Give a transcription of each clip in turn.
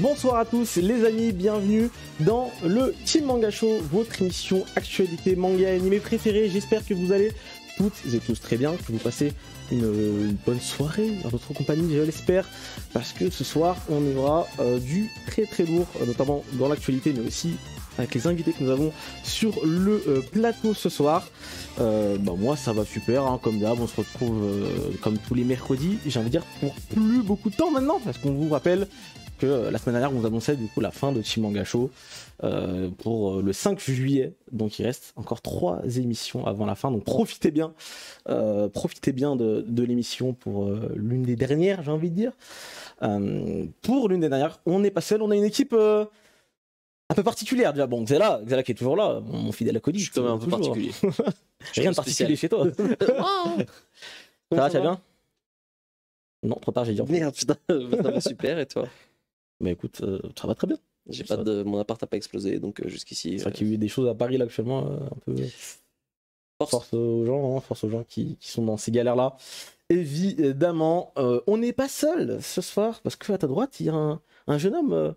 Bonsoir à tous les amis, bienvenue dans le Team Manga Show, votre émission actualité manga et animé préférée. J'espère que vous allez vous et tous très bien, que vous passez une, bonne soirée dans votre compagnie, je l'espère, parce que ce soir on aura euh, du très très lourd, euh, notamment dans l'actualité, mais aussi avec les invités que nous avons sur le euh, plateau ce soir. Bah, moi, ça va super, hein, comme d'hab, on se retrouve comme tous les mercredis. J'ai envie de dire pour plus beaucoup de temps maintenant, parce qu'on vous rappelle que la semaine dernière, on vous annonçait du coup la fin de Chimanga Show euh, pour euh, le 5 juillet. Donc il reste encore trois émissions avant la fin. Donc profitez bien, euh, profitez bien de, l'émission pour l'une des dernières, j'ai envie de dire. pour l'une des dernières, on n'est pas seul, on a une équipe un peu particulière déjà. Bon, Xela, Xela qui est toujours là, mon fidèle acolyte. Je suis quand même un peu particulier. particulier. Rien de particulier chez toi. Oh. ça va, ça bien Non, trop tard, j'ai dit. Merde, putain, super et toi mais bah, écoute, euh, ça va très bien. J'ai pas de, mon appart n'a pas explosé, donc euh, jusqu'ici. ça euh, qui y eu des choses à Paris là actuellement, un peu. Force. aux gens, hein, force aux gens qui, qui sont dans ces galères-là. Évidemment, on n'est pas seul ce soir parce que à ta droite, il y a un, jeune homme.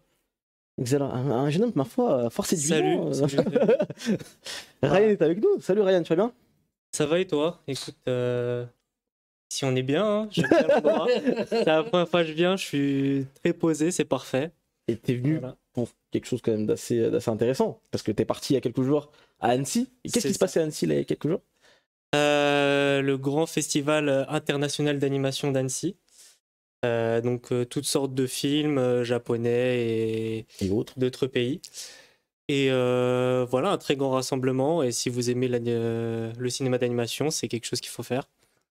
un, jeune homme, ma foi, forcé de Salut. salut. Ryan ah. est avec nous. Salut Ryan, tu vas bien Ça va et toi Écoute, si on est bien, hein, c'est la première fois que je viens, je suis très posé, c'est parfait. Et t'es venu pour quelque chose quand même d'assez, intéressant, parce que t'es parti il y a quelques jours à Annecy. qu'est-ce qui se passait à Annecy il y a quelques jours euh, Le grand festival international d'animation d'Annecy. Euh, donc euh, toutes sortes de films japonais et, d'autres pays. Et voilà, un très grand rassemblement. Et si vous aimez le cinéma d'animation, c'est quelque chose qu'il faut faire.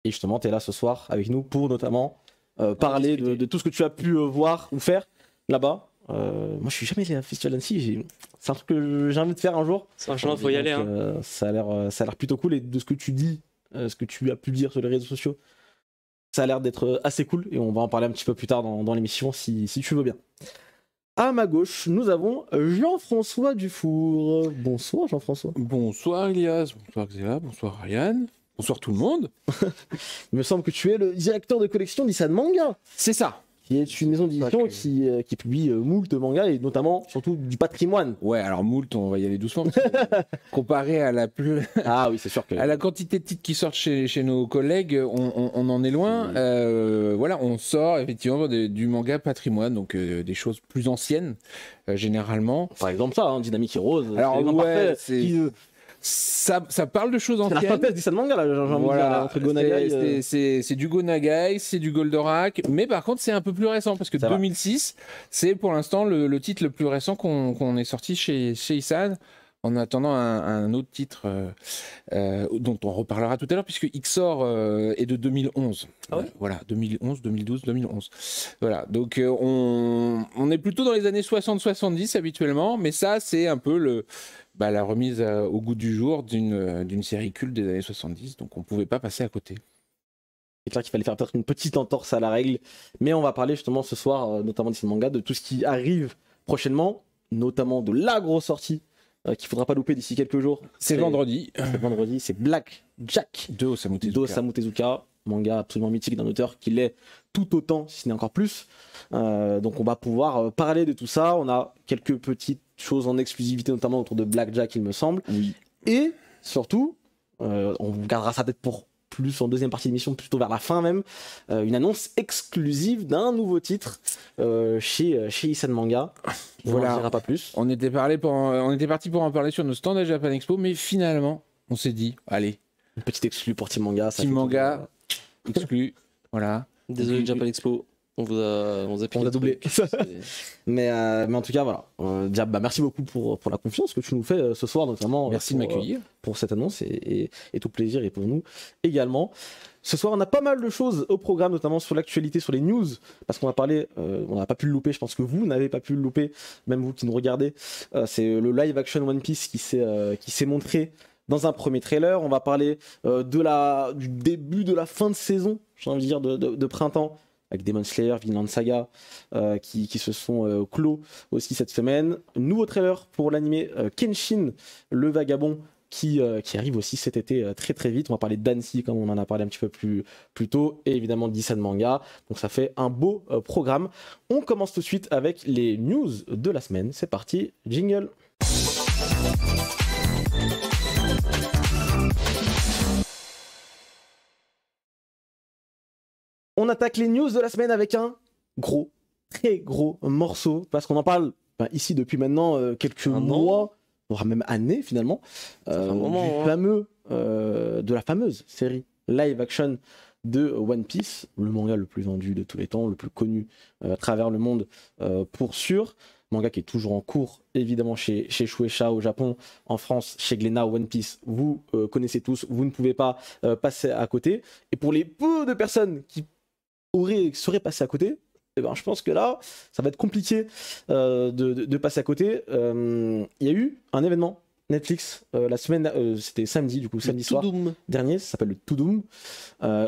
Et justement, tu es là ce soir avec nous pour notamment euh, parler de, tout ce que tu as pu euh, voir ou faire là-bas. Euh, moi, je suis jamais allé à Festival d'Annecy. C'est un truc que j'ai envie de faire un jour. Franchement, il faut y aller. Hein. ça a l'air plutôt cool. Et de ce que tu dis, ce que tu as pu dire sur les réseaux sociaux, ça a l'air d'être assez cool. Et on va en parler un petit peu plus tard dans, l'émission si, tu veux bien. À ma gauche, nous avons Jean-François Dufour. Bonsoir Jean-François. Bonsoir Elias, bonsoir Xéa, bonsoir Ryan. Bonsoir tout le monde. Il me semble que tu es le directeur de collection d'Issan Manga. C'est ça. Qui est une maison d'édition qui, euh, qui, publie euh, moult mangas et notamment surtout du patrimoine. Ouais, alors moult, on va y aller doucement. comparé à la ah oui, c'est sûr que. À la quantité de titres qui sortent chez, chez nos collègues, on, on, en est loin. Euh, voilà, on sort effectivement du manga patrimoine, donc des choses plus anciennes généralement. Par exemple, ça, hein, Dynamique Heroes. Alors, ouais, parfait, ça, parle de choses anciennes. C'est la manga là, voilà, euh. C'est du Go Nagai, c'est du Goldorak, mais par contre c'est un peu plus récent parce que 2006, c'est pour l'instant le, titre le plus récent qu'on est sorti chez, chez en attendant un, autre titre euh, euh, dont on reparlera tout à l'heure, puisque XOR est de 2011. Ah voilà, 2011, 2012, 2011. Voilà, donc on, est plutôt dans les années 60-70 habituellement, mais ça, c'est un peu le, bah, la remise euh, au goût du jour d'une euh, série culte des années 70. Donc on ne pouvait pas passer à côté. C'est clair qu'il fallait faire peut-être une petite entorse à la règle. Mais on va parler justement ce soir, euh, notamment de ce manga, de tout ce qui arrive prochainement, notamment de la grosse sortie qu'il faudra pas louper d'ici quelques jours. C'est vendredi. C'est vendredi, c'est Black Jack de Osamu Tezuka. manga absolument mythique d'un auteur qui l'est tout autant, si ce n'est encore plus. donc on va pouvoir parler de tout ça. On a quelques petites choses en exclusivité, notamment autour de Blackjack, il me semble. Et surtout, euh, on gardera ça peut-être pour plus en deuxième partie d'émission, plutôt vers la fin même, euh, une annonce exclusive d'un nouveau titre euh, chez, euh, chez Isen Manga. On voilà. dira pas plus. On était, parlé pour on était parti pour en parler sur nos stands à Japan Expo, mais finalement, on s'est dit, allez. Une petite exclue pour Team Manga. Ça Team Manga, exclu, voilà. Désolé Japan Expo, on vous a, doublé. Euh, mais, en tout cas, voilà. Euh, bah, merci beaucoup pour, la confiance que tu nous fais euh, ce soir, notamment. Merci de m'accueillir. pour cette annonce et, tout plaisir et pour nous également. Ce soir, on a pas mal de choses au programme, notamment sur l'actualité, sur les news, parce qu'on a parlé, on n'a pas pu le louper, je pense que vous n'avez pas pu le louper, même vous qui nous regardez. C'est le live action One Piece qui s'est montré dans un premier trailer. On va parler du début de la fin de saison, j'ai envie de dire, de printemps avec Demon Slayer, Vinland Saga, euh, qui, se sont euh, clos aussi cette semaine. Nouveau trailer pour l'animé euh, Kenshin, le vagabond. Qui, qui arrive aussi cet été très très vite. On va parler d'Annecy comme on en a parlé un petit peu plus, plus tôt et évidemment d'Isan Manga. Donc ça fait un beau programme. On commence tout de suite avec les news de la semaine. C'est parti, jingle. On attaque les news de la semaine avec un gros, très gros morceau, parce qu'on en parle ben, ici depuis maintenant euh, quelques mois, voire même années finalement, euh, du hein. fameux, euh, de la fameuse série live action de One Piece, le manga le plus vendu de tous les temps, le plus connu à travers le monde pour sûr. Manga qui est toujours en cours, évidemment, chez, chez Shueisha au Japon, en France, chez Glénat, One Piece, vous connaissez tous, vous ne pouvez pas passer à côté. Et pour les peu de personnes qui aurait, serait passé à côté, eh ben, je pense que là, ça va être compliqué euh, de, passer à côté. Euh, il y a eu un événement Netflix euh, la semaine, c'était samedi du coup, samedi soir dernier, ça s'appelle le To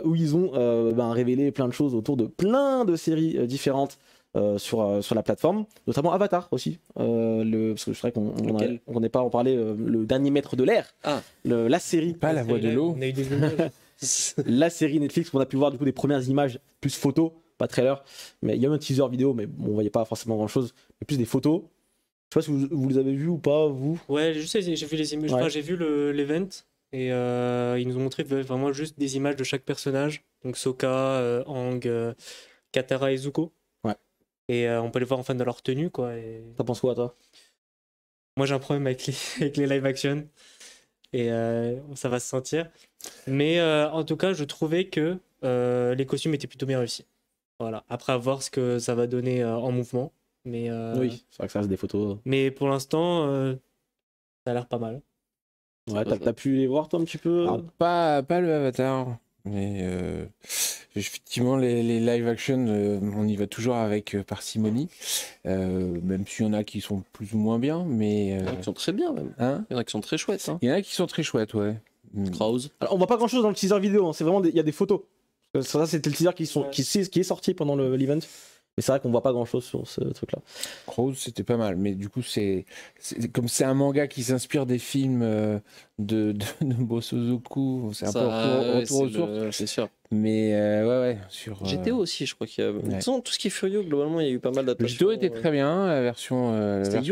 où ils ont ben, révélé plein de choses autour de plein de séries différentes. sur, sur la plateforme, notamment Avatar aussi, le, parce que je dirais qu'on n'est pas en parler, le dernier maître de l'air, ah. la série. Pas la voix de l'eau. On a des la série Netflix, on a pu voir du coup des premières images, plus photos, pas trailer, mais il y a eu un teaser vidéo, mais on voyait pas forcément grand chose, mais plus des photos. Je sais pas si vous, vous les avez vues ou pas, vous. Ouais, j'ai vu les images, j'ai vu l'event, et euh, ils nous ont montré vraiment juste des images de chaque personnage, donc Sokka, euh, Ang, euh, Katara et Zuko. Ouais. Et euh, on peut les voir en fin de leur tenue, quoi. Et... T'en penses quoi, toi moi j'ai un problème avec avec les live action et euh, ça va se sentir. Mais euh, en tout cas, je trouvais que euh, les costumes étaient plutôt bien réussis. Voilà. Après, à voir ce que ça va donner en mouvement. Mais Oui, c'est vrai que ça reste des photos. Mais pour l'instant, ça a l'air pas mal. Ouais, t'as pu les voir toi un petit peu pas, pas le Avatar, mais effectivement, les, live action, euh, on y va toujours avec euh, parcimonie, euh, même s'il y en a qui sont plus ou moins bien, mais... Euh, il y en a qui sont très bien, même. Hein il y en a qui sont très chouettes. Hein. Il y en a qui sont très chouettes, ouais. Mm. Krause. Alors, on voit pas grand-chose dans le teaser vidéo, hein. c'est vraiment... Il y a des photos. Ça, c'était le teaser qui, est sorti pendant l'event c'est vrai qu'on voit pas grand chose sur ce truc-là. Crows, c'était pas mal. Mais du coup, c'est comme c'est un manga qui s'inspire des films euh, de, de, c'est un peu retour, C'est sûr. Mais euh, ouais, ouais. Sur, euh, GTO aussi, je crois qu'il y a. tout ce qui est furieux, globalement, il y a eu pas mal d'attaques. GTO était très bien, la version,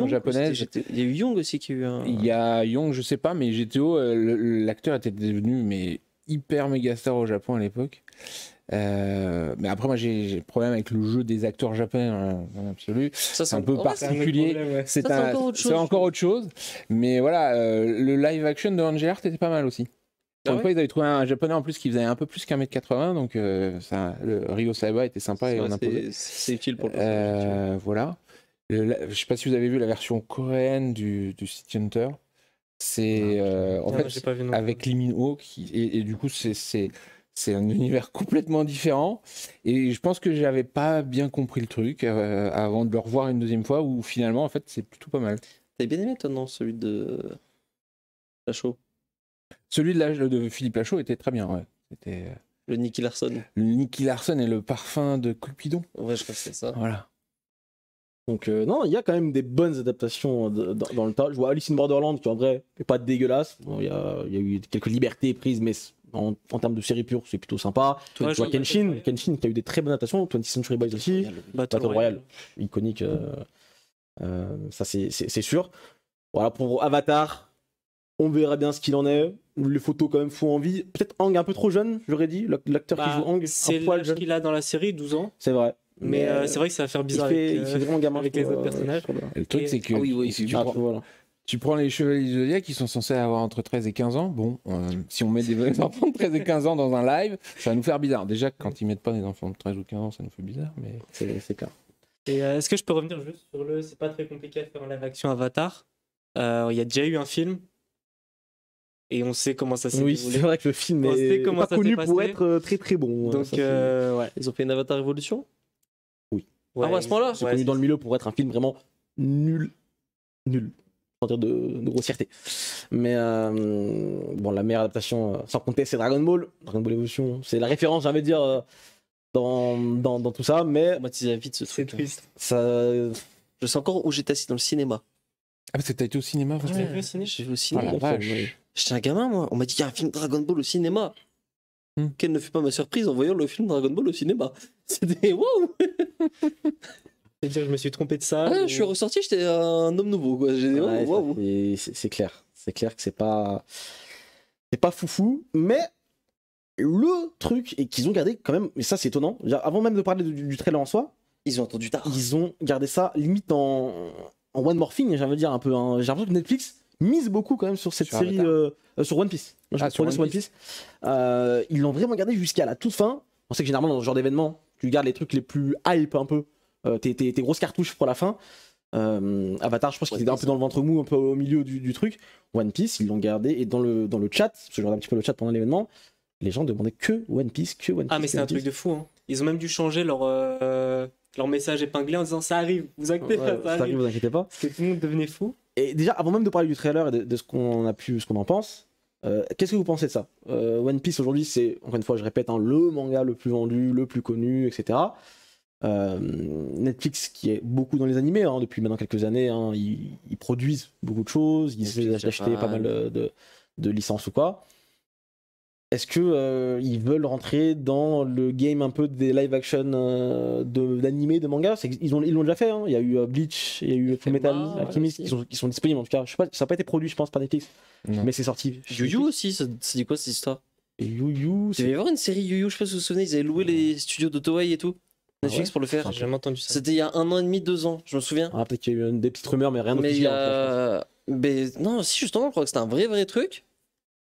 japonaise. Il y a Young aussi qui a eu un. Il y a Young, je sais pas, mais GTO, l'acteur était devenu mais hyper méga star au Japon à l'époque. Euh, mais après, moi, j'ai problème avec le jeu des acteurs japonais en absolu. C'est un peu oh, particulier. C'est un. encore, encore, autre chose. Mais voilà, euh, le live action de Heart était pas mal aussi. Ah ils avaient trouvé un japonais en plus qui faisait un peu plus qu'un mètre 80, donc euh, ça, le Ryo Saiba était sympa et on C'est utile pour le voilà. Je je sais pas si vous avez vu la version coréenne du, du City Hunter. C'est en fait avec Liminho qui et, et du coup c'est c'est un univers complètement différent. Et je pense que j'avais pas bien compris le truc euh, avant de le revoir une deuxième fois, où finalement, en fait, c'est plutôt pas mal. T'avais bien aimé, ton non Celui de Lachaud Celui de, de Philippe Lachaud était très bien, ouais. C'était... Euh, le Nicky Larson. Le Nicky Larson et le parfum de Cupidon. Ouais, je crois que c'est ça. Voilà. Donc euh, non, il y a quand même des bonnes adaptations dans, le tas. Je vois Alice in Borderland qui en vrai n'est pas dégueulasse. Il y, a, y, a eu quelques libertés prises, mais en, termes de série pure, c'est plutôt sympa. tu vois Kenshin, Kenshin qui a eu des très bonnes adaptations, 20th Century Boys aussi, Battle, Royale, iconique, euh, euh, ça c'est sûr. Voilà pour Avatar, on verra bien ce qu'il en est. Les photos quand même font envie. Peut-être Hang un peu trop jeune, j'aurais dit, l'acteur qui bah, joue Hang. C'est l'âge qu'il a dans la série, 12 ans. C'est vrai. Mais, euh, c'est vrai que ça va faire bizarre il fait, vraiment gamin avec les autres personnages. Le truc c'est que ah oui, oui, tu prends les chevaliers du Zodiac, qui sont censés avoir entre 13 et 15 ans. Bon, euh, si on met des enfants de 13 et 15 ans dans un live, ça va nous faire bizarre. Déjà, quand ils mettent pas des enfants de 13 ou 15 ans, ça nous fait bizarre, mais c'est clair. Et euh, est-ce que je peux revenir juste sur le. C'est pas très compliqué à faire en live action Avatar. Euh, il y a déjà eu un film. Et on sait comment ça s'est Oui, c'est vrai que le film est, pas connu pour être très très bon. Hein, Donc, ouais. Ils ont fait une Avatar Révolution Oui. ah, à ce moment-là C'est connu dans le milieu pour être un film vraiment nul. Nul de, de, grossièreté. Mais euh, bon, la meilleure adaptation, euh, sans compter, c'est Dragon Ball. Dragon Ball Evolution, c'est la référence, j'avais dire, euh, dans, dans, tout ça. Mais. tu vite ce truc. Hein. triste. Ça... Je sais encore où j'étais assis dans le cinéma. Ah, parce que t'as été au cinéma vu au cinéma. Ah, j'étais un gamin, moi. On m'a dit qu'il y a un film Dragon Ball au cinéma. Hmm. Quelle ne fut pas ma surprise en voyant le film Dragon Ball au cinéma. C'était wow je me suis trompé de ça. Je suis ressorti, j'étais un homme nouveau. Oh, c'est clair. C'est clair que c'est pas. C'est pas foufou, mais le truc, et qu'ils ont gardé quand même, Mais ça c'est étonnant, avant même de parler du, trailer en soi, ils ont entendu tard. Ils ont gardé ça limite en, en one morphing, j'ai envie de dire un peu. Hein. J'ai l'impression que Netflix mise beaucoup quand même sur cette série, euh, euh, sur One Piece. Ah, one, Piece. Euh, ils l'ont vraiment gardé jusqu'à la toute fin. On sait que généralement, dans ce genre d'événement, tu gardes les trucs les plus hype un peu euh, tes, grosses cartouches pour la fin. Euh, Avatar, je pense qu'il était un peu dans le ventre mou, un peu au milieu du, truc. One Piece, ils l'ont gardé. Et dans le, dans le chat, parce que je un petit peu le chat pendant l'événement, les gens demandaient que One Piece, que One ah, Piece. Ah, mais c'est un truc de fou. Hein. Ils ont même dû changer leur, euh, leur message épinglé en disant ça arrive, vous inquiétez pas. ça, arrive, vous inquiétez pas. tout le monde devenait fou. Et déjà, avant même de parler du trailer et de, ce qu'on a pu, ce qu'on en pense, qu'est-ce que vous pensez de ça One Piece aujourd'hui, c'est, encore une fois, je répète, hein, le manga le plus vendu, le plus connu, etc. Euh, Netflix qui est beaucoup dans les animés hein, depuis maintenant quelques années, hein, ils, produisent beaucoup de choses, ils achetaient achètent pas, mal de, de, licences ou quoi. Est-ce que euh, ils veulent rentrer dans le game un peu des live action euh, d'animés, de, mangas Ils l'ont ils déjà fait. Hein. Il y a eu Bleach, il y a eu Full Metal Alchemist qui sont, disponibles en tout cas. ça n'a pas été produit, je pense, par Netflix, mais c'est sorti. Yu Yu aussi, c'est du quoi cette histoire Yu Yu. y vu une série Yu Yu, je sais pas si vous vous souvenez, ils avaient loué les studios d'AutoWay et tout. Ah Netflix pour le faire. J'ai jamais entendu ça. C'était il y a un an et demi, deux ans, je me souviens. Ah, peut-être qu'il y a eu des petites rumeurs, mais rien de mais Mais non, si, justement, je crois que c'était un vrai, vrai truc.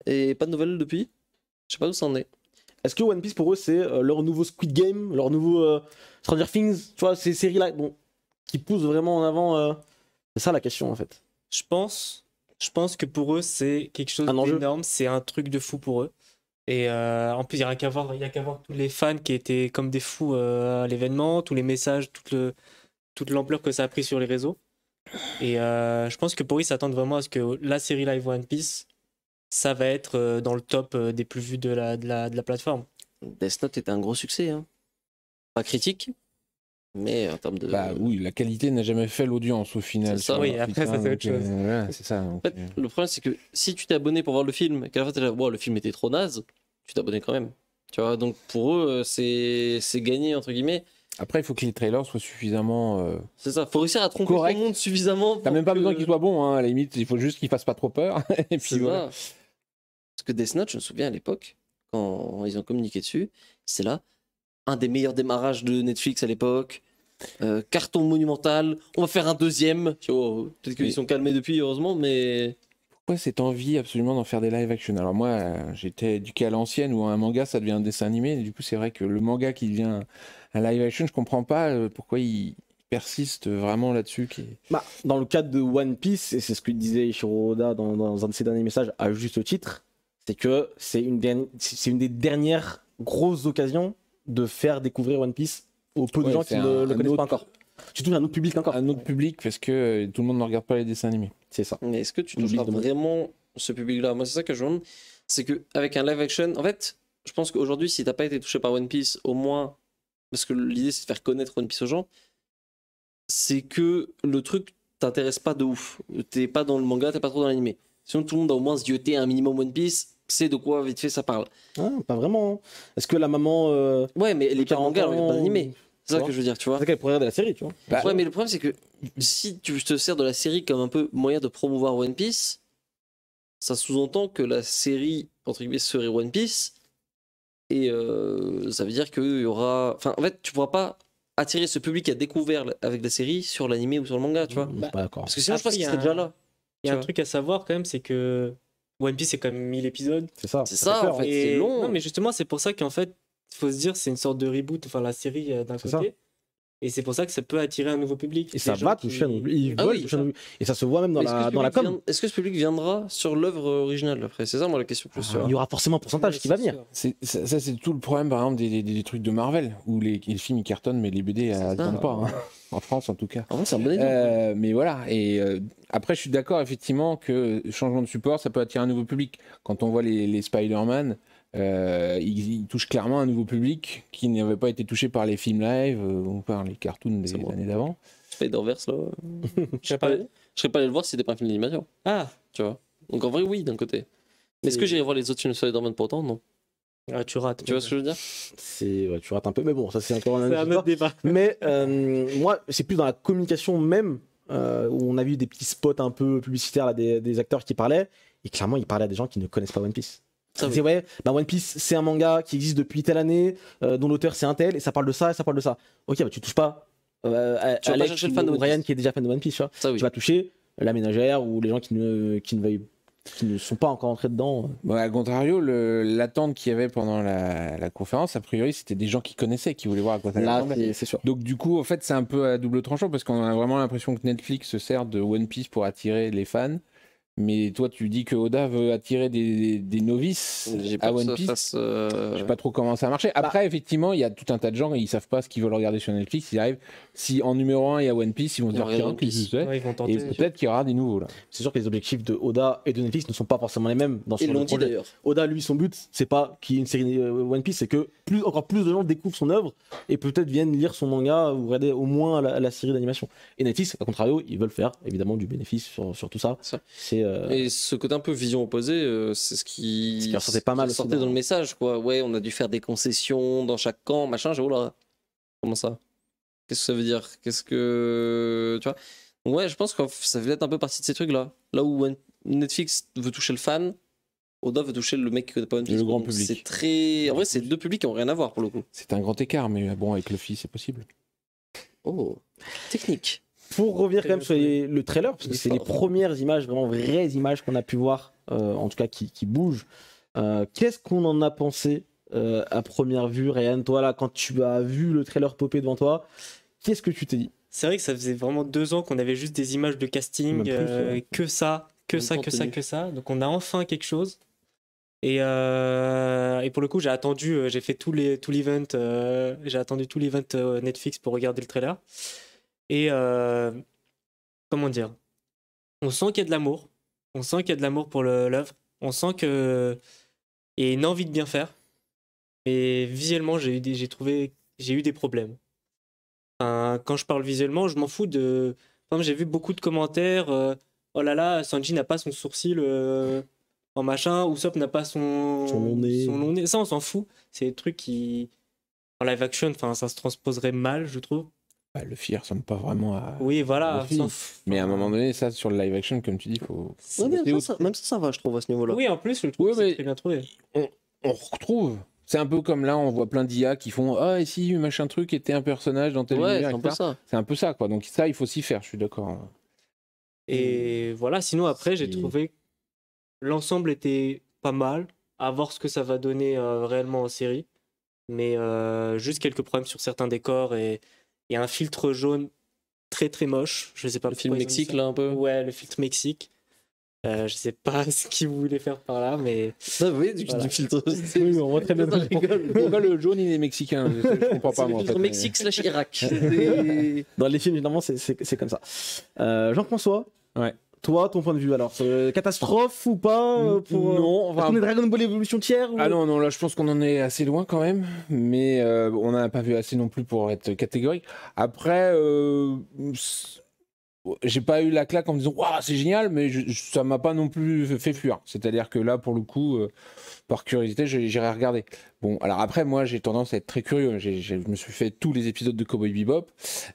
Et pas de nouvelles depuis. Je sais pas où ça en est. Est-ce que One Piece pour eux c'est euh, leur nouveau Squid Game, leur nouveau euh, Stranger Things, tu vois, ces séries-là bon, qui poussent vraiment en avant euh, C'est ça la question en fait. Je pense, je pense que pour eux c'est quelque chose d'énorme, c'est un truc de fou pour eux. Et euh, en plus, il n'y a qu'à voir, a voir tous les fans qui étaient comme des fous euh, à l'événement, tous les messages, toute l'ampleur que ça a pris sur les réseaux. Et euh, je pense que pour eux, ils s'attendent vraiment à ce que la série live One Piece, ça va être dans le top des plus vus de la, plateforme. Death Note est un gros succès. Hein. Pas critique, mais en termes de. Bah oui, la qualité n'a jamais fait l'audience au final. Ça, oui, après, ça, c'est hein, autre chose. Euh, en fait, euh. le problème, c'est que si tu t'es abonné pour voir le film et qu'à la fin, tu le film était trop naze, tu abonné quand même. Tu vois, donc pour eux, euh, c'est gagné, entre guillemets. Après, il faut que les trailers soient suffisamment. C'est ça, faut réussir à tromper le monde suffisamment. T'as même pas besoin qu'ils soient bons, hein, à la limite, il faut juste qu'ils fassent pas trop peur. et puis voilà. Parce que Death Note, je me souviens à l'époque, quand ils ont communiqué dessus, c'est là, un des meilleurs démarrages de Netflix à l'époque. Euh, carton monumental. On va faire un deuxième. Peut-être qu'ils sont calmés depuis, heureusement, mais. Pourquoi cette envie absolument d'en faire des live action Alors, moi, euh, j'étais éduqué à l'ancienne où un manga, ça devient un dessin animé. Et du coup, c'est vrai que le manga qui devient un live action, je comprends pas euh, pourquoi il persiste vraiment là-dessus. Qui... Bah, dans le cadre de One Piece, et c'est ce que disait Ishiro Oda dans, un de ses derniers messages, à juste titre, c'est que c'est une, une des dernières grosses occasions de faire découvrir One Piece peu de gens qui ne le, connaissent pas encore. Tu touches un autre public encore. Un autre public parce que euh, tout le monde ne regarde pas les dessins animés. C'est ça. Mais est-ce que tu touches vraiment ce public-là Moi, c'est ça que je me demande. C'est qu'avec un live action, en fait, je pense qu'aujourd'hui, si t'as pas été touché par One Piece, au moins, parce que l'idée c'est de faire connaître One Piece aux gens, c'est que le truc t'intéresse pas de ouf. T'es pas dans le manga, t'es pas trop dans l'animé. Sinon, tout le monde a au moins zioté un minimum One Piece, c'est de quoi vite fait ça parle. Ah, pas vraiment. Hein. Est-ce que la maman. Euh, ouais, mais les parents manga, l'animé pas c'est ça que je veux dire, tu vois. C'est qu'elle pourrait de la série, tu vois. Bah, ouais, mais le problème, c'est que si tu te sers de la série comme un peu moyen de promouvoir One Piece, ça sous-entend que la série, entre guillemets, serait One Piece. Et euh, ça veut dire qu'il y aura. Enfin, en fait, tu pourras pas attirer ce public qui a découvert avec la série sur l'animé ou sur le manga, tu vois. Bah, d'accord. Parce que sinon, je pense qu'il serait déjà là. Il y a un truc à savoir quand même, c'est que One Piece, c'est quand même 1000 épisodes. C'est ça. C'est ça, en hein. fait. C'est long. Non, mais justement, c'est pour ça qu'en fait, il faut se dire, c'est une sorte de reboot, enfin la série euh, d'un côté. Et c'est pour ça que ça peut attirer un nouveau public. Et ça va toucher un public. Et ça se voit même dans la, dans la com. Est-ce que ce public viendra sur l'œuvre originale après C'est ça, moi, la question plus. Ah, il y aura forcément un pourcentage qui va venir. Ça, c'est tout le problème, par exemple, des, des, trucs de Marvel, où les, films ils cartonnent, mais les BD ne pas. Hein. en France, en tout cas. En un bon euh, mais voilà. Et euh, après, je suis d'accord, effectivement, que changement de support, ça peut attirer un nouveau public. Quand on voit les, les Spider-Man euh, il, touche clairement un nouveau public qui n'avait pas été touché par les films live euh, ou par les cartoons des années d'avant. Spider-Verse, là. Euh, je serais pas, pas allé le voir si c'était pas un film d'animation. Ah Tu vois. Donc en vrai, oui, d'un côté. Mais est-ce que j'irai voir les autres films Spider-Man pourtant Non. Ah, tu rates. Tu vois ce que je veux dire C'est tu rates un peu, mais bon, ça c'est encore un, autre débat. Mais moi, c'est plus dans la communication même où on a vu des petits spots un peu publicitaires là, des, des, acteurs qui parlaient et clairement ils parlaient à des gens qui ne connaissent pas One Piece. Ça ouais, bah, One Piece, c'est un manga qui existe depuis telle année, euh, dont l'auteur c'est un tel, et ça parle de ça, et ça parle de ça. Ok, bah tu touches pas euh, à, fan de Ryan qui est déjà fan de One Piece, tu vas toucher la ménagère ou les gens qui ne, qui ne qui ne sont pas encore entrés dedans. Bon, à contrario, l'attente qu'il y avait pendant la, conférence, a priori, c'était des gens qui connaissaient, qui voulaient voir à quoi ça allait c'est sûr. Donc du coup, en fait, c'est un peu à double tranchant parce qu'on a vraiment l'impression que Netflix se sert de One Piece pour attirer les fans. Mais toi, tu dis que Oda veut attirer des, novices à One Piece. Euh, Je sais pas trop comment ça marcher bah Après, effectivement, il y a tout un tas de gens et ils savent pas ce qu'ils veulent regarder sur Netflix. Ils arrivent. Si en numéro 1 il y a One Piece, ils vont se dire qui se Ouais, et peut-être qu'il y aura des nouveaux C'est sûr que les objectifs de Oda et de Netflix ne sont pas forcément les mêmes dans ce dit d'ailleurs. Oda, lui, son but, c'est pas qu'il y ait une série euh, One Piece, c'est que plus, encore plus de gens découvrent son œuvre et peut-être viennent lire son manga ou regarder au moins la, série d'animation. Et Netflix, à contrario, ils veulent faire évidemment du bénéfice sur, sur tout ça. C'est euh, euh, Et ce côté un peu vision opposée, euh, c'est ce qui, ce pas mal. Sortait dans le message, quoi. Ouais, on a dû faire des concessions dans chaque camp, machin. J'ai oula, oh comment ça Qu'est-ce que ça veut dire Qu'est-ce que tu vois Ouais, je pense que ça fait être un peu partie de ces trucs-là. Là où Netflix veut toucher le fan, Oda veut toucher le mec qui connaît pas Netflix. Le grand public. C'est très. En vrai, c'est deux publics qui ont rien à voir pour le coup. C'est un grand écart, mais bon, avec Luffy, c'est possible. Oh, technique pour revenir quand même sur le trailer, parce que c'est les premières images, vraiment vraies images qu'on a pu voir, euh, en tout cas qui, bougent. Euh, qu'est-ce qu'on en a pensé euh, à première vue, Ryan Toi, là, quand tu as vu le trailer popper devant toi, qu'est-ce que tu t'es dit C'est vrai que ça faisait vraiment deux ans qu'on avait juste des images de casting, que ça, que ça, que ça, que ça. Donc on a enfin quelque chose. Et, pour le coup, j'ai attendu, j'ai fait tout l'event, j'ai attendu tout l'event Netflix pour regarder le trailer. Et euh, comment dire On sent qu'il y a de l'amour. On sent qu'il y a de l'amour pour l'œuvre. On sent qu'il y a une envie de bien faire. Mais visuellement, j'ai eu des, j'ai trouvé, j'ai eu des problèmes. quand je parle visuellement, je m'en fous de. Enfin, j'ai vu beaucoup de commentaires. Euh, oh là là, Sanji n'a pas son sourcil euh, en machin. Usopp n'a pas son son long, nez. Ça, on s'en fout. C'est des trucs qui en live action, enfin, ça se transposerait mal, je trouve bah, le ressemble pas vraiment à. Oui, voilà. Mais à un moment donné, ça, sur le live action, comme tu dis, faut. même, ça, ça, va, je trouve, à ce niveau-là. Oui, en plus, je trouve Oui, bien trouvé. On, retrouve. C'est un peu comme là, on voit plein d'IA qui font Ah, ici, eu machin truc était un personnage dans tel ouais, C'est un peu ça. C'est un peu ça, quoi. Donc, ça, il faut s'y faire, je suis d'accord. Et voilà, sinon, après, j'ai trouvé l'ensemble était pas mal. À voir ce que ça va donner euh, réellement en série. Mais euh, juste quelques problèmes sur certains décors et il y a un filtre jaune très très moche. Je sais pas. Le filtre Mexique là un peu. Ouais, le filtre Mexique. Euh, je ne sais pas ce qu'ils voulaient faire par là, mais. vous oui, du, filtre. oui, on voit très bien. Pourquoi le jaune il est mexicain Je, ne comprends pas moi. Le en Mexique slash Irak. Dans les films, généralement, c'est comme ça. Euh, Jean-François. Ouais. Toi, ton point de vue alors euh, Catastrophe ou pas euh, pour, euh, Non, on est Dragon Ball Evolution tiers Ah non, là je pense qu'on en est assez loin quand même, mais on n'en a pas vu assez non plus pour être catégorique. Après, j'ai pas eu la claque en me disant Waouh, c'est génial, mais ça m'a pas non plus fait fuir. C'est-à-dire que là, pour le coup, par curiosité, j'irai regarder. Bon, alors après, moi, j'ai tendance à être très curieux. je me suis fait tous les épisodes de Cowboy Bebop.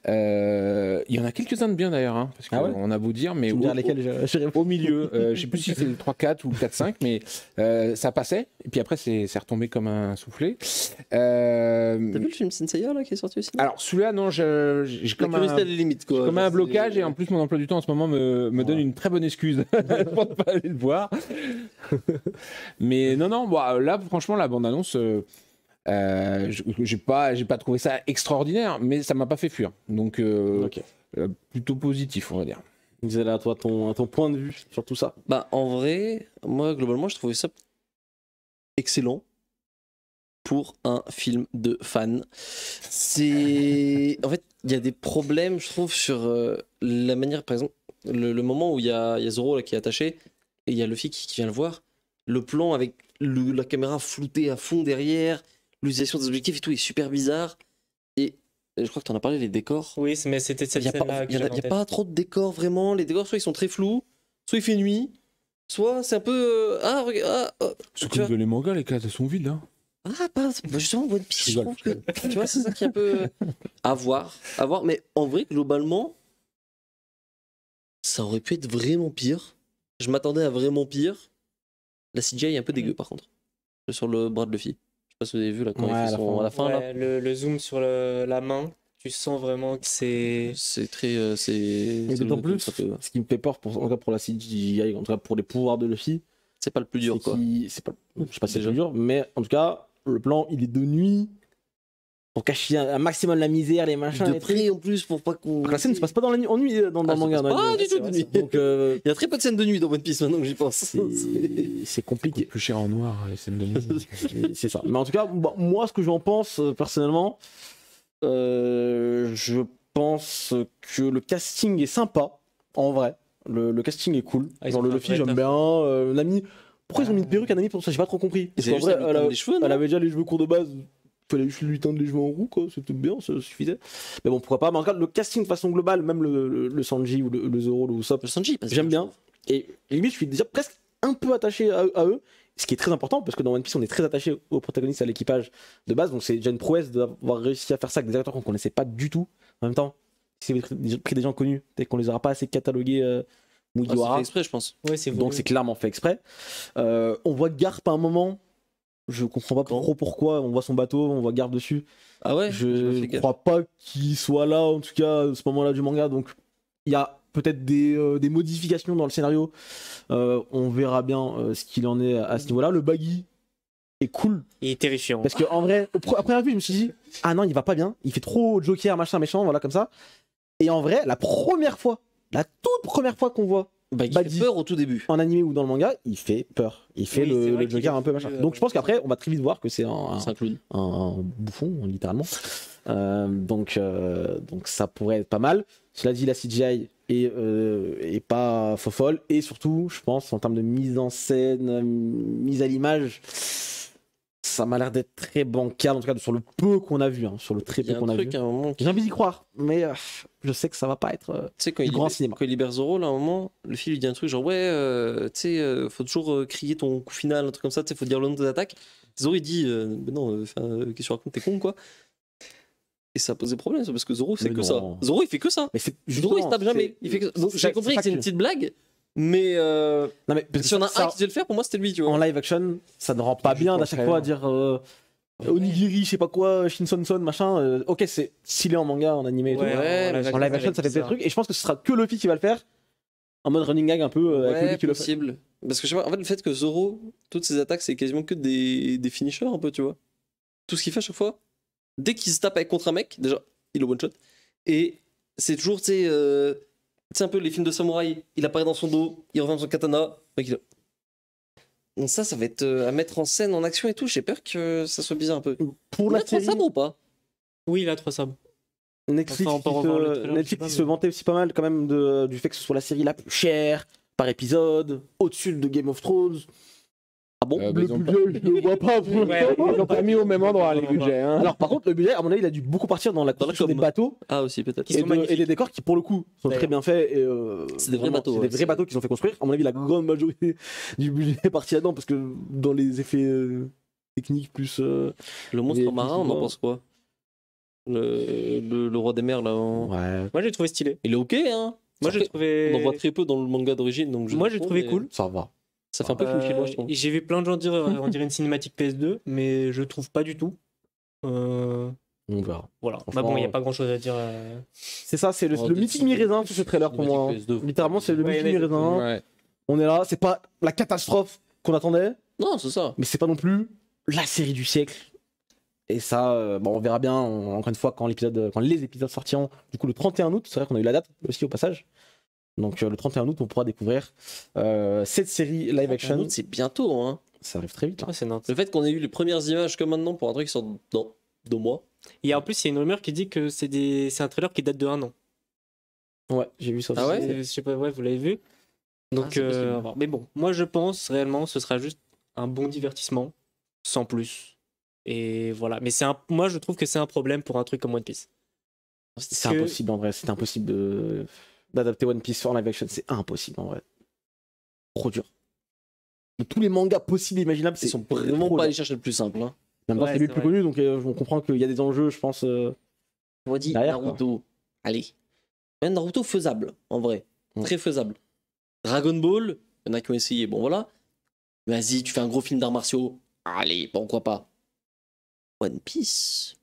Euh, il y en a quelques-uns de bien d'ailleurs, hein, parce qu'on ah a beau dire, mais au, au, milieu, je euh, je sais plus si c'est le 3-4 ou le 4-5, mais euh, ça passait. Et puis après, c'est retombé comme un soufflé. T'as vu le film Sinsayer là qui est sorti aussi Alors celui-là, non, j'ai comme, un, un blocage, et en plus, mon emploi du temps en ce moment me, me donne une très bonne excuse pour ne pas aller le voir. mais non, non. Euh, là, franchement, la bande-annonce, euh, euh j'ai pas, trouvé ça extraordinaire, mais ça m'a pas fait fuir. Donc, euh, plutôt positif, on va dire. à toi, ton, ton point de vue sur tout ça Bah, en vrai, moi, globalement, je trouvais ça excellent pour un film de fan. C'est. En fait, il y a des problèmes, je trouve, sur la manière, par exemple, le, moment où il y a, Zoro qui est attaché, et il y a Luffy qui vient le voir le plan avec la caméra floutée à fond derrière, l'utilisation des objectifs et tout est super bizarre. Et euh, je crois que tu en as parlé, les décors. Oui, mais c'était cette Il n'y a, pas, pas trop de décors vraiment. Les décors, soit ils sont très flous, soit il fait nuit, soit c'est un peu. Euh, ah, regarde. Ah, oh, c'est les mangas, les cases sont vides là. Hein. Ah, pas bah, justement, je trouve tu vois, c'est ça qui est un peu. à À voir. Mais en vrai, globalement, ça aurait pu être vraiment pire. Je m'attendais à vraiment pire. La CGI est un peu mm. dégueu par contre. Sur le bras de Luffy. Je sais pas si vous avez vu là quand il à la fin. là. Le, zoom sur la main, tu sens vraiment que c'est. C'est très. Euh, c'est. d'autant plus, ce qui me fait peur, pour, en tout cas pour la CGI, en tout cas pour les pouvoirs de Luffy. C'est pas le plus dur quoi. pas... Je sais pas si c'est le plus dur, mais en tout cas, le plan il est de nuit pour cacher un, maximum la misère, les machins. De prix en plus pour pas qu'on. Ah, la scène se passe pas dans la nuit, en nuit euh, dans, dans ah, le manga. du tout de nuit. Donc, Il y a très peu de scènes de nuit dans One Piece maintenant que j'y pense. C'est compliqué. Plus cher en noir les scènes de nuit. c'est ça. Mais en tout cas, bah, moi ce que j'en pense euh, personnellement, euh, je pense que le casting est sympa en vrai. Le, casting est cool. Ah, Genre le Luffy j'aime bien, Pourquoi ils ont mis une ah. perruque à Nami ami pour ça J'ai pas trop compris. vrai, elle avait déjà les cheveux courts de base fallait juste lui tendre les cheveux en roue, quoi. C'était bien, ça suffisait. Mais bon, pourquoi pas. Mais regarde, le casting de façon globale, même le, Sanji ou le, Zoro ou ça, Sanji, j'aime bien. Et, lui, je suis déjà presque un peu attaché à, eux ce qui est très important parce que dans One Piece on est très attaché aux protagonistes à l'équipage de base donc c'est déjà une prouesse d'avoir réussi à faire ça avec des acteurs qu'on connaissait pas du tout en même temps si c'est pris des gens connus peut-être qu'on les aura pas assez catalogués euh, fait exprès je pense ouais, donc c'est clairement fait exprès euh, on voit Garp à un moment je comprends pas trop pourquoi. On voit son bateau, on voit garde dessus. Ah ouais Je crois pas qu'il soit là, en tout cas, à ce moment-là du manga. Donc, il y a peut-être des, euh, modifications dans le scénario. Euh, on verra bien euh, ce qu'il en est à, ce niveau-là. Le baggy est cool. Il est terrifiant. Parce que en vrai, à première vue, je me suis dit ah non, il va pas bien. Il fait trop Joker, machin, méchant, voilà comme ça. Et en vrai, la première fois, la toute première fois qu'on voit bah, il bah, fait peur au tout début. En animé ou dans le manga, il fait peur. Il fait le, Joker un peu machin. Donc je pense qu'après, on va très vite voir que c'est un, bouffon, littéralement. Euh, donc, euh, donc ça pourrait être pas mal. Cela dit, la CGI est, euh, est pas fofolle. Et surtout, je pense, en termes de mise en scène, mise à l'image, ça m'a l'air d'être très bancal, en tout cas sur le peu qu'on a vu, hein, sur le très peu qu'on a vu. J'ai envie d'y croire, mais euh, je sais que ça va pas être euh, quand du il grand cinéma. Quand il libère Zoro, là, à un moment, le film lui dit un truc genre ouais, euh, tu sais, faut toujours crier ton coup final, un truc comme ça, tu sais, faut dire le nom de attaques. Zoro il dit mais non, qu'est-ce que tu racontes, t'es con quoi. Et ça posé problème, parce que Zoro c'est que ça. Zoro il fait que ça. Zoro il se tape jamais. j'ai compris que c'est une petite blague, mais, euh, non, mais si on a un qui devait le faire, pour moi c'était lui. Tu vois. En live action, ça ne rend pas bien à chaque fois à dire euh, Onigiri, je sais pas quoi, Shinsonson, machin. Euh, ok, c'est s'il est en manga, en animé tout. en, live, action, ça fait des trucs. Et je pense que ce sera que Luffy qui va le faire. En mode running gag un peu avec qui possible. Parce que je sais pas, en fait, le fait que Zoro, toutes ses attaques, c'est quasiment que des, des finishers un peu, tu vois. Tout ce qu'il fait à chaque fois, dès qu'il se tape avec contre un mec, déjà, il le one-shot. Et c'est toujours, tu sais sais, un peu les films de samouraï, il apparaît dans son dos, il revient dans son katana. Donc ça, ça va être euh, à mettre en scène, en action et tout. J'ai peur que ça soit bizarre un peu. Pour la série... ou pas Oui, la a trois sabres. Netflix, se... vantait aussi pas mal quand même du fait que ce soit la série la plus chère par épisode, au-dessus de Game of Thrones. Ah bon euh, le budget, je le vois pas. Ils l'ont pas mis au même endroit, les budgets. Hein. Alors par contre, le budget, à mon avis, il a dû beaucoup partir dans la construction des bateaux Ah aussi peut-être. et, des décors qui, pour le coup, sont très bien faits. Euh, c'est des vrais bateaux, C'est des vrais bateaux qu'ils ont fait construire. À mon avis, la grande majorité du budget est partie là-dedans parce que dans les effets euh, techniques plus. Le monstre marin, on en pense quoi le, le, roi des mers là. on- Ouais. Moi, j'ai trouvé stylé. Il est ok hein. Moi, j'ai trouvé. On en voit très peu dans le manga d'origine donc. je Moi, j'ai trouvé cool. Ça va. Ça fait un peu film euh, J'ai vu plein de gens dire euh, on dirait une cinématique PS2, mais je trouve pas du tout. Euh, on verra. Voilà. Bah bon, il n'y a pas grand chose à dire. C'est ça, c'est le, oh, mythique mythique ce trailer pour moi. Hein. Littéralement, c'est le mythique mi On est là, c'est pas la catastrophe qu'on attendait. Non, c'est ça. Mais c'est pas non plus la série du siècle. Et ça, bon, on verra bien, encore une fois, quand, quand les épisodes sortiront, du coup, le 31 août, c'est vrai qu'on a eu la date aussi au passage. Donc euh, le 31 août, on pourra découvrir euh, cette série live action. c'est bientôt, hein. Ça arrive très vite. Hein. le fait qu'on ait eu les premières images comme maintenant pour un truc qui sort dans deux mois. Et en plus, il y a une rumeur qui dit que c'est des... un trailer qui date de un an. Ouais, j'ai vu ça. Ah ouais, je sais pas, vous l'avez vu. Donc, ah, euh, mais bon, moi je pense réellement, ce sera juste un bon divertissement, sans plus. Et voilà. Mais c'est un, moi je trouve que c'est un problème pour un truc comme One Piece. C'est impossible en vrai, c'est impossible de d'adapter One Piece en live action. C'est impossible en vrai. Trop dur. tous les mangas possibles et imaginables, ils sont vraiment pas les chercher le plus simple. Hein. Même c'est lui le plus connu, donc euh, on comprend qu'il y a des enjeux, je pense. Euh, on Naruto, allez. Même Naruto faisable, en vrai. Très faisable. Dragon Ball, il y en a qui ont essayé, bon voilà. Vas-y, tu fais un gros film d'arts martiaux. Allez, pourquoi pas. One Piece.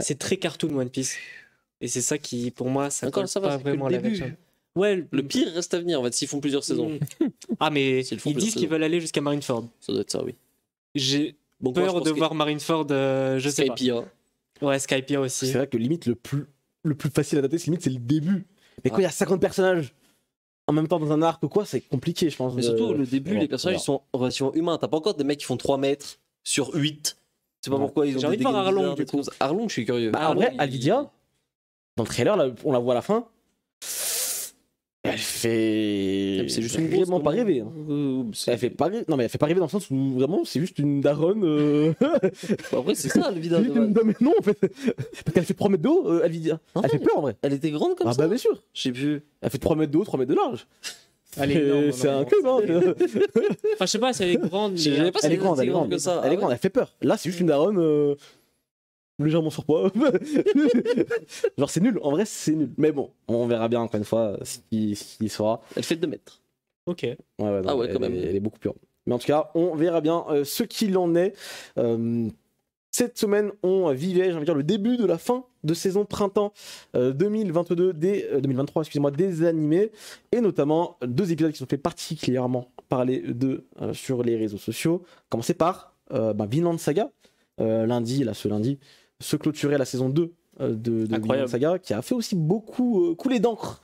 C'est très cartoon One Piece. Et c'est ça qui, pour moi, ça ça va, pas vraiment le la Ouais, le pire reste à venir, en fait, s'ils font plusieurs mm. saisons. ah, mais ils, disent qu'ils veulent aller jusqu'à Marineford. Ça doit être ça, oui. J'ai peur de voir Marineford, euh, je sais pas. Hein. Ouais, Skypiea hein, aussi. C'est vrai que limite, le plus, le plus facile à dater, c'est limite, c'est le début. Mais quoi, il y a 50 ah. personnages en même temps dans un arc ou quoi, c'est compliqué, je pense. Mais surtout, le début, les personnages, ils sont en relation humaine. T'as pas encore des mecs qui font 3 mètres sur 8. C'est pas pourquoi ils ont J'ai envie de voir Arlong, Arlong, je suis curieux. Bah, en vrai, dans le trailer, on la voit à la fin. Elle fait. Ah, c'est juste vraiment pas rêver. Hein. Euh, euh elle fait pas Non, mais elle fait pas rêver dans le sens où vraiment c'est juste une daronne. en euh. vrai, bah, c'est ça, le vidage. Non, mais non, en fait. Parce qu'elle fait 3 mètres de haut, elle, euh, ah elle fait peur en vrai. Elle était grande comme ah, ça. Ah, bah, bien sûr. Je sais Elle fait 3 mètres de haut, 3 mètres de large. Hein, c'est un cube, hein! enfin, je sais pas si elle est grande, mais. Elle, elle est grande, elle est grande. Elle est grande, elle fait peur. Là, c'est juste une daronne légèrement surpoids. Genre, c'est nul. En vrai, c'est nul. Mais bon, on verra bien encore une fois euh, ce qui, sera. Elle fait 2 mètres. Ok. ah ouais, quand même. Elle est beaucoup plus grande. Mais en tout cas, on verra bien euh, ce qu'il en est. Euh, cette semaine, on vivait, j'ai envie de dire, le début de la fin de saison printemps 2022 des, 2023, excusez-moi, des animés, et notamment deux épisodes qui sont fait particulièrement parler d'eux sur les réseaux sociaux. Commencer par bah, Vinland Saga, lundi, là ce lundi, se clôturer la saison 2 euh, de, de Saga, qui a fait aussi beaucoup euh, couler d'encre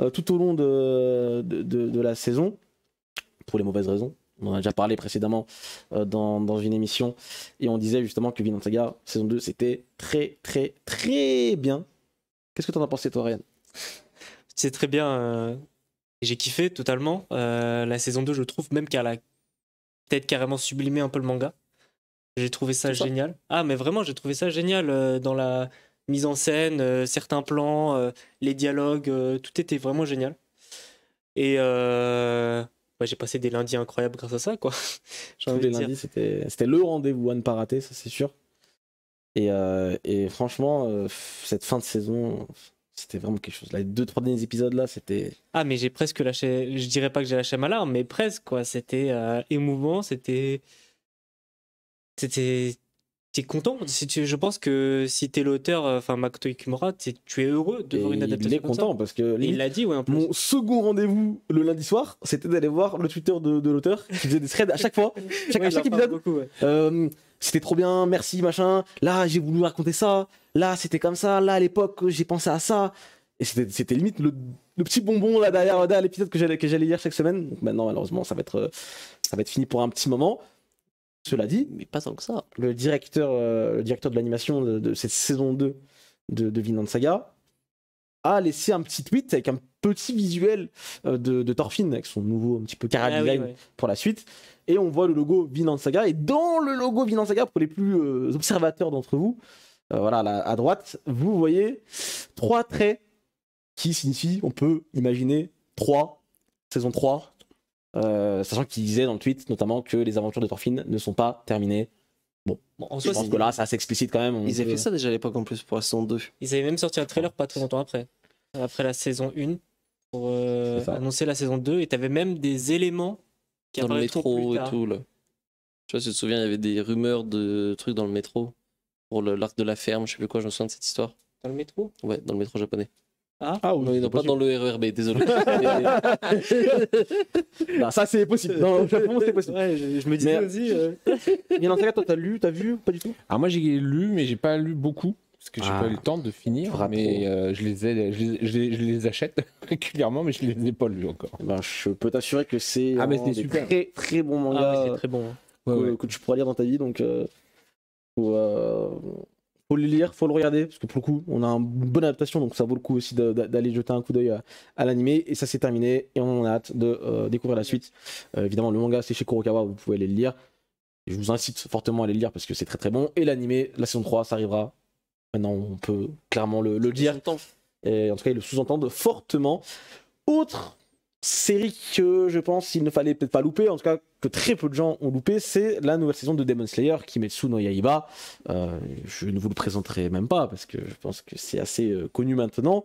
euh, tout au long de, de, la saison, pour les mauvaises raisons. On en a déjà parlé précédemment dans, une émission, et on disait justement que Vinland Saga, saison 2, c'était très, très, très bien. Qu'est-ce que t'en as pensé, toi, Ryan C'est très bien. J'ai kiffé totalement. la saison 2, je trouve, même qu'elle a peut-être carrément sublimé un peu le manga. J'ai trouvé ça génial. Ah, mais vraiment, j'ai trouvé ça génial euh, dans la mise en scène, euh, certains plans, euh, les dialogues, tout était vraiment génial. Et j'ai passé des lundis incroyables grâce à ça, quoi. Tous les lundis, c'était le rendez-vous à ne pas rater, ça c'est sûr. Et, et franchement, cette fin de saison, c'était vraiment quelque chose. Les deux, trois derniers épisodes là, c'était. Ah, mais j'ai presque lâché. Je dirais pas que j'ai lâché ma larme, mais presque, quoi. C'était émouvant, c'était t'es content. je pense que si t'es l'auteur, euh, enfin Makoto Ikumura, tu es heureux de voir une adaptation. Il est content parce que il l'a dit, Mon second rendez-vous le lundi soir, c'était d'aller voir le Twitter de, l'auteur qui faisait des threads à chaque fois, épisode. Euh, c'était trop bien, merci machin. Là, j'ai voulu raconter ça. Là, c'était comme ça. Là, à l'époque, j'ai pensé à ça. Et c'était limite le, petit bonbon là derrière, l'épisode que j'allais lire chaque semaine. maintenant, malheureusement, ça euh, ça va être fini pour un petit moment. Cela dit, mais pas ça. Le directeur, euh, le directeur de l'animation de, cette saison 2 de, de Vinland Saga a laissé un petit tweet avec un petit visuel euh, de, Thorfinn avec son nouveau un petit peu ah pour la suite. Et on voit le logo Vinland Saga. Et dans le logo Vinland Saga, pour les plus euh, observateurs d'entre vous, voilà, à droite, vous voyez trois traits qui signifient, on peut imaginer, trois, saisons 3, euh, sachant qu'il disait dans le tweet notamment que les aventures de Thorfinn ne sont pas terminées. Bon, en je soi, pense que là, ça quand même. Ils avaient fait ça déjà à l'époque en plus pour la saison 2. Ils avaient même sorti un trailer pas très longtemps après, après la saison 1, pour euh, annoncer la saison 2. Et t'avais même des éléments qui dans le métro et tout. Là. Tu vois, si tu te souviens, il y avait des rumeurs de trucs dans le métro pour l'arc de la ferme, je sais plus quoi, je me souviens de cette histoire. Dans le métro Ouais, dans le métro japonais. Hein ah oui, pas dans le RERB, désolé. ça, c'est possible. Non, c'est possible. Ouais, je, me disais mais... aussi. Euh, euh. en cas toi, t'as lu, t'as vu, pas du tout Alors, ah, moi, j'ai lu, mais j'ai pas lu beaucoup. Parce que j'ai ah. pas eu le temps de finir, mais euh, je, les je, les, achète régulièrement, mais je les ai pas lus encore. Eh ben, je peux t'assurer que c'est ah, très très bon ah, manga c'est très bon. Hein. que, tu pourras lire dans ta vie. Donc, le lire, faut le regarder, parce que pour le coup, on a une bonne adaptation, donc ça vaut le coup aussi d'aller jeter un coup d'œil à, l'animé. Et ça, c'est terminé, et on a hâte de euh, découvrir la suite. Euh, évidemment, le manga, c'est chez Kurokawa, vous pouvez aller le lire. je vous incite fortement à aller le lire parce que c'est très très bon. Et l'animé, la saison 3, ça arrivera. Maintenant, on peut clairement le, lire dire. Et en tout cas, ils le sous-entendent fortement. Autre série que je pense qu'il ne fallait peut-être pas louper, en tout cas que très peu de gens ont loupé, c'est la nouvelle saison de Demon Slayer Kimetsu no Yaiba. Euh, je ne vous le présenterai même pas parce que je pense que c'est assez euh, connu maintenant.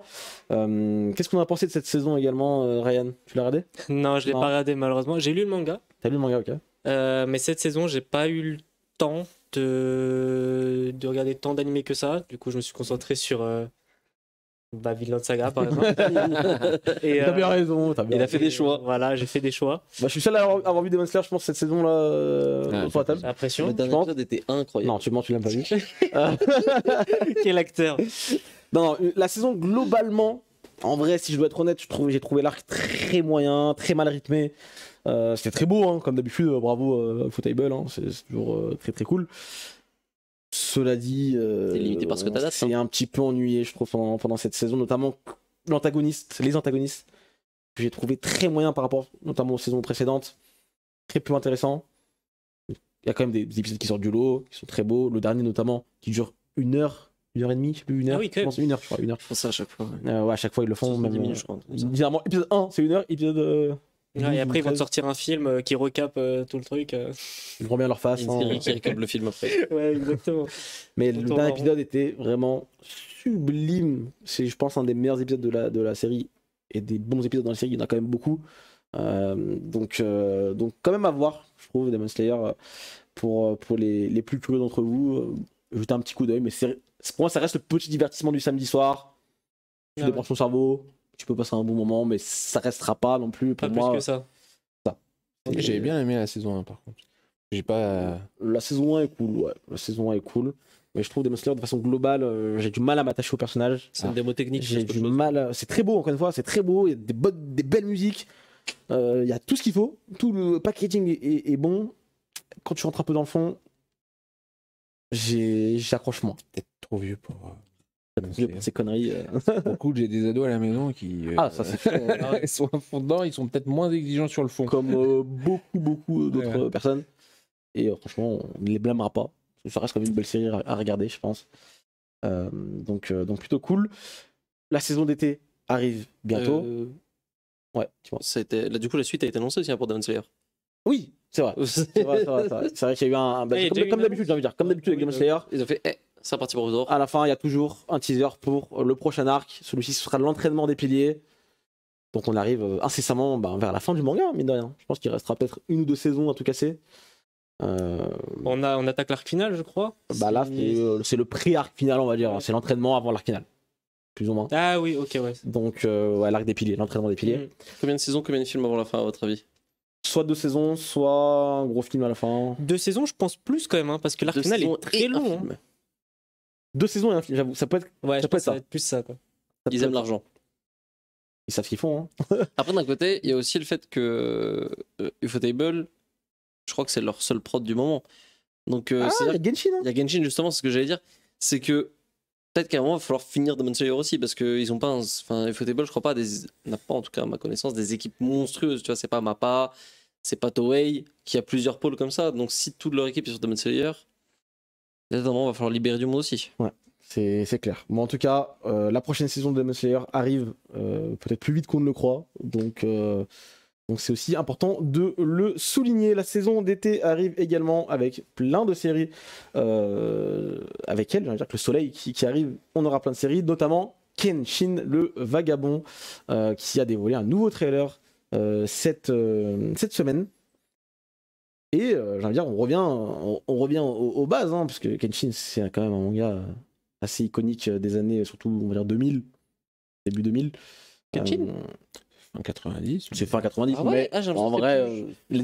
Euh, qu'est-ce qu'on a pensé de cette saison également, euh, Ryan Tu l'as regardé Non, je l'ai pas regardé malheureusement. J'ai lu le manga. T'as lu le manga, ok. mais cette saison, j'ai pas eu le temps de, de regarder tant d'animés que ça. Du coup, je me suis concentré sur bah, Villeneuve Saga, par exemple. t'as bien euh, raison. bien il a fait des choix. Voilà, j'ai fait des choix. Bah, je suis seul à avoir, vu Demon Slayer, je pense, cette saison-là. Euh, ah, j'ai l'impression. Le dernier épisode était incroyable. Non, tu mens, tu l'as pas vu. Quel acteur. Non, la saison, globalement, en vrai, si je dois être honnête, j'ai trouvé, l'arc très moyen, très mal rythmé. Euh, c'était très beau, hein, comme d'habitude. Bravo, euh, Footable, hein, c'est toujours très très cool. Cela dit, euh, c'est limité parce que C'est hein. un petit peu ennuyé, je trouve, pendant, cette saison, notamment l'antagoniste, les antagonistes, que j'ai trouvé très moyen par rapport, notamment aux saisons précédentes, très peu intéressant. Il y a quand même des, épisodes qui sortent du lot, qui sont très beaux. Le dernier, notamment, qui dure une heure, une heure et demie, une ah heure, je pense, une heure, je crois, une heure. Je pense ça à chaque fois. Euh, ouais. à chaque fois, ils le font. Même, minutes, je crois. épisode 1, c'est une heure, épisode euh, et après, ils vont te sortir un film euh, qui recape euh, tout le truc. Euh. Ils vont bien leur face. Ils hein. le film après. ouais, exactement. Mais le dernier épisode était vraiment sublime. C'est, je pense, un des meilleurs épisodes de la, de la série. Et des bons épisodes dans la série, il y en a quand même beaucoup. donc, donc, quand même à voir, je trouve, Demon Slayer, pour, pour les, les plus curieux d'entre vous. jetez un petit coup d'œil. Mais c'est, pour moi, ça reste le petit divertissement du samedi soir. Tu ah débranches ton cerveau, tu peux passer un bon moment, mais ça restera pas non plus pas Plus que ça. ça. J'ai bien aimé la saison 1 par contre. J'ai pas. La saison 1 est cool, ouais. La saison 1 est cool. Mais je trouve Demon Slayer de façon globale, euh, j'ai du mal à m'attacher au personnage. C'est une démo technique. J'ai du mal. C'est très beau encore une fois, c'est très beau. Il y a des, belles musiques. Euh, il y a tout ce qu'il faut. Tout le packaging est, bon. Quand tu rentres un peu dans le fond, j'accroche moins. T'es trop vieux pour. Euh, ces conneries. Beaucoup, euh. j'ai des ados à la maison qui euh, ah, ça, hein. ils sont à fond ils sont peut-être moins exigeants sur le fond. Comme euh, beaucoup, beaucoup d'autres personnes. Et franchement, on ne les blâmera pas. Ça reste quand même une belle série à, regarder, je pense. donc, donc plutôt cool. La saison d'été arrive bientôt. Ouais, tu vois. Là, du coup, la suite a été annoncée aussi hein, pour Demon Slayer. Oui, c'est vrai. C'est vrai, c'est vrai, qu'il y a eu un. Ah, comme d'habitude, j'ai envie de dire. Comme d'habitude avec Demon Slayer. Ils ont fait. Eh, c'est pour À la fin, il y a toujours un teaser pour le prochain arc. Celui-ci, ce sera l'entraînement des piliers. Donc on arrive euh, incessamment bah, vers la fin du manga, hein, mine de rien. Je pense qu'il restera peut-être une ou deux saisons en tout casser. Euh... On, a, on attaque l'arc final, je crois. Bah là, euh, c'est le pré-arc final, on va dire. C'est l'entraînement avant l'arc final. Plus ou moins. Ah oui, ok, ouais. Donc, euh, l'arc des piliers, l'entraînement des piliers. Hmm. Combien de saisons, combien de films avant la fin, à votre avis Soit deux saisons, soit un gros film à la fin. Deux saisons, je pense plus quand même, hein, parce que l'arc final est très long. Hein. Deux saisons j'avoue. Ça peut être, plus ça. Ils aiment l'argent. Ils savent ce qu'ils font. Hein. Après, d'un côté, il y a aussi le fait que euh, Ufotable, je crois que c'est leur seul prod du moment. Donc, euh, ah, il y a Genshin. Hein. Il y a justement, c'est ce que j'allais dire. C'est que peut-être qu'à un moment, il va falloir finir Demon Slayer aussi, parce qu'ils ont pas. Enfin, Ufotable, je crois pas, n'a pas, en tout cas à ma connaissance, des équipes monstrueuses. Tu vois, c'est pas Mappa, c'est pas Toei, qui a plusieurs pôles comme ça. Donc, si toute leur équipe est sur Demon Slayer, il va falloir libérer du monde aussi. Ouais. C'est clair. moi en tout cas, euh, la prochaine saison de Demon Slayer arrive euh, peut-être plus vite qu'on ne le croit. Euh, donc, c'est aussi important de le souligner. La saison d'été arrive également avec plein de séries. avec elle, dire que le soleil qui, arrive, on aura plein de séries, notamment Kenshin le vagabond, qui a dévoilé un nouveau trailer cette, cette semaine. Et j'aime euh, j'ai dire, on revient, on, revient aux, bases, hein, parce que Kenshin, c'est quand même un manga assez iconique euh, des années, surtout, on va dire 2000, début 2000. Kenshin euh, Fin 90 C'est fin 90, ah mais ah, en vrai,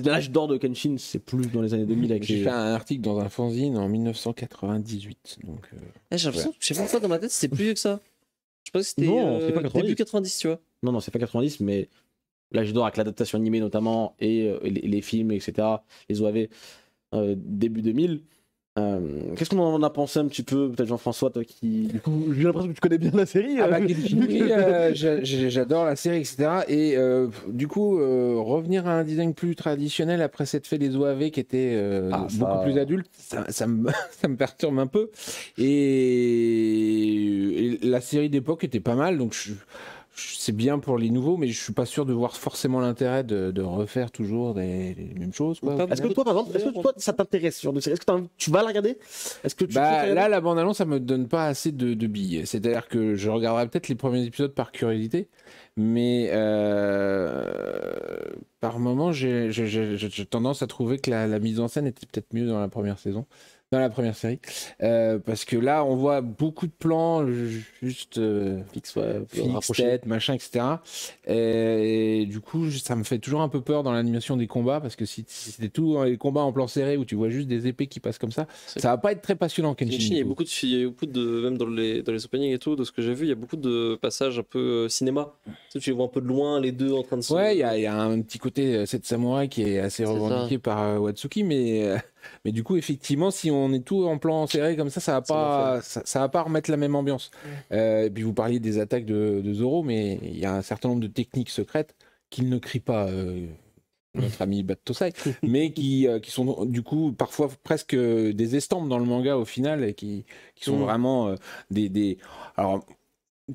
l'âge d'or de Kenshin, c'est plus dans les années 2000. J'ai fait un article dans un fanzine en 1998. Donc eh, j'ai l'impression, que je sais pas pourquoi dans ma tête, c'est plus que ça. Je pense que c'était pas début 90, tu vois. Non, non, c'est pas 90, mais l'âge j'adore avec l'adaptation animée notamment et euh, les, films, etc., les OAV euh, début 2000. Euh, qu'est-ce qu'on en a pensé un petit peu, peut-être Jean-François, toi qui. j'ai l'impression que tu connais bien la série. Ah, bah, j'adore la série, etc. Et du coup, revenir à un design plus traditionnel après cette fait des OAV qui était ah, beaucoup plus adulte, ça, me, perturbe un peu. Et, la série d'époque était pas mal, donc je c'est bien pour les nouveaux, mais je suis pas sûr de voir forcément l'intérêt de, refaire toujours les mêmes choses. Est-ce que toi, par exemple, ça t'intéresse sur Est-ce que tu vas la regarder est que bah, là, la bande annonce, ça me donne pas assez de, billes. C'est-à-dire que je regarderai peut-être les premiers épisodes par curiosité, mais euh, par moment, j'ai tendance à trouver que la mise en scène était peut-être mieux dans la première saison. Dans la première série. Euh, parce que là, on voit beaucoup de plans, juste euh, fixe, ouais, fixe tête, machin, etc. Et, du coup, ça me fait toujours un peu peur dans l'animation des combats, parce que si, c'était tout les combats en plan serré où tu vois juste des épées qui passent comme ça, ça va pas être très passionnant. Kenshin, il y a beaucoup de, il y a beaucoup de, même dans les, dans les openings et tout, de ce que j'ai vu, il y a beaucoup de passages un peu euh, cinéma. Tu, les vois un peu de loin, les deux en train de se. Ouais, il y, a un petit côté cette samouraï qui est assez revendiqué par Watsuki, mais mais du coup, effectivement, si on est tout en plan serré comme ça, ça va pas, ça, va pas remettre la même ambiance. Euh, et puis vous parliez des attaques de, Zoro, mais il y a un certain nombre de techniques secrètes qu'il ne crie pas. Euh, notre ami Batosai, mais euh, qui, sont du coup parfois presque des estampes dans le manga au final, et qui, sont mm. vraiment des, des. Alors,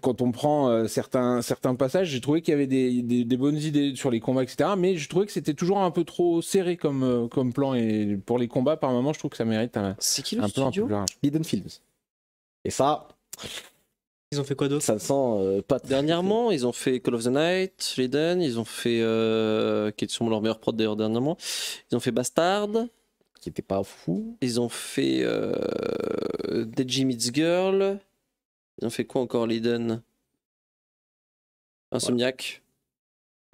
quand on prend euh, certains, certains passages, j'ai trouvé qu'il y avait des, des, bonnes idées sur les combats, etc. Mais je trouvais que c'était toujours un peu trop serré comme, euh, comme plan. Et pour les combats, par moment, je trouve que ça mérite un, qui, plan un peu plus large. Hidden Films. Et ça. Ils ont fait quoi d'autre Ça sent euh, pas. Dernièrement, ils ont fait Call of the Night, Liden. ils ont fait. qui est sûrement leur meilleur prod d'ailleurs dernièrement. Ils ont fait Bastard. Qui était pas fou. Ils ont fait. Dead Jimmy's Girl. Ils ont fait quoi encore, Liden Insomniac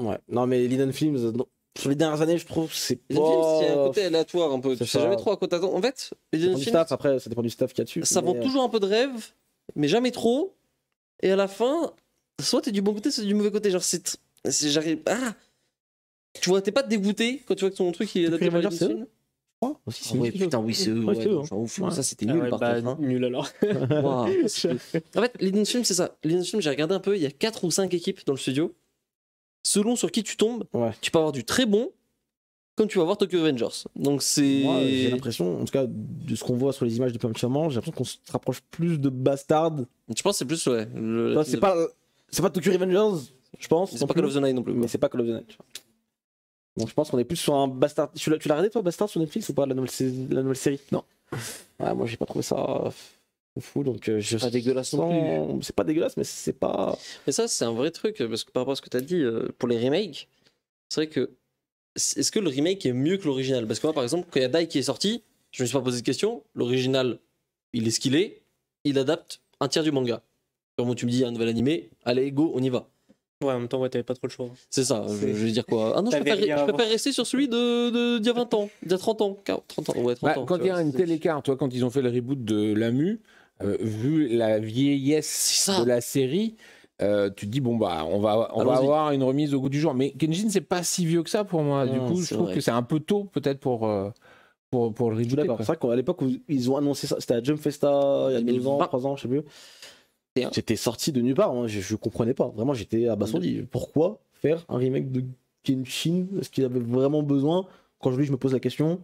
ouais. ouais. Non, mais Liden Films, sur les dernières années, je trouve c'est pas. un côté aléatoire un peu. Tu sais jamais trop à quoi t'attends. En fait, Liden Films. après, ça dépend du staff qu'il y a dessus. Ça vend euh, toujours un peu de rêve, mais jamais trop. Et à la fin, soit t'es du bon côté, soit du mauvais côté. Genre, c'est. J'arrive. Ah Tu vois, t'es pas dégoûté quand tu vois que ton truc est adapté à Liden Oh, ah putain, oui, c'est eux. Hein. Ça, c'était ah nul, par bah, contre. Hein. Nul alors. en fait, les Film, c'est ça. Les Film, j'ai regardé un peu, il y a 4 ou 5 équipes dans le studio. Selon sur qui tu tombes, tu peux avoir du très bon, comme tu vas voir Tokyo Avengers. Donc c'est. Moi, j'ai l'impression, en tout cas, de ce qu'on voit sur les images de Plum j'ai l'impression qu'on se rapproche plus de Bastard. Je pense que c'est plus, ouais. c'est pas, c'est pas Tokyo Avengers, je pense. C'est pas Call of the Night non plus. Mais c'est pas Call of the Night. Donc je pense qu'on est plus sur un Bastard. Tu l'as, regardé toi, Bastard, sur Netflix ou pas la nouvelle, la nouvelle série Non. Ouais, moi j'ai pas trouvé ça euh, fou, donc euh, Pas dégueulasse non C'est pas dégueulasse, mais c'est pas. Mais ça, c'est un vrai truc, parce que par rapport à ce que t'as dit, euh, pour les remakes, c'est vrai que. Est-ce que le remake est mieux que l'original Parce que moi, par exemple, quand il y a Dai qui est sorti, je me suis pas posé de question. L'original, il est ce qu'il est, il adapte un tiers du manga. comme tu me dis un nouvel animé, allez, go, on y va. Ouais, en même temps, ouais, t'avais pas trop le choix. Hein. C'est ça, je, veux vais dire quoi. Ah non, je préfère, rester sur celui d'il de, y a 20 ans, d'il y a 30 ans. 30 bah, ans, quand il y a un tel écart, toi, quand ils ont fait le reboot de l'AMU, euh, vu la vieillesse de la série, euh, tu te dis bon bah on va on va avoir une remise au goût du jour. Mais Kenjin c'est pas si vieux que ça pour moi. du coup je trouve que c'est un peu tôt peut-être pour euh, pour, pour le reboot. C'est vrai qu'à l'époque où ils ont annoncé ça, c'était à Jump Festa il y a 2000 ans, 3 ans, je sais plus. C'était hein. sorti de nulle part, hein. je, comprenais pas. Vraiment, j'étais abasourdi. Pourquoi faire un remake de Kenshin Est-ce qu'il avait vraiment besoin Quand je lui, je me pose la question.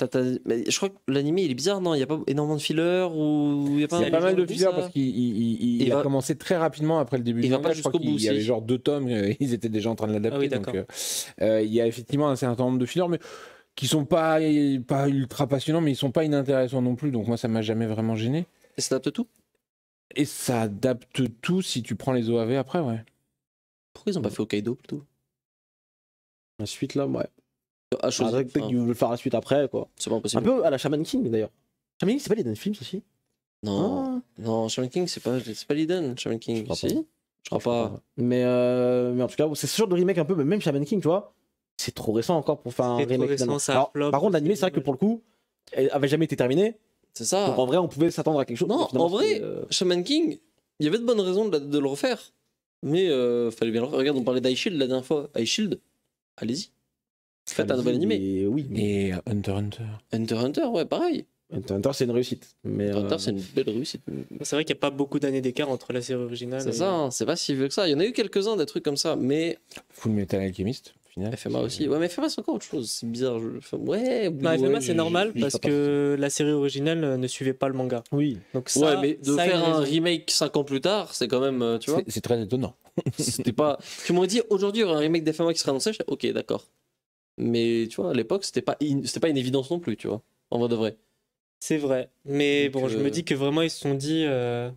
je crois que l'anime il est bizarre, non Il n'y a pas énormément de fillers ou il y a pas, mal de fillers parce qu'il va... a commencé très rapidement après le début il pas Je crois Il y avait genre deux tomes, ils étaient déjà en train de ah l'adapter. donc euh, euh, il y a effectivement un certain nombre de fillers, mais qui sont pas pas ultra passionnants, mais ils sont pas inintéressants non plus. Donc moi ça m'a jamais vraiment gêné. Et ça tout et ça adapte tout si tu prends les OAV après, ouais. Pourquoi ils ont pas fait Hokkaido plutôt La suite là, ouais. Ah, chose, ah, Ils veulent faire la suite après, quoi. C'est pas impossible. Un peu à la Shaman King d'ailleurs. Shaman King, c'est pas les Dan Films aussi Non, ah. non, Shaman King, c'est pas, pas les Shaman King. Je Je crois pas. Mais, euh, mais en tout cas, c'est ce genre de remake un peu, mais même Shaman King, tu vois, c'est trop récent encore pour faire un remake. Récent, ça par contre, l'animé, c'est vrai que pour le coup, elle avait jamais été terminé. C'est ça. en vrai, on pouvait s'attendre à quelque chose. Non, en vrai, euh, Shaman King, il y avait de bonnes raisons de, le refaire. Mais euh, fallait bien le refaire. Regarde, on parlait d'iShield la dernière fois. iShield, allez-y. Faites un nouvel animé. Oui. Mais... Et euh, Hunter Hunter. Hunter Hunter, ouais, pareil. Hunter Hunter, c'est une réussite. Mais Hunter, euh, c'est une belle réussite. C'est vrai qu'il n'y a pas beaucoup d'années d'écart entre la série originale. C'est ça, hein, c'est pas si vieux que ça. Il y en a eu quelques-uns des trucs comme ça, mais. Full Metal Alchemist. FMA aussi. Ouais, mais FMA, c'est encore autre chose. C'est bizarre. ouais, FMA, c'est normal parce que la série originale ne suivait pas le manga. Oui. Donc ça, ouais, mais de faire un remake cinq ans plus tard, c'est quand même. Euh, tu vois C'est très étonnant. C'était pas. Tu m'aurais dit aujourd'hui, il y aurait un remake d'FMA qui serait annoncé. Je... Ok, d'accord. Mais tu vois, à l'époque, c'était pas, pas une évidence non plus, tu vois. En vrai de vrai. C'est vrai. Mais bon, je me euh, dis que vraiment, ils se sont dit. Euh,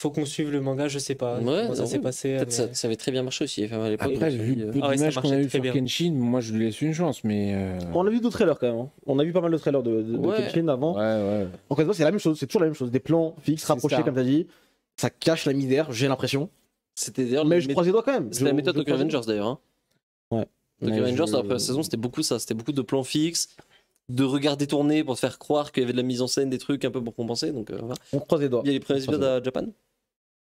faut qu'on suive le manga, je sais pas. Ouais, ça s'est passé. Ça, ça, avait très bien marché aussi. à Après, ah vu peu qu'on a eu sur Kenshin, moi je lui laisse une chance. mais... Euh, on a vu d'autres trailers quand même. Hein. On a vu pas mal de trailers de, Kenshin avant. Ouais, ouais. En c'est la même chose, c'est toujours la même chose. Des plans fixes, rapprochés, comme t'as dit. Ça cache la misère, j'ai l'impression. C'était Mais je croise les doigts quand même. C'était la méthode Tokyo Avengers d'ailleurs. Hein. Ouais. Tokyo Avengers, après la saison, c'était beaucoup ça. C'était beaucoup de plans fixes, de regarder détournés pour se faire croire qu'il y avait de la mise en scène, des trucs un peu pour compenser. Donc, euh, voilà. On croise les doigts. Il y a les premiers épisodes à Japan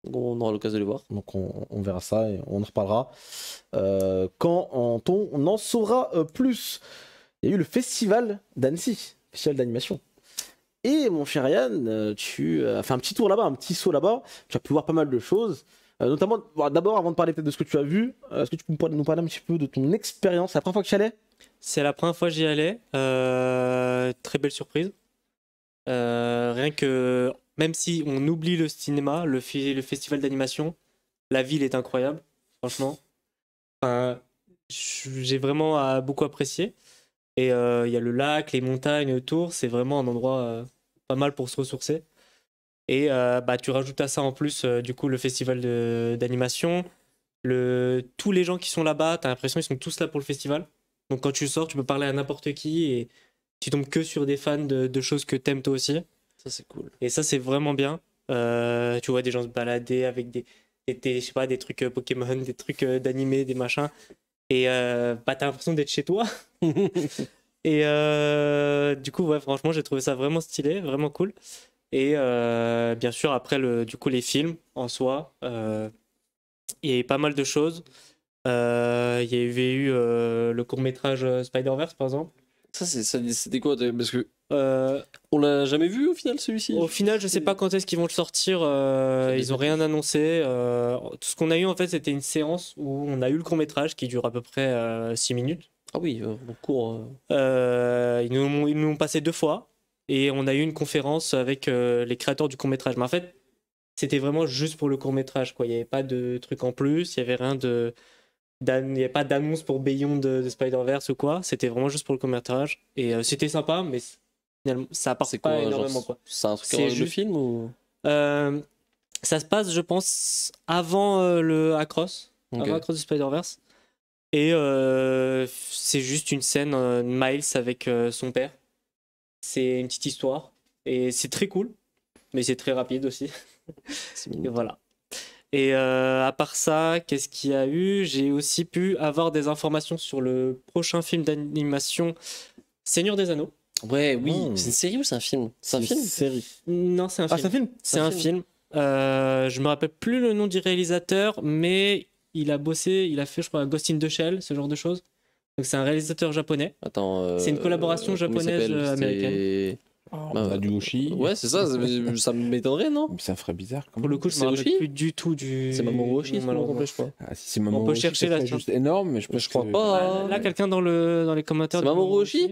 on aura l'occasion de les voir. Donc on, verra ça et on en reparlera euh, quand on, on, en saura euh, plus. Il y a eu le festival d'Annecy, festival d'animation. Et mon cher Yann, euh, tu as fait un petit tour là-bas, un petit saut là-bas. Tu as pu voir pas mal de choses. notamment, d'abord, avant de parler peut-être de ce que tu as vu, est-ce que tu peux nous parler un petit peu de ton expérience C'est la première fois que tu allais C'est la première fois que j'y allais. très belle surprise. rien que même si on oublie le cinéma, le, festival d'animation, la ville est incroyable, franchement. j'ai vraiment beaucoup apprécié. Et euh, il y a le lac, les montagnes autour, c'est vraiment un endroit euh, pas mal pour se ressourcer. Et euh, bah, tu rajoutes à ça en plus, du coup, le festival d'animation. Tous les gens qui sont là-bas, t'as l'impression qu'ils sont tous là pour le festival. Donc quand tu sors, tu peux parler à n'importe qui et tu tombes que sur des fans de choses que t'aimes toi aussi c'est cool. Et ça, c'est vraiment bien. Euh, tu vois des gens se balader avec des, des, pas, des trucs euh, Pokémon, des trucs euh, d'animé, des machins. Et bah, t'as l'impression d'être chez toi. et du coup, ouais, franchement, j'ai trouvé ça vraiment stylé, vraiment cool. Et bien sûr, après, le, du coup, les films en soi, il y a eu pas mal de choses. Il y avait eu le court-métrage Spider-Verse, par exemple. Ça, c'était quoi Parce que euh, on l'a jamais vu au final celui-ci Au final, je sais pas quand est-ce qu'ils vont le sortir. Euh, ils ont rien annoncé. Euh, tout ce qu'on a eu en fait, c'était une séance où on a eu le court métrage qui dure à peu près 6 minutes. Ah oui, court. ils nous ils nous ont passé deux fois et on a eu une conférence avec les créateurs du court métrage. Mais en fait, c'était vraiment juste pour le court métrage. Quoi, il n'y avait pas de truc en plus. Il y avait rien de il n'y a pas d'annonce pour Bayon de, Spider-Verse ou quoi. C'était vraiment juste pour le court Et euh, c'était sympa, mais finalement, ça part pas quoi, énormément. Genre, quoi. C'est un truc le film ou euh, Ça se passe, je pense, avant euh, le Across. Avant Across de Spider-Verse. Et c'est juste une scène Miles avec son père. C'est une petite histoire. Et c'est très cool, mais c'est très rapide aussi. et voilà. Et euh, à part ça, qu'est-ce qu'il y a eu J'ai aussi pu avoir des informations sur le prochain film d'animation Seigneur des Anneaux. Ouais, oui. Oh. C'est une série ou c'est un film C'est un film une série. Non, ah, c'est un, film. C'est un, film. Euh, je me rappelle plus le nom du réalisateur, mais il a bossé, il a fait, je crois, Ghost in the Shell, ce genre de choses. Donc c'est un réalisateur japonais. Attends. c'est une euh, collaboration japonaise euh, américaine on oh, ah, bah, du Oshi. Ouais, c'est ça, ça, m'étonnerait, non Ça ferait bizarre. Pour le coup, c'est Oshi plus du tout du. C'est Mamoru Oshi, ah, On peut chercher là. C'est juste énorme, mais je, je crois pas. Bah, là, quelqu'un dans, le... dans les commentaires. C'est Mamoru Oshi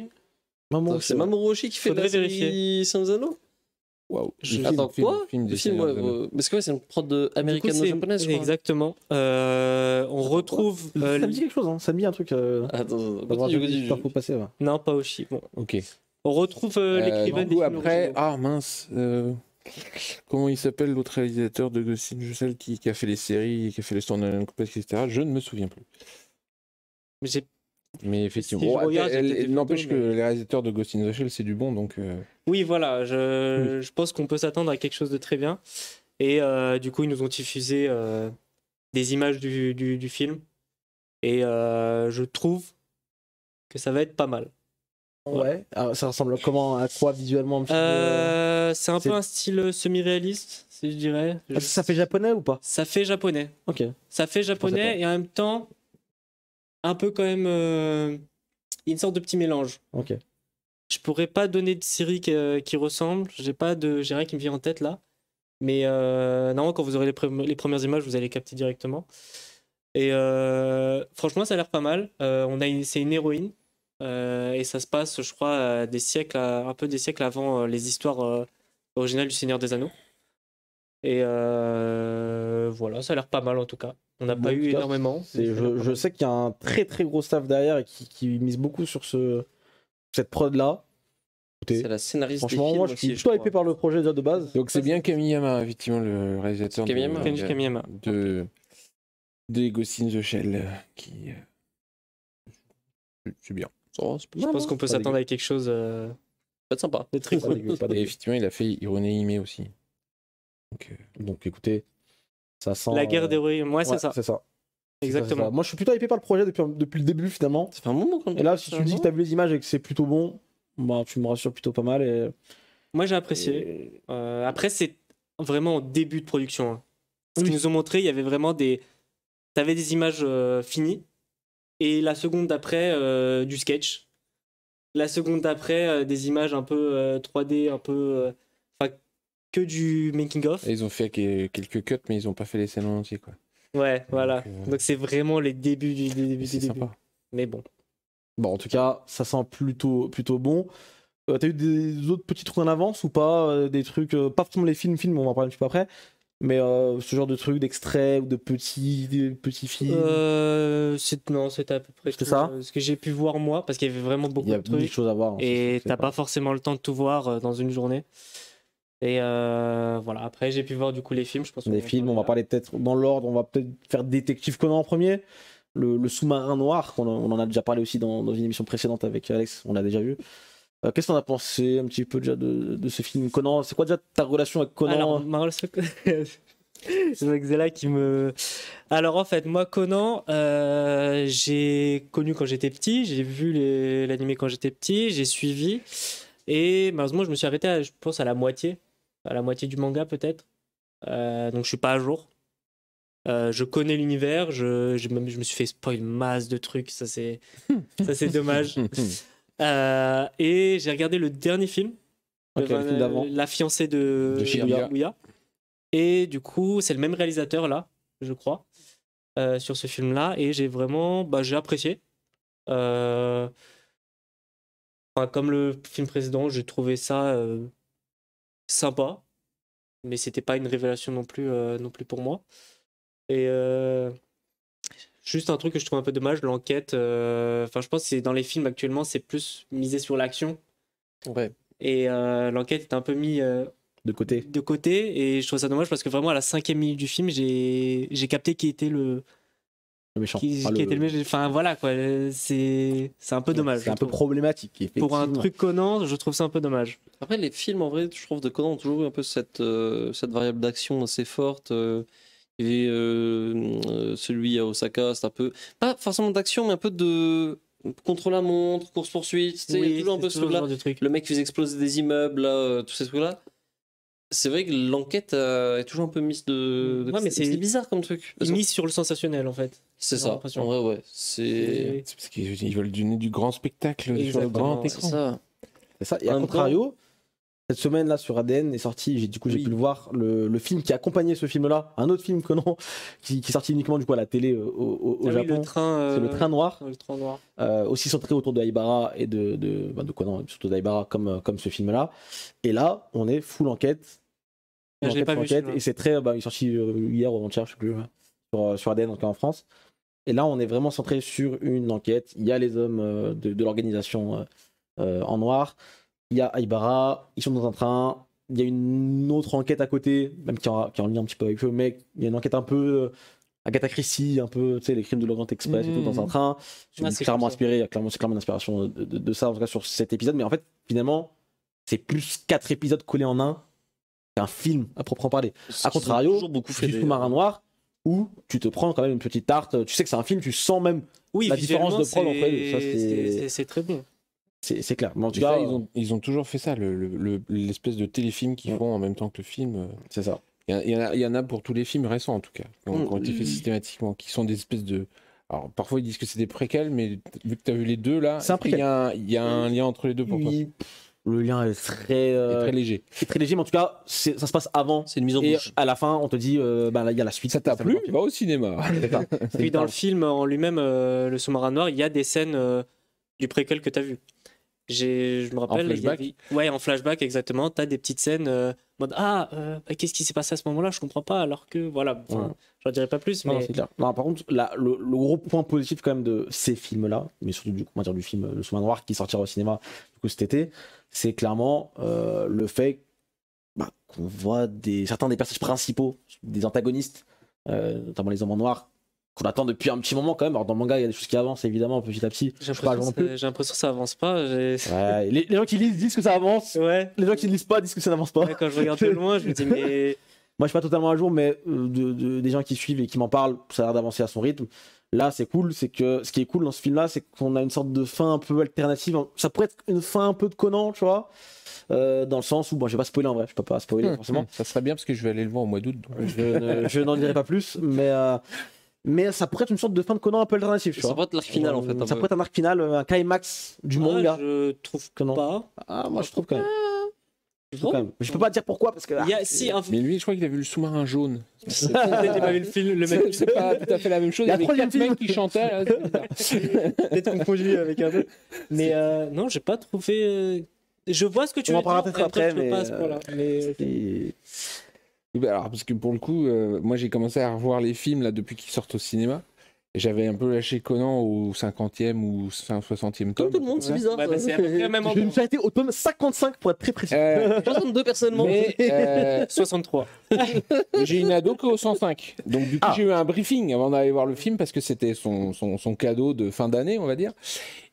C'est Mamoru Oshi qui fait Faudrait la série Sanzano Waouh. Attends, quoi Le film, ouais. Parce que ouais, c'est une prod de américano-japonaise, Exactement. Euh, on retrouve. Ça me euh, dit quelque chose, hein. Ça me dit un truc. Euh, attends, attends. passer, Non, pas Oshi. Bon. Ok. On retrouve euh, euh, l'écrivain des après, ah mince. Euh, comment il s'appelle l'autre réalisateur de Ghost in qui, a fait les séries, qui a fait les standards, etc. Je ne me souviens plus. Mais effectivement, il n'empêche que les réalisateurs de Ghost in c'est du bon, donc. Oui, voilà, je, pense qu'on peut s'attendre à quelque chose de très bien. Et du coup, ils nous ont diffusé des images du film. Et je trouve que ça va être pas mal. Ouais. Ah, ça ressemble comment à quoi visuellement euh, C'est un peu un style semi-réaliste, si je dirais. Ah, ça fait japonais ou pas Ça fait japonais. Ok. Ça fait japonais et en même temps, un peu quand même euh, une sorte de petit mélange. Ok. Je pourrais pas donner de série euh, qui, ressemble. J'ai pas de, j'ai rien qui me vient en tête là. Mais normalement, quand vous aurez les, les, premières images, vous allez capter directement. Et franchement, ça a l'air pas mal. on a, c'est une héroïne euh, et ça se passe, je crois, euh, des siècles, euh, un peu des siècles avant les histoires originales du Seigneur des Anneaux. Et voilà, ça a l'air pas mal en tout cas. On n'a pas eu énormément. Je, sais qu'il y a un très très gros staff derrière et qui, mise beaucoup sur ce, cette prod là. C'est la scénariste. Franchement, moi je suis tout hypé par le projet de base. Donc c'est bien Kamiyama, effectivement, le réalisateur de, de, Kamiyama. de, de Ghost in the Shell qui. C'est bien je pense qu'on peut s'attendre à quelque chose. Euh, pas de sympa. Et effectivement, il a fait Imé aussi. Euh, donc, écoutez, ça sent. La guerre euh, des moi, ouais, c'est ça. C'est ça. Exactement. Moi, je suis plutôt hypé par le projet depuis, depuis le début, finalement. Ça fait un moment quand Et là, si tu me dis que t'as vu les images et que c'est plutôt bon, bah, tu me rassures plutôt pas mal. Et... Moi, j'ai apprécié. après, c'est vraiment au début de production. Hein. Ce qu'ils nous ont montré, il y avait vraiment des. T'avais des images finies, et la seconde d'après euh, du sketch. La seconde d'après euh, des images un peu 3D, euh, un peu Enfin, que du making of. ils ont fait quelques cuts, mais ils ont pas fait les scènes en entier, quoi. Ouais, voilà. Donc c'est vraiment les débuts du début. C'est sympa. Mais bon. Bon, en tout cas, ça sent plutôt plutôt bon. tu T'as eu des autres petits trucs en avance ou pas Des trucs, pas forcément les films, films, on va en parler un petit peu après, mais euh, ce genre de truc d'extrait ou de petits, petits films euh, Non, c'était à peu près ça ce que j'ai pu voir moi, parce qu'il y avait vraiment beaucoup de trucs. Il y choses à voir. Hein, et t'as pas forcément le temps de tout voir euh, dans une journée. Et euh, voilà, après j'ai pu voir du coup les films, je pense. Les films, on va parler peut-être dans l'ordre, on va peut-être faire Détective Conan en premier, le, le sous-marin noir, on en a déjà parlé aussi dans, dans une émission précédente avec Alex, on l'a déjà vu. Euh, qu'est-ce qu'on a pensé un petit peu déjà de, de ce film Conan C'est quoi déjà ta relation avec Conan Alors, ma C'est qui me. Alors en fait, moi Conan, euh, j'ai connu quand j'étais petit, j'ai vu l'animé quand j'étais petit, j'ai suivi et malheureusement je me suis arrêté, je pense à la moitié, à la moitié du manga peut-être. Euh, donc je suis pas à jour. je connais l'univers, je, je, je, me suis fait spoil masse de trucs, ça c'est dommage. Euh, et j'ai regardé le dernier film, euh, La fiancée de, de Et du coup, c'est le même réalisateur là, je crois, euh, sur ce film-là. Et j'ai vraiment, bah, j'ai apprécié. Enfin, comme le film précédent, j'ai trouvé ça sympa, mais c'était pas une révélation non plus, non plus pour moi. Et Juste un truc que je trouve un peu dommage, l'enquête. Euh, enfin, je pense que dans les films actuellement, c'est plus misé sur l'action. Ouais. Et euh, l'enquête est un peu mis euh, de côté. De côté. Et je trouve ça dommage parce que vraiment à la cinquième minute du film, j'ai capté qui était le, méchant. Qui, enfin, Était le Enfin voilà quoi, c'est un peu dommage. C'est un peu problématique. Pour un truc connant, je trouve ça un peu dommage. Après les films en vrai, je trouve de Conan ont toujours eu un peu cette, cette variable d'action assez forte. Et euh, euh, celui à Osaka, c'est un peu. Pas forcément d'action, mais un peu de. Contre la montre, course-poursuite, c'est toujours un peu ce truc Le mec qui faisait exploser des immeubles, là, euh, tous ces trucs-là. C'est vrai que l'enquête est toujours un peu mise de. mais c'est bizarre comme truc. Mise sur le sensationnel en fait. C'est ça. En vrai, ouais. C'est parce qu'ils veulent donner du grand spectacle du grand écran. C'est ça. ça. Et à contrario, cette semaine là sur ADN est sorti, du coup j'ai pu le voir, le, film qui accompagnait ce film là, un autre film que non, qui, est sorti uniquement du coup à la télé euh, au, ah Japon, train, euh, c'est le train noir, euh, aussi centré autour de et de, de, bah, de quoi non, surtout d'Aibara comme, comme ce film là. Et là on est full enquête, ah, je l'ai pas vu, et c'est très, bah, il est sorti hier ou avant-hier, je sais plus, sur, ADN en France. Et là on est vraiment centré sur une enquête, il y a les hommes de, l'organisation en noir il y a Aibara, ils sont dans un train, il y a une autre enquête à côté, même qui est en, lien un petit peu avec eux, mais il y a une enquête un peu à euh, Christie, un peu, tu sais, les crimes de l'Orient Express tout dans un mmh. train. Ah, c'est clairement inspiré, c'est clairement, une inspiration de, ça, en tout cas sur cet épisode. Mais en fait, finalement, c'est plus quatre épisodes collés en un qu'un film à proprement parler. A contrario, beaucoup du sous-marin noir, où tu te prends quand même une petite tarte, tu sais que c'est un film, tu sens même la différence de prod entre C'est très bon. C'est clair. en tout cas, euh, ils, ont, toujours fait ça, l'espèce le, de téléfilm qu'ils mm. font en même temps que le film. Euh. C'est ça. Il y, en a pour tous les films récents, en tout cas, qui ont, mm. été faits mm. systématiquement, qui sont des espèces de. Alors, parfois, ils disent que c'est des préquels, mais vu que tu as vu les deux, là, il y, a, il y, a un lien entre les deux pour Le lien est très, euh, très léger. c'est très léger, mais en tout cas, ça se passe avant. C'est une mise en bouche. À la fin, on te dit, bah là, il y a la suite. Ça t'a plu Va au cinéma. Puis dans le film en lui-même, le sous noir, il y a des scènes du préquel que tu as vu je me rappelle, en flashback. ouais, en flashback exactement. T'as des petites scènes euh, en mode ah euh, qu'est-ce qui s'est passé à ce moment-là, je comprends pas. Alors que voilà, enfin, j'en dirais pas plus. Mais... c'est clair. par contre, le, gros point positif quand même de ces films-là, mais surtout du dire, du film euh, Le sous Noir qui sortira au cinéma du coup cet été, c'est clairement le fait bah, qu'on voit des certains des personnages principaux, des antagonistes, notamment les hommes noirs qu'on attend depuis un petit moment quand même. Alors dans le manga, il y a des choses qui avancent évidemment petit à petit. J'ai l'impression que ça avance pas. les, gens qui lisent disent que ça avance. Les gens qui ne lisent pas disent que ça n'avance pas. quand je regarde de loin, je me dis mais. Moi, je suis pas totalement à jour, mais euh, des gens qui suivent et qui m'en parlent, ça a l'air d'avancer à son rythme. Là, c'est cool. C'est que ce qui est cool dans ce film-là, c'est qu'on a une sorte de fin un peu alternative. Ça pourrait être une fin un peu de Conan, tu vois. Euh, dans le sens où, bon, je vais pas spoiler en vrai, je peux pas spoiler hmm. forcément. Ça serait bien parce que je vais aller le voir au mois d'août. Je, n'en dirai pas plus, mais euh, mais ça pourrait être une sorte de fin de Conan un peu alternative. Ça pourrait être l'arc final en fait. Ça pourrait être un arc final, euh, un climax du ah, Je trouve que non. Ah, moi je trouve quand même. Ah. Je, trouve que non. je peux pas dire pourquoi parce que. Il y a, ah, si, un... Mais lui, je crois qu'il a vu le sous-marin jaune. C'est pas vu le film, le mec. C'est pas tout à fait la même chose. Il y, y avait qui chantait. Peut-être confondu avec un peu. Mais euh, non, j'ai pas trouvé. Euh, je vois ce que tu veux dire. On en parlera peut-être après, mais alors, parce que pour le coup, euh, moi j'ai commencé à revoir les films là depuis qu'ils sortent au cinéma. Et j'avais un peu lâché Conan au 50e ou 60e tome. Comme tout le monde, c'est bizarre. Ouais, bah, au tome 55 pour être très précis. 62 euh, personnellement. Mais, 63. Euh, j'ai une ado qu'au 105. Donc du coup, ah. j'ai eu un briefing avant d'aller voir le film parce que c'était son, son, son, cadeau de fin d'année, on va dire.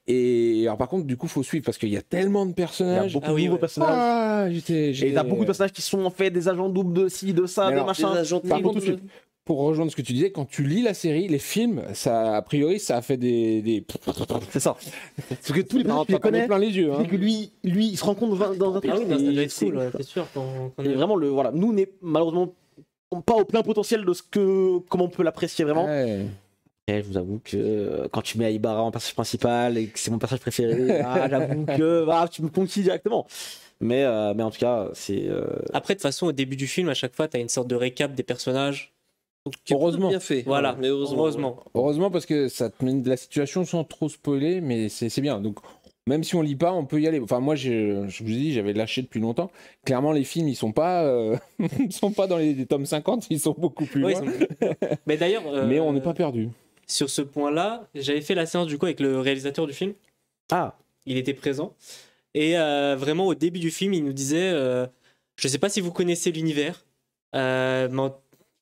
Et alors par contre, du coup, faut suivre parce qu'il y a tellement de personnages. Il y a beaucoup de ah personnages. il y a beaucoup de personnages qui sont en fait des agents doubles de ci, de ça, des machins. par contre, de pour rejoindre ce que tu disais, quand tu lis la série, les films, ça, a priori, ça a fait des. C'est ça. Parce que tous les personnages, tu les plein les yeux. Hein. Que lui, lui, il se rend compte dans un Ah oui, bah, cool, c'est sûr. Et vraiment, le, voilà, nous, on malheureusement pas au plein potentiel de ce que comment on peut l'apprécier vraiment je vous avoue que euh, quand tu mets Aibara en personnage principal et que c'est mon personnage préféré, ah, j'avoue que ah, tu me conquis directement. Mais, euh, mais en tout cas, c'est. Euh, Après, de toute façon, au début du film, à chaque fois, tu as une sorte de récap des personnages. heureusement. Bien fait. Voilà, mais heureusement. Heureusement. parce que ça te mène de la situation sans trop spoiler, mais c'est bien. Donc, même si on lit pas, on peut y aller. Enfin, moi, je, je vous dis, j'avais lâché depuis longtemps. Clairement, les films, ils sont pas, ils sont pas dans les, tomes 50, ils sont beaucoup plus loin. mais d'ailleurs, mais on n'est pas perdu sur ce point-là, j'avais fait la séance du coup avec le réalisateur du film. Ah. Il était présent. Et euh, vraiment, au début du film, il nous disait euh, Je sais pas si vous connaissez l'univers. Euh,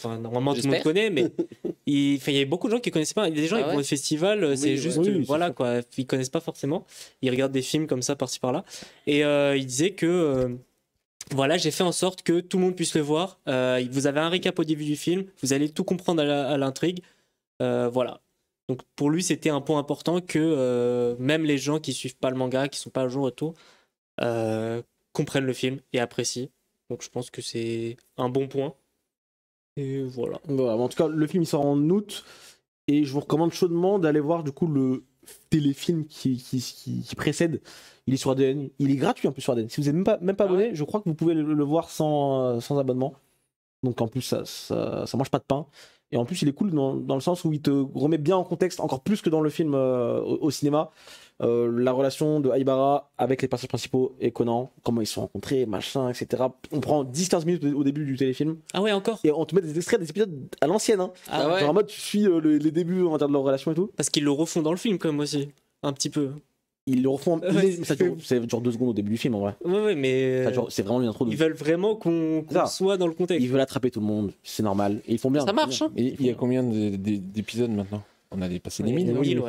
normalement, tout le monde connaît, mais il, y avait beaucoup de gens qui connaissaient pas. Il y a des gens qui ah vont au festival, euh, c'est juste, voilà, quoi. Ils connaissent pas forcément. Ils regardent des films comme ça, par-ci, par-là. Et il disait que. voilà, j'ai fait en sorte que tout le monde puisse le voir. vous avez un récap au début du film, vous allez tout comprendre à l'intrigue. Euh, voilà. Donc pour lui, c'était un point important que euh, même les gens qui suivent pas le manga, qui sont pas à jour et tout, euh, comprennent le film et apprécient. Donc je pense que c'est un bon point. Et voilà. En tout cas, le film il sort en août. Et je vous recommande chaudement d'aller voir du coup le téléfilm qui, qui, qui, précède. Il est sur ADN. Il est gratuit en plus sur ADN. Si vous n'êtes même pas, même ah abonné, je crois que vous pouvez le, voir sans, sans, abonnement. Donc en plus, ça, ça, ça mange pas de pain. Et en plus, il est cool dans, le sens où il te remet bien en contexte, encore plus que dans le film euh, au, cinéma, euh, la relation de Aibara avec les personnages principaux et Conan, comment ils se sont rencontrés, machin, etc. On prend 10-15 minutes au début du téléfilm. Ah ouais, encore Et on te met des extraits des épisodes à l'ancienne. Hein. Ah ouais. en mode, tu suis euh, les débuts en termes de leur relation et tout. Parce qu'ils le refont dans le film, quand même aussi, un petit peu ils le refont. ça, dure, deux secondes au début du film en vrai. Oui, mais. C'est vraiment bien trop Ils veulent vraiment qu'on soit dans le contexte. Ils veulent attraper tout le monde, c'est normal. Et ils font bien. Ça marche. Et, il y a combien d'épisodes maintenant on a dépassé les 1000 1000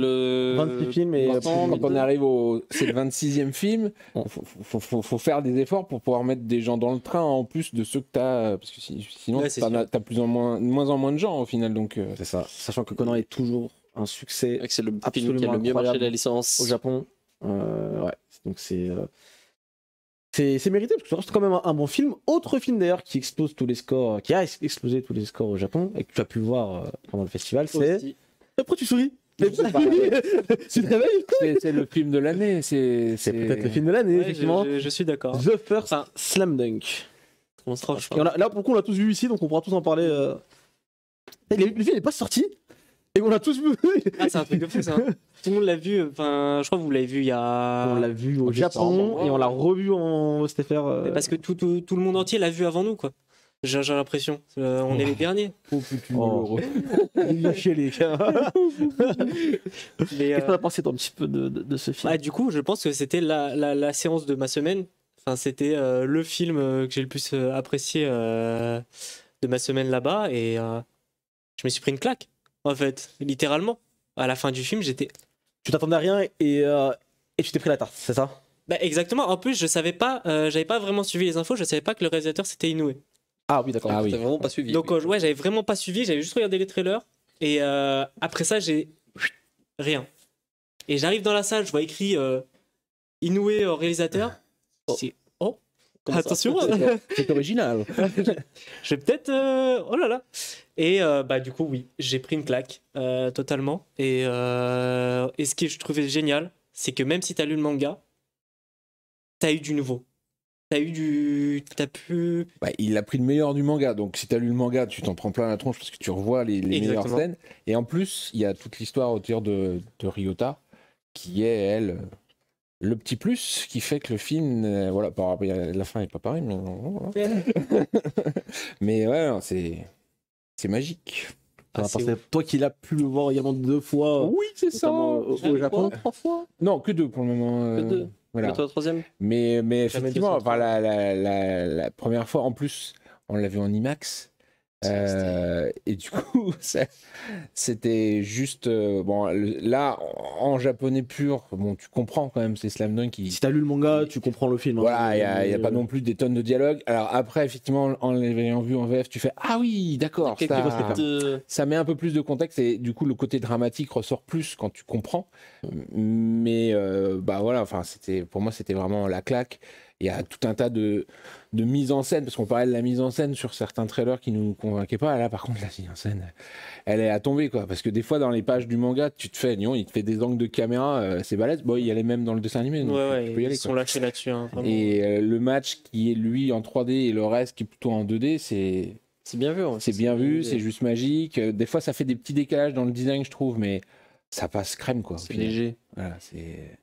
26 films et quand on arrive au c'est le 26e film faut, faut, faire des efforts pour pouvoir mettre des gens dans le train en plus de ceux que as parce que sinon t'as plus en moins moins en moins de gens au final donc euh, c'est ça sachant que Conan est toujours un succès. C'est le film qui a le mieux marché de la licence. Au Japon. Euh, ouais. Donc euh, c'est. c'est mérité parce que c'est quand même un, bon film. Autre film d'ailleurs qui explose tous les scores, qui a explosé tous les scores au Japon et que tu as pu voir euh, pendant le festival, c'est. Après tu souris tu te réveilles C'est le film de l'année. C'est peut-être le film de l'année, effectivement. Je, suis d'accord. The First Slam Dunk. On se là, pour le coup, on l'a tous vu ici, donc on pourra tous en parler. Le, film n'est pas sorti on l'a tous vu. Ah, c'est un truc de fou, ça. Tout le monde l'a vu. Enfin, je crois que vous l'avez vu il y a. On l'a vu au Japon et on l'a revu en STFR. Euh, parce que tout, le monde entier l'a vu avant nous, quoi. J'ai l'impression. Euh, on est les oh. derniers. Oh putain. Oh. les gars. Qu'est-ce que a euh, pensé un petit peu de, ce film bah, Du coup, je pense que c'était la, séance de ma semaine. Enfin, c'était le film que j'ai le plus apprécié de ma semaine là-bas. Et je me suis pris une claque en fait, littéralement. À la fin du film, j'étais. Tu t'attendais à rien et, euh, tu t'es pris la tarte, c'est ça bah exactement. En plus, je savais pas, euh, j'avais pas vraiment suivi les infos. Je savais pas que le réalisateur c'était Inoué. Ah oui, d'accord. Ah, vraiment pas suivi. Donc euh, ouais, j'avais vraiment pas suivi. J'avais juste regardé les trailers. Et après ça, j'ai rien. Et j'arrive dans la salle, je vois écrit Inoué Inoue réalisateur. Oh. Attention, c'est hein. original. je vais peut-être. Euh, oh là là. Et euh, bah du coup oui, j'ai pris une claque euh, totalement. Et, ce que je trouvais génial, c'est que même si t'as lu le manga, t'as eu du nouveau. T'as eu du. T'as pu. Bah, il a pris le meilleur du manga. Donc, si t'as lu le manga, tu t'en prends plein la tronche parce que tu revois les, meilleures scènes. Et en plus, il y a toute l'histoire autour de, de Ryota qui est, elle, le petit plus qui fait que le film, voilà, par, la fin est pas pareil, mais mais ouais, c'est c'est magique. Ah, ah, toi qui l'as pu le voir également deux fois. Oui, c'est ça. Au, Japon. Trois fois. Non, que deux pour le moment. que euh, deux. Voilà. Toi, troisième. Mais mais effectivement, enfin, la, la, la, la, première fois en plus, on l'avait vu en IMAX. Euh, et du coup, c'était juste. Euh, bon, là, en japonais pur, bon, tu comprends quand même, c'est Slam Dunk Si t'as lu le manga, tu comprends le film. Hein. voilà, il n'y a, pas non plus des tonnes de dialogues. Alors après, effectivement, en l'ayant vu en VF, tu fais Ah oui, d'accord, euh, ça, met un peu plus de contexte et du coup, le côté dramatique ressort plus quand tu comprends. Mm. Mais bah voilà, enfin, c'était pour moi, c'était vraiment la claque. Il y a tout un tas de, de mise en scène, parce qu'on parlait de la mise en scène sur certains trailers qui nous convainquaient pas. Là, par contre, la mise en scène, elle est à tomber, quoi. Parce que des fois, dans les pages du manga, tu te fais, non, il te fait des angles de caméra, euh, c'est balèze. il y a les mêmes dans le dessin animé. ils sont lâchés là-dessus. Hein, et euh, le match qui est lui en 3D et le reste qui est plutôt en 2D, c'est. C'est bien vu. Hein. C'est bien vu, c'est juste magique. Euh, des fois, ça fait des petits décalages dans le design, je trouve, mais ça passe crème, quoi. C'est léger. Voilà, c'est.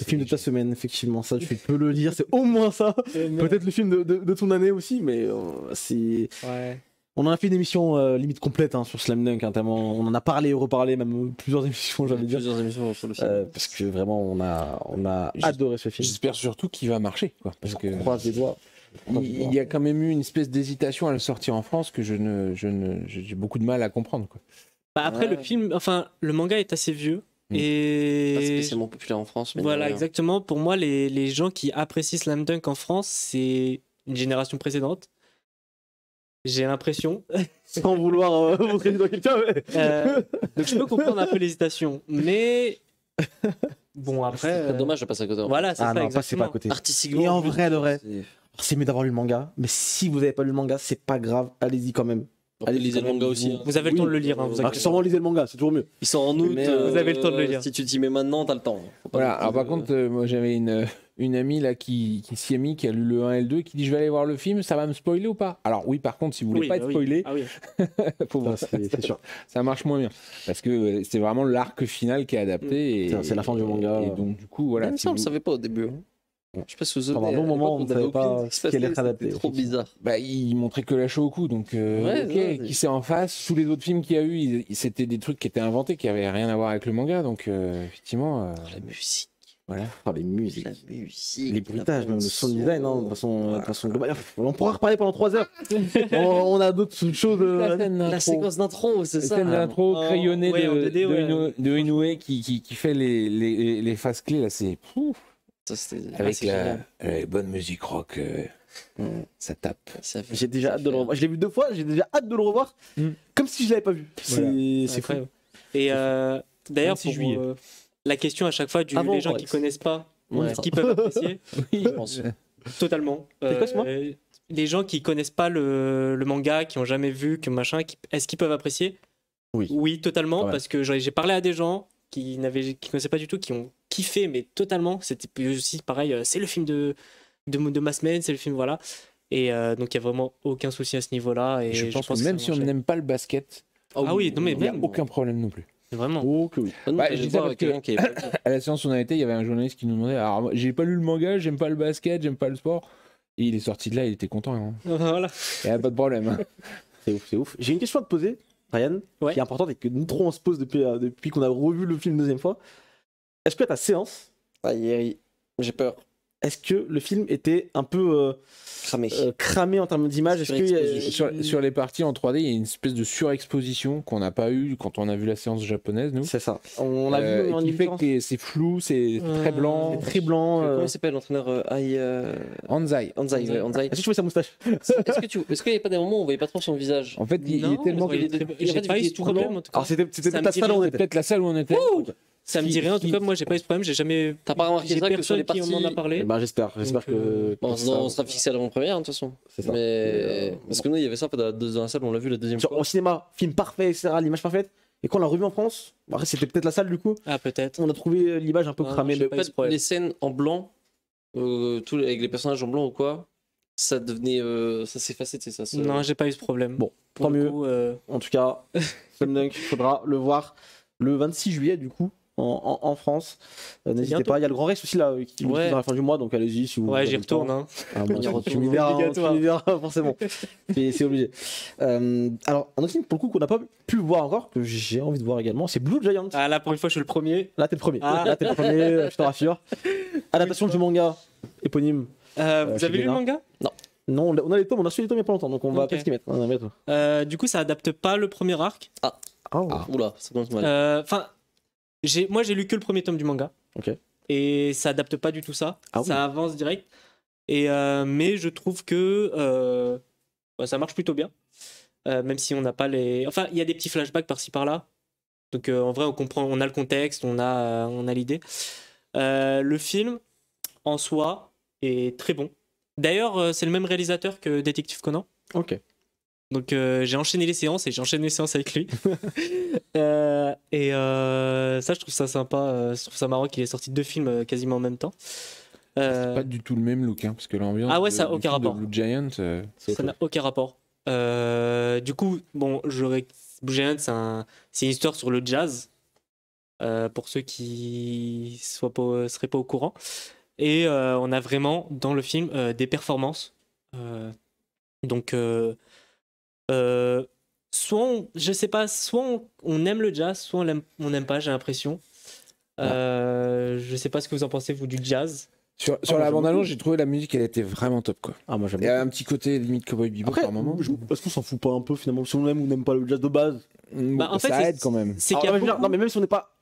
Le film de ta semaine, effectivement, ça tu peux le dire, c'est au moins ça. Peut-être le film de, ton année aussi, mais euh, c'est. Ouais. On a fait une émission euh, limite complète hein, sur Slam Dunk, hein, on en a parlé et reparlé, même plusieurs émissions, j'allais dire. Plusieurs émissions sur le film. Euh, parce que vraiment, on a, on a adoré ce film. J'espère surtout qu'il va marcher, quoi. Parce que... Croise Il, y a quand même eu une espèce d'hésitation à le sortir en France que je ne, j'ai beaucoup de mal à comprendre, quoi. Bah, après, le film, enfin, le manga est assez vieux. Mm. Et pas spécialement populaire en France. Mais voilà, exactement. Pour moi, les, les, gens qui apprécient Slam Dunk en France, c'est une génération précédente. J'ai l'impression. Sans vouloir vous euh, dans quelqu'un. Mais... Euh, donc je peux comprendre un peu l'hésitation. Mais bon, après. C'est euh, dommage de passer à côté. Voilà, c'est ah ça. pas, à côté. Artistiquement. Et en vrai, de vrai, c'est mieux d'avoir lu le manga. Mais si vous n'avez pas lu le manga, c'est pas grave. Allez-y quand même. Allez, lisez le manga aussi. Hein. Hein. Vous avez le temps de le lire, hein, vous ah, lisez le manga, c'est toujours mieux. Ils sont en août. Euh, euh, vous avez le temps de le lire. Si tu dis, mais maintenant, t'as le temps. Voilà, alors par euh, contre, moi j'avais une, une amie là qui, qui s'y est mis, qui a lu le 1 et le 2, qui dit je vais aller voir le film, ça va me spoiler ou pas Alors oui, par contre, si vous voulez pas être spoilé, ça, marche moins bien. Parce que c'est vraiment l'arc final qui est adapté. Mm. c'est la fin du manga. Et donc du coup, voilà. Ça, si pas au début. Je sais pas si vous pendant un bon moment, on ne savait pas ce qui allait être adapté. trop bizarre. Bah, il montrait que la show au cou, donc euh, ok qui c'est en face. Tous les autres films qu'il y a eu, c'était des trucs qui étaient inventés, qui n'avaient rien à voir avec le manga. Donc euh, effectivement. Euh, la musique. Voilà. les musiques. Les bruitages, même le son design, hein, de façon, façon On pourra reparler pendant 3 heures. on, a d'autres choses. La, la, séquence d'intro, c'est ça. La scène d'intro ah, crayonnée de, de, Inoue, qui, qui, fait les, les, les, clés, là, c'est. Avec la, bonne musique rock, euh, mm. ça tape. J'ai déjà hâte de le revoir. Je l'ai vu deux fois, j'ai déjà hâte de le revoir, mm. comme si je l'avais pas vu. C'est vrai. fou. Et euh, d'ailleurs, pour euh, la question à chaque fois du les gens qui connaissent pas, est-ce qu'ils peuvent apprécier, oui, je pense. totalement. les gens qui connaissent pas le, manga, qui ont jamais vu, que machin, est-ce qu'ils peuvent apprécier Oui. Oui, totalement, parce que j'ai parlé à des gens qui n'avaient, qui connaissaient pas du tout, qui ont kiffé, mais totalement. C'était aussi pareil, euh, c'est le film de, de, de ma semaine, c'est le film, voilà. Et euh, donc, il n'y a vraiment aucun souci à ce niveau-là. Et je pense, que, même si on n'aime pas le basket, ah oui, non, mais il n'y a aucun problème non plus. Vraiment. Oh, que ah bah, que à la séance où on a été, il y avait un journaliste qui nous demandait Alors, j'ai pas lu le manga, j'aime pas le basket, j'aime pas le sport. Et il est sorti de là, il était content. Hein. voilà. Il n'y a pas de problème. Hein. c'est ouf, c'est ouf. J'ai une question à te poser, Ryan, qui est importante et que nous trois on se pose depuis, euh, depuis qu'on a revu le film deuxième fois. Est-ce que ta séance. aïe. j'ai peur. Est-ce que le film était un peu euh, cramé. Euh, cramé en termes d'image sur, sur, les parties en 3D, il y a une espèce de surexposition qu'on n'a pas eu quand on a vu la séance japonaise, nous. C'est ça. On l'a vu euh, en fait que c'est flou, c'est très blanc. très blanc. Comment s'appelle l'entraîneur Ai, Anzai. Anzai, Anzai. Anzai. Est-ce que tu sa moustache Est-ce qu'il n'y a pas des moments où on ne voyait pas trop son visage En fait, il, est tellement il est, tout tout cas c'était Peut-être la salle où on était. Ça me dit rien, en tout cas, moi j'ai pas eu ce problème, j'ai jamais. T'as pas remarqué ça que sur en a parlé eh ben, J'espère, j'espère que. on, sera fixé à première de toute façon. Mais. Euh, euh, parce que nous, il y avait ça dans la salle, on l'a vu la deuxième fois. au cinéma, film parfait, etc., l'image parfaite. Et quand on l'a revu en France, bah, c'était peut-être la salle du coup. Ah, peut-être. On a trouvé euh, l'image un peu ah, cramée. mais les scènes en blanc, avec les personnages en blanc ou quoi, ça devenait ça s'effaçait c'est ça, non j'ai pas eu ce problème bon tant mieux en tout cas il faudra le voir le 26 juillet du coup en, France. Euh, n'hésitez pas, il y a le Grand Rex aussi là qui ouais. dans la fin du mois, donc allez-y si vous. Ouais, j'y retourne. tu, m'y verras, forcément. c'est obligé. Euh, alors, un autre film pour le coup qu'on n'a pas pu voir encore, que j'ai envie de voir également, c'est Blue Giant. Ah là, pour une fois, je suis le premier. Là, t'es le premier. Ah. Là, t'es le premier, je te rassure. Adaptation du manga éponyme. Euh, vous avez lu le manga Non. Non, on a les tomes, on a suivi les tomes il y a pas longtemps, donc on va quest pas s'y mettre. du coup, ça adapte pas le premier arc. Ah. Oh. Oula, commence mal. Enfin, moi, j'ai lu que le premier tome du manga. Ok. Et ça adapte pas du tout ça. Ah ça avance direct. Et, euh, mais je trouve que euh, bah, ça marche plutôt bien. Euh, même si on n'a pas les. Enfin, il y a des petits flashbacks par-ci par-là. Donc en vrai, on comprend, on a le contexte, on a, on a l'idée. le film, en soi, est très bon. D'ailleurs, c'est le même réalisateur que Détective Conan. Ok. Donc euh, j'ai enchaîné les séances et j'ai enchaîné les séances avec lui. Euh, et euh, ça, je trouve ça sympa. Je trouve ça marrant qu'il ait sorti deux films quasiment en même temps. C'est pas du tout le même look, hein, parce que l'ambiance ah ouais, ça n'a aucun rapport. Giant, ça n'a aucun rapport. du coup, bon, Blue Giant, c'est, une histoire sur le jazz, pour ceux qui ne seraient pas au courant. Et on a vraiment dans le film des performances. donc euh, soit on, je sais pas, soit on, aime le jazz, soit on n'aime pas, j'ai l'impression. Euh, je sais pas ce que vous en pensez, vous, du jazz. Sur, ah, la bande annonce, j'ai trouvé la musique, elle était vraiment top quoi. Ah, moi j'aime un petit côté limite cowboy bebop par moment. Parce qu'on s'en fout pas un peu finalement Si on aime ou n'aime pas le jazz de base, mmh, bah, ça aide quand même. Non, mais même si on n'est pas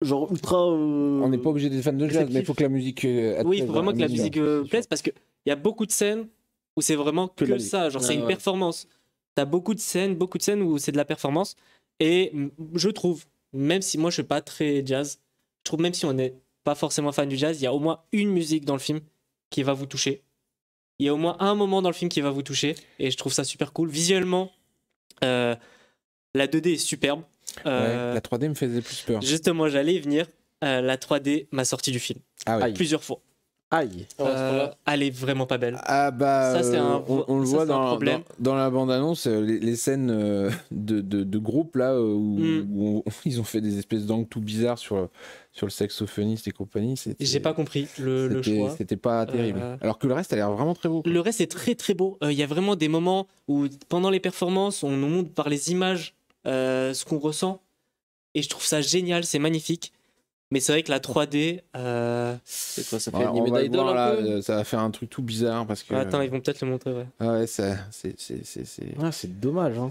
genre ultra. Euh, on n'est pas obligé d'être fan de jazz, mais il faut que la musique. Euh, oui, il faut vraiment que la musique plaise parce qu'il y a beaucoup de scènes où c'est vraiment que, ça. Genre, c'est ah, une performance. T'as beaucoup de scènes, beaucoup de scènes où c'est de la performance. Et je trouve, même si moi je suis pas très jazz, je trouve même si on n'est pas forcément fan du jazz, il y a au moins une musique dans le film qui va vous toucher. Il y a au moins un moment dans le film qui va vous toucher. Et je trouve ça super cool. Visuellement, euh, la 2D est superbe. Euh, la 3D me faisait plus peur. Justement, j'allais y venir. Euh, la 3D m'a sorti du film. Ah Plusieurs fois. Aïe. Ah, euh, elle est vraiment pas belle. Ah bah, ça, c'est un, on, le voit dans, la bande-annonce, euh, les, scènes euh, de, de, groupe là où, mm. ils ont fait des espèces d'angles tout bizarres sur, sur le saxophoniste et compagnie. J'ai pas compris le, choix. C'était pas terrible. Alors que le reste a l'air vraiment très beau. Le reste est très très beau. Il y a vraiment des moments où pendant les performances, on nous montre par les images ce qu'on ressent. Et je trouve ça génial, c'est magnifique. Mais c'est vrai que la 3D. Euh, c'est quoi Ça fait Ça va faire un truc tout bizarre parce que. attends, ils vont peut-être le montrer, ouais. Ah ouais, c'est. Ah, c'est dommage, hein.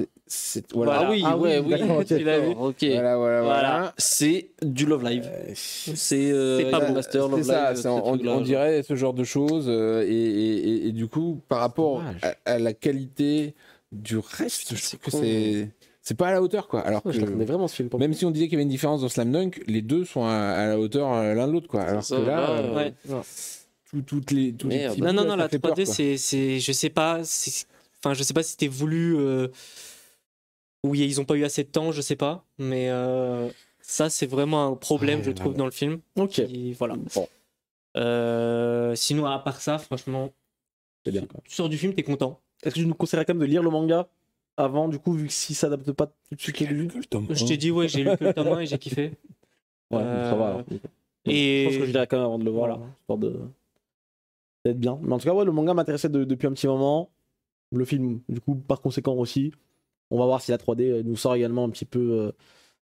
Bah ah oui, oui, oui. tu l'as vu. Voilà, voilà, voilà. C'est du Love Live. Euh, euh, c'est pas bon. Master, Love Live. On, on, dirait ce genre de choses. Et, du coup, par rapport à, la qualité du reste, je sais que hein. c'est c'est pas à la hauteur quoi. Alors que, vraiment même si on disait qu'il y avait une différence dans Slam Dunk, les deux sont à, la hauteur euh, l'un de l'autre quoi. Alors que là, ah, euh, toutes les, non non non, la 3D c'est je sais pas, enfin je sais pas si c'était voulu euh, ou ils ont pas eu assez de temps, je sais pas, mais ça c'est vraiment un problème je trouve dans le film. Ok. voilà. sinon à part ça franchement, bien, tu sors du film t'es content. Est-ce que tu nous conseillerais quand même de lire le manga avant, du coup, vu que s'il s'adapte pas tout de suite Je t'ai dit, ouais, j'ai lu le tome et j'ai kiffé. Ouais, euh, Et... Je pense que je dirais quand même avant de le voir, là, histoire de. d'être bien. Mais en tout cas, ouais, le manga m'intéressait depuis un petit moment. Le film, du coup, par conséquent aussi. On va voir si la 3D euh, nous sort également un petit peu euh,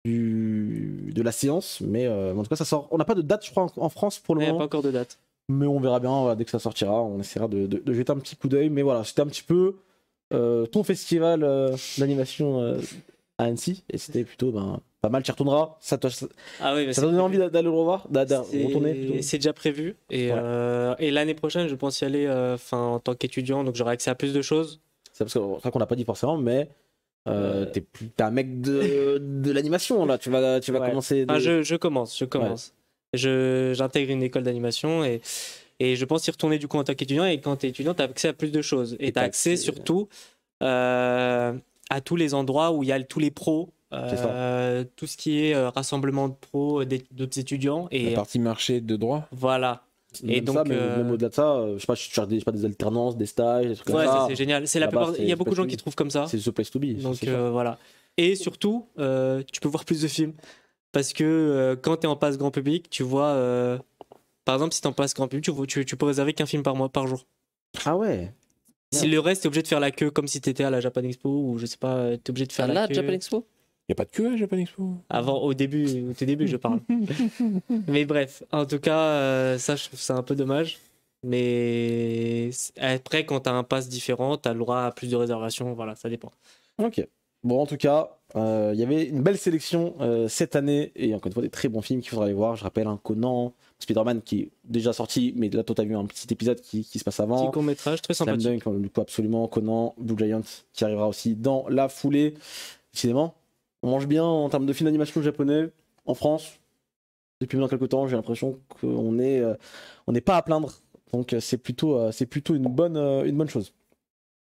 du... de la séance. Mais en tout cas, ça sort. On n'a pas de date, je crois, en, France pour le moment. Il pas encore de date. Mais on verra bien dès que ça sortira. On essaiera de, de, de jeter un petit coup d'œil. Mais voilà, c'était un petit peu euh, ton festival euh, d'animation euh, à Annecy et c'était plutôt ben, pas mal, tu retourneras. Ça ah t'a donné envie d'aller le revoir, retourner C'est déjà prévu et, et l'année prochaine, je pense y aller enfin en tant qu'étudiant, donc j'aurai accès à plus de choses. C'est parce qu'on n'a pas dit forcément, mais t'es un mec de, de l'animation là, tu vas, tu vas commencer. je, je, commence, je commence. J'intègre une école d'animation et et je pense y retourner du coup en tant qu'étudiant. Et quand tu es étudiant, tu as accès à plus de choses. Et tu as accès, surtout euh, à tous les endroits où il y a tous les pros. Euh, tout ce qui est euh, rassemblement de pros, d'autres étudiants. Et, la partie marché de droit Voilà. et donc, ça, mais au-delà de ça, je sais pas, je cherche des, pas, des alternances, des stages, des trucs comme ça. c'est génial. C'est la Il y a beaucoup de gens qui trouvent comme ça. C'est the place to be. Donc voilà. Et surtout, tu peux voir plus de films parce que quand tu es en passe grand public, tu vois par exemple, si t'en passes grand public, tu, peux réserver qu'un film par mois, par jour. Ah ouais si le reste, t'es obligé de faire la queue comme si t'étais à la Japan Expo ou je sais pas, t'es obligé de faire ah, la queue. Japan Expo y a pas de queue à Japan Expo Avant, au début, au tout début, je parle. mais bref, en tout cas, euh, ça, c'est un peu dommage. Mais après, quand t'as un pass différent, t'as le droit à plus de réservations. Voilà, ça dépend. Ok. Bon, en tout cas, il euh, y avait une belle sélection euh, cette année et encore une fois des très bons films qu'il faudra aller voir. Je rappelle, un hein, Conan, Spider-Man qui est déjà sorti, mais là, toi, as vu un petit épisode qui, qui se passe avant. Petit court-métrage, très sympa Dunk, hein, du coup, absolument. connant. Blue Giant qui arrivera aussi dans la foulée. Décidément, on mange bien en termes de films d'animation japonais en France. Depuis maintenant quelques temps, j'ai l'impression qu'on n'est euh, on n'est pas à plaindre. Donc, euh, c'est plutôt, euh, c'est plutôt une, bonne, une bonne chose.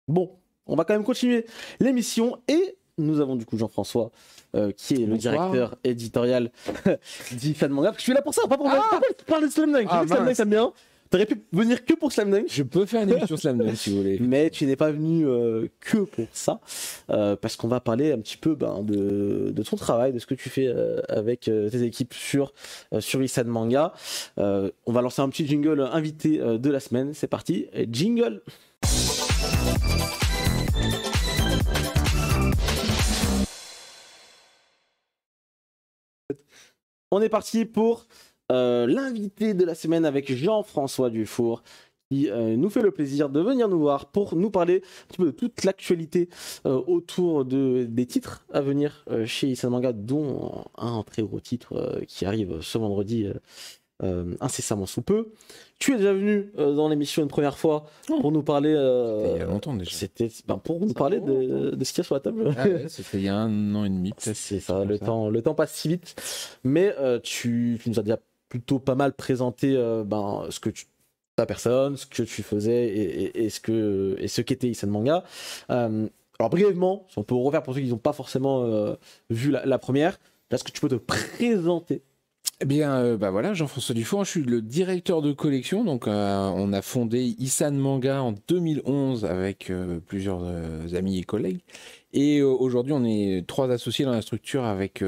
Bon, on va quand même continuer l'émission et nous avons du coup Jean-François, euh, qui est le directeur éditorial d'IFAN Manga. je suis là pour ça, pas pour ah parler de Slam Dunk. Ah, Slam Dunk, bien. T'aurais pu venir que pour Slam Je peux faire une émission Slam Dunk si vous voulez. Mais tu n'es pas venu euh, que pour ça, euh, parce qu'on va parler un petit peu ben, de, ton travail, de ce que tu fais avec tes équipes sur, sur Manga. on va lancer un petit jingle invité de la semaine. C'est parti. Jingle. On est parti pour euh, l'invité de la semaine avec Jean-François Dufour qui euh, nous fait le plaisir de venir nous voir pour nous parler un petit peu de toute l'actualité euh, autour des titres à venir chez Issa Manga, dont un très gros titre qui arrive ce vendredi euh, incessamment sous peu. Tu es déjà venu euh, dans l'émission une première fois oh. pour nous parler. Euh, il y a longtemps déjà. C'était ben, pour nous parler de, de, ce qu'il y a sur la table. Ah c'était il y a un an et demi. C'est ça, le temps, le temps passe si vite. Mais tu, nous as déjà plutôt pas mal présenté ben, ce que tu, ta personne, ce que tu faisais et, ce que et ce qu'était Isen Manga. alors brièvement, si on peut refaire pour ceux qui n'ont pas forcément vu la, la première, est-ce que tu peux te présenter eh bien, euh, bah voilà, Jean-François Dufour, je suis le directeur de collection. Donc, euh, on a fondé Isan Manga en 2011 avec euh, plusieurs amis et collègues. Et aujourd'hui, on est trois associés dans la structure avec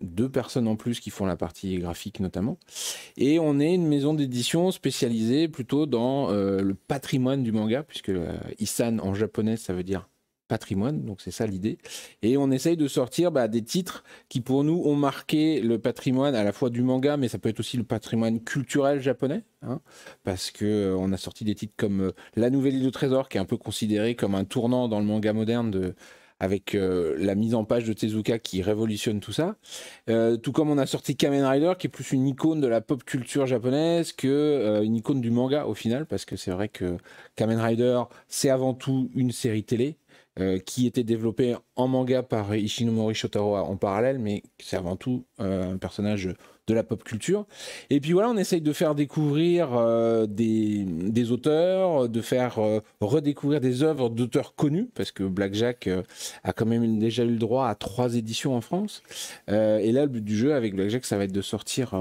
deux personnes en plus qui font la partie graphique notamment. Et on est une maison d'édition spécialisée plutôt dans le patrimoine du manga, puisque Isan en japonais, ça veut dire patrimoine, donc c'est ça l'idée. Et on essaye de sortir bah, des titres qui pour nous ont marqué le patrimoine à la fois du manga, mais ça peut être aussi le patrimoine culturel japonais, hein, parce que euh, on a sorti des titres comme euh, La Nouvelle Île de Trésor, qui est un peu considéré comme un tournant dans le manga moderne de avec euh, la mise en page de Tezuka qui révolutionne tout ça. tout comme on a sorti Kamen Rider, qui est plus une icône de la pop culture japonaise que une icône du manga au final, parce que c'est vrai que Kamen Rider, c'est avant tout une série télé. Euh, qui était développé en manga par Ishinomori Shotaro en parallèle, mais c'est avant tout euh, un personnage de la pop culture. Et puis voilà, on essaye de faire découvrir euh, des, des, auteurs, de faire redécouvrir des œuvres d'auteurs connus, parce que Blackjack a quand même déjà eu le droit à trois éditions en France. et là, le but du jeu avec Blackjack, ça va être de sortir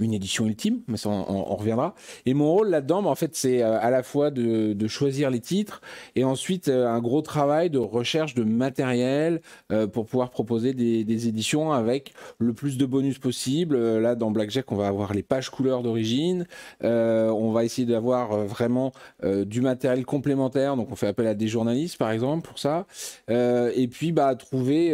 une édition ultime, mais ça, on, reviendra. Et mon rôle là-dedans, bah, en fait, c'est euh, à la fois de, choisir les titres et ensuite euh, un gros travail de recherche de matériel euh, pour pouvoir proposer des, éditions avec le plus de bonus possible. Là, dans Blackjack, on va avoir les pages couleurs d'origine. on va essayer d'avoir vraiment du matériel complémentaire. Donc, on fait appel à des journalistes, par exemple, pour ça. et puis, bah, trouver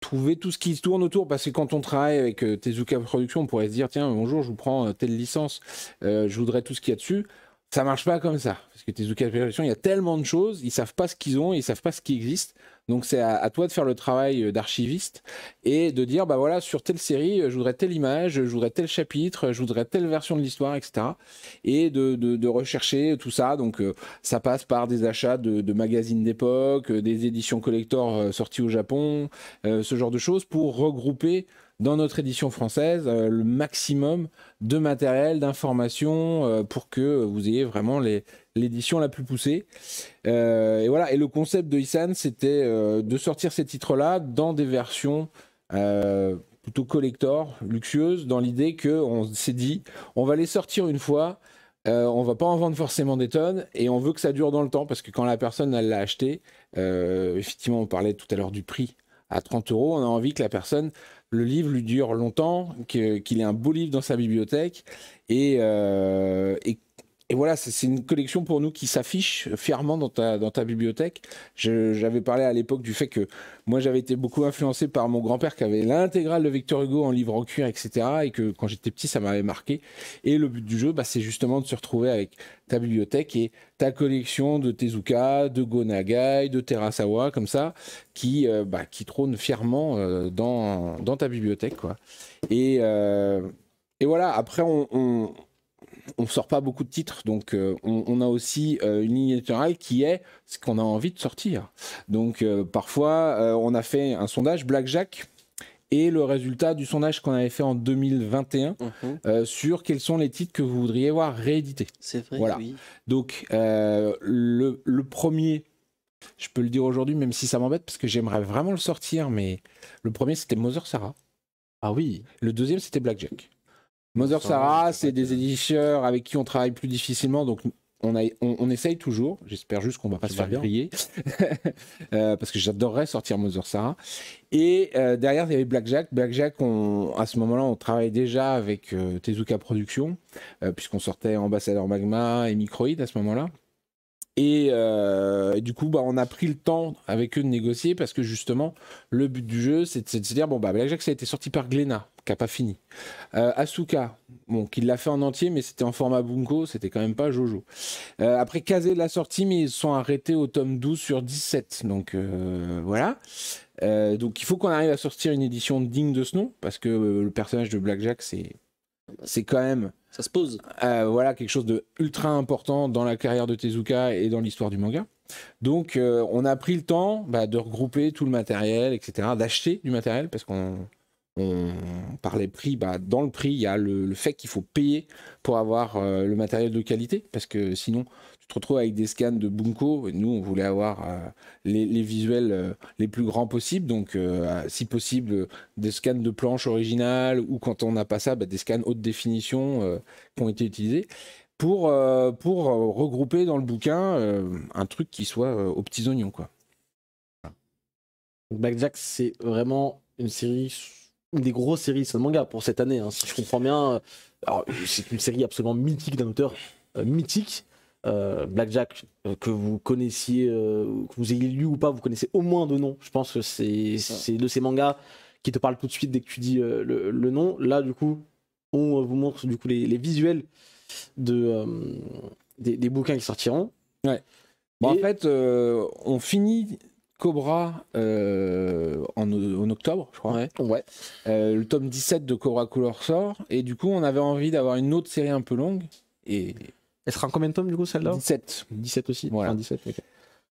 trouver tout ce qui tourne autour parce que quand on travaille avec euh, Tezuka Productions, on pourrait se dire tiens, bonjour, je vous prends euh, telle licence, euh, je voudrais tout ce qu'il y a dessus ça marche pas comme ça. Parce que tes applications, il y a tellement de choses, ils savent pas ce qu'ils ont, ils savent pas ce qui existe. Donc c'est à, toi de faire le travail euh, d'archiviste et de dire, bah voilà, sur telle série, euh, je voudrais telle image, je voudrais tel chapitre, je voudrais telle version de l'histoire, etc. Et de, de, rechercher tout ça. Donc euh, ça passe par des achats de, magazines d'époque, des éditions collector sorties au Japon, ce genre de choses pour regrouper dans notre édition française euh, le maximum de matériel, d'informations euh, pour que vous ayez vraiment l'édition la plus poussée. Euh, et voilà. Et le concept de Isan, c'était de sortir ces titres-là dans des versions plutôt collector, luxueuses, dans l'idée que on s'est dit, on va les sortir une fois. on va pas en vendre forcément des tonnes et on veut que ça dure dans le temps parce que quand la personne elle l'a acheté, effectivement on parlait tout à l'heure du prix à 30 euros, on a envie que la personne le livre lui dure longtemps, qu'il ait un beau livre dans sa bibliothèque et, que euh, et et voilà, c'est une collection pour nous qui s'affiche fièrement dans ta, dans ta bibliothèque. J'avais parlé à l'époque du fait que moi j'avais été beaucoup influencé par mon grand-père qui avait l'intégrale de Victor Hugo en livre en cuir, etc. Et que quand j'étais petit, ça m'avait marqué. Et le but du jeu, bah, c'est justement de se retrouver avec ta bibliothèque et ta collection de Tezuka, de Nagai, de Terasawa, comme ça, qui, euh, bah, qui trône fièrement euh, dans, dans, ta bibliothèque. Quoi. Et, euh, et voilà, après on on sort pas beaucoup de titres, donc euh, on, a aussi euh, une ligne éditoriale qui est ce qu'on a envie de sortir. Donc euh, parfois, on a fait un sondage Blackjack et le résultat du sondage qu'on avait fait en 2021 mhm. sur quels sont les titres que vous voudriez voir réédités. C'est vrai. Voilà. Donc le, le, premier. Je peux le dire aujourd'hui, même si ça m'embête, parce que j'aimerais vraiment le sortir, mais le premier c'était Mother Sarah. Ah oui. Le deuxième c'était Blackjack. Mother Sarah, c'est des éditeurs avec qui on travaille plus difficilement, donc on, essaye toujours. J'espère juste qu'on va pas se faire briller euh, parce que j'adorerais sortir Mother Sarah. Et euh, derrière, il y avait Blackjack. Blackjack, on, à ce moment-là, on travaillait déjà avec euh, Tezuka Productions, puisqu'on sortait Ambassador Magma et Microïd à ce moment-là. Euh, et, du coup, bah, on a pris le temps avec eux de négocier parce que justement, le but du jeu, c'est de, se dire bon, bah, Blackjack, ça a été sorti par Glenna, qui n'a pas fini. Euh, Asuka, bon, qui l'a fait en entier, mais c'était en format Bunko, c'était quand même pas Jojo. Euh, après, Kazé l'a sorti, mais ils sont arrêtés au tome 12 sur 17. Donc voilà. donc il faut qu'on arrive à sortir une édition digne de ce nom parce que le personnage de Blackjack, c'est quand même ça se pose. Euh, voilà quelque chose de ultra important dans la carrière de Tezuka et dans l'histoire du manga. Donc, euh, on a pris le temps bah, de regrouper tout le matériel, etc., d'acheter du matériel parce qu'on parlait prix, bah, dans le prix, il y a le, fait qu'il faut payer pour avoir euh, le matériel de qualité, parce que sinon, te avec des scans de Bunko. Et nous, on voulait avoir euh, les, visuels euh, les plus grands possibles. Donc, euh, si possible, des scans de planches originales ou quand on n'a pas ça, bah, des scans haute définition qui ont été utilisés pour, pour regrouper dans le bouquin un truc qui soit aux petits oignons. Quoi. Jack c'est vraiment une série, une des grosses séries de manga pour cette année. Hein, si je comprends bien, c'est une série absolument mythique d'un auteur mythique euh, Blackjack, euh, que vous connaissiez, euh, que vous ayez lu ou pas, vous connaissez au moins de noms Je pense que c'est de ces mangas qui te parlent tout de suite dès que tu dis euh, le, nom. Là, du coup, on vous montre du coup les, visuels de, des, bouquins qui sortiront. Ouais. Bon, En fait, on finit Cobra en, octobre, je crois. Ouais. le tome 17 de Cobra Color sort. Et du coup, on avait envie d'avoir une autre série un peu longue. Et elle sera en combien de tomes du coup celle-là 17. 17 aussi 17,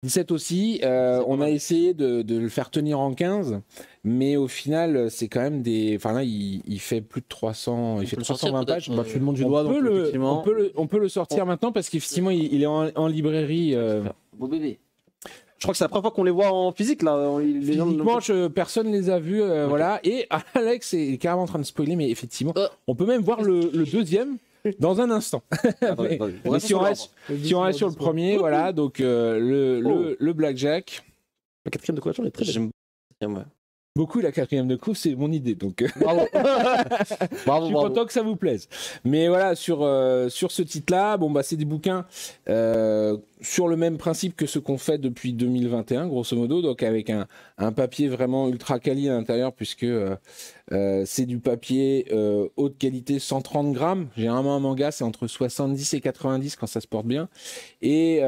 17 aussi, euh, on a essayé de, le faire tenir en 15, mais au final, c'est quand même des. Enfin là, il, fait plus de 300, il fait 320 pages. Bah, tout euh, le monde du on doigt, peut le, on, peut le, sortir oh. maintenant parce qu'effectivement, il, est en, librairie. Euh. Beau bébé. Je crois que c'est la première fois qu'on les voit en physique là. Les Physiquement, je, personne les a vus, voilà. Et Alex est carrément en train de spoiler, mais effectivement, on peut même voir le, le deuxième dans un instant. si, on reste, on sur le premier, voilà, donc euh, le, le, oh. le, blackjack. La quatrième de couverture est très J'aime beaucoup la quatrième de coup c'est mon idée. Donc, euh, bravo. bravo, je suis content que ça vous plaise. Mais voilà, sur, euh, sur ce titre-là, bon, bah, c'est des bouquins. Euh, sur le même principe que ce qu'on fait depuis 2021, grosso modo, donc avec un, un papier vraiment ultra quali à l'intérieur, puisque euh, euh, c'est du papier euh, haute qualité, 130 grammes. Généralement, un manga, c'est entre 70 et 90 quand ça se porte bien, et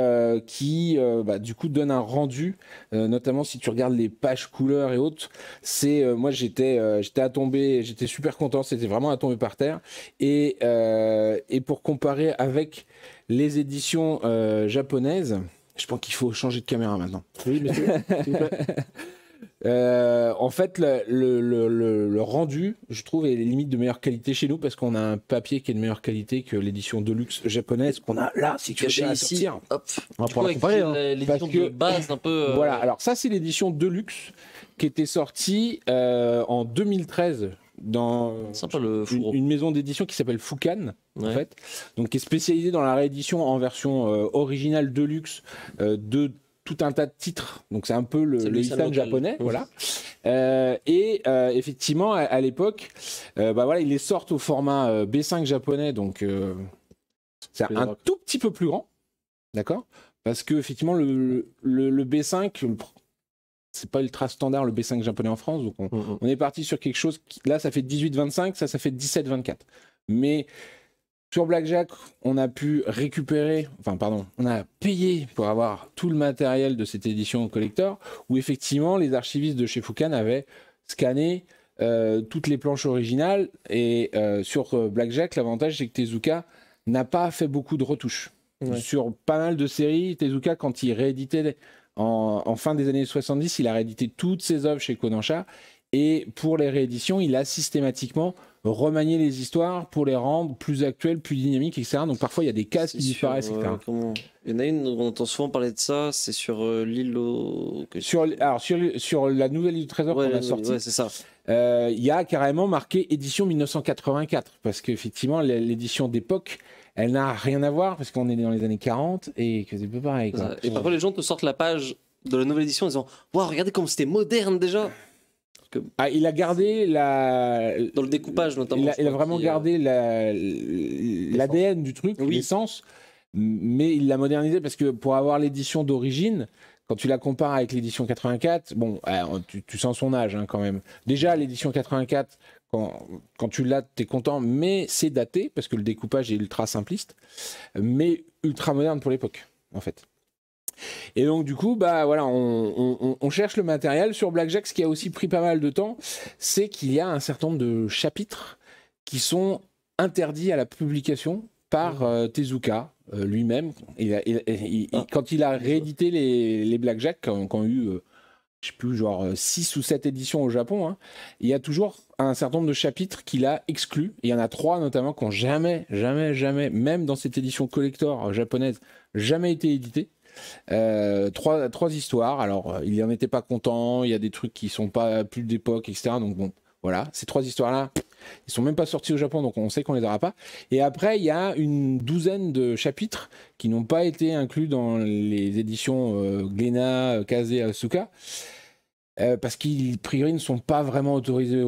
qui, bah, du coup, donne un rendu, notamment si tu regardes les pages couleurs et autres. C'est, moi, j'étais j'étais à tomber, j'étais super content, c'était vraiment à tomber par terre. Et, et pour comparer avec les éditions euh, japonaises. Je pense qu'il faut changer de caméra maintenant. Oui, monsieur, en fait, le, rendu, je trouve, est limite de meilleure qualité chez nous parce qu'on a un papier qui est de meilleure qualité que l'édition Deluxe japonaise qu'on a là, si tu veux, ici. Sortir. On de base, un peu. Euh, voilà. Alors ça, c'est l'édition Deluxe qui était sortie euh, en 2013 dans une, maison d'édition qui s'appelle Fukan, en fait, donc qui est spécialisée dans la réédition en version euh, originale de luxe euh, de tout un tas de titres. Donc c'est un peu le, le japonais, mmh. voilà. Euh, et effectivement, à, l'époque, bah voilà, ils les sortent au format B5 japonais, donc c'est un tout petit peu plus grand, d'accord Parce que effectivement, le, le B5, c'est pas ultra standard le B5 japonais en France. Donc mm, mm. on, est parti sur quelque chose là, ça fait 18-25, ça, ça fait 17-24. Mais sur Blackjack, on a pu récupérer, enfin, pardon, on a payé pour avoir tout le matériel de cette édition collector, où effectivement, les archivistes de chez Fukan avaient scanné. Euh, toutes les planches originales et euh, sur euh, Blackjack l'avantage c'est que Tezuka n'a pas fait beaucoup de retouches sur pas mal de séries Tezuka quand il rééditait en, fin des années 70, il a réédité toutes ses œuvres chez Kodansha. Et pour les rééditions, il a systématiquement remanié les histoires pour les rendre plus actuelles, plus dynamiques, etc. Donc parfois, il y a des cases qui disparaissent, etc. Euh, il y en a une, on entend souvent parler de ça, c'est sur euh, l'île au... Sur, alors, sur, sur la nouvelle île du trésor qu'on a sortie. c'est ça. Euh, il y a carrément marqué édition 1984, parce qu'effectivement, l'édition d'époque elle n'a rien à voir parce qu'on est dans les années 40 et que c'est peu pareil. Et parfois les gens te sortent la page de la nouvelle édition en disant Waouh, regardez comme c'était moderne déjà ah, il a gardé la. Dans le découpage notamment. Il a, vraiment euh, gardé l'ADN du truc, l'essence, mais il l'a modernisé parce que pour avoir l'édition d'origine, quand tu la compares avec l'édition 84, bon, euh, tu, sens son âge hein, quand même. Déjà, l'édition 84, quand, tu l'as, tu es content, mais c'est daté, parce que le découpage est ultra simpliste, mais ultra moderne pour l'époque, en fait. Et donc du coup, bah voilà, on, cherche le matériel. Sur Blackjack, ce qui a aussi pris pas mal de temps, c'est qu'il y a un certain nombre de chapitres qui sont interdits à la publication par mmh. euh, Tezuka euh, lui-même. Il ah. Quand il a réédité les, les Blackjack, y a eu, je euh, je sais plus, genre 6 ou 7 éditions au Japon, hein, il y a toujours un certain nombre de chapitres qu'il a exclus. il y en a trois notamment qui n'ont jamais, jamais, jamais, même dans cette édition collector euh, japonaise, jamais été édité euh, trois, trois histoires. Alors, euh, il en était pas content, il y a des trucs qui sont pas plus d'époque, etc. Donc, bon, voilà, ces trois histoires-là, ils sont même pas sortis au Japon, donc on sait qu'on les aura pas. Et après, il y a une douzaine de chapitres qui n'ont pas été inclus dans les éditions Glena, Kaze, Asuka. Euh, parce qu'ils, priori, ne sont pas vraiment autorisés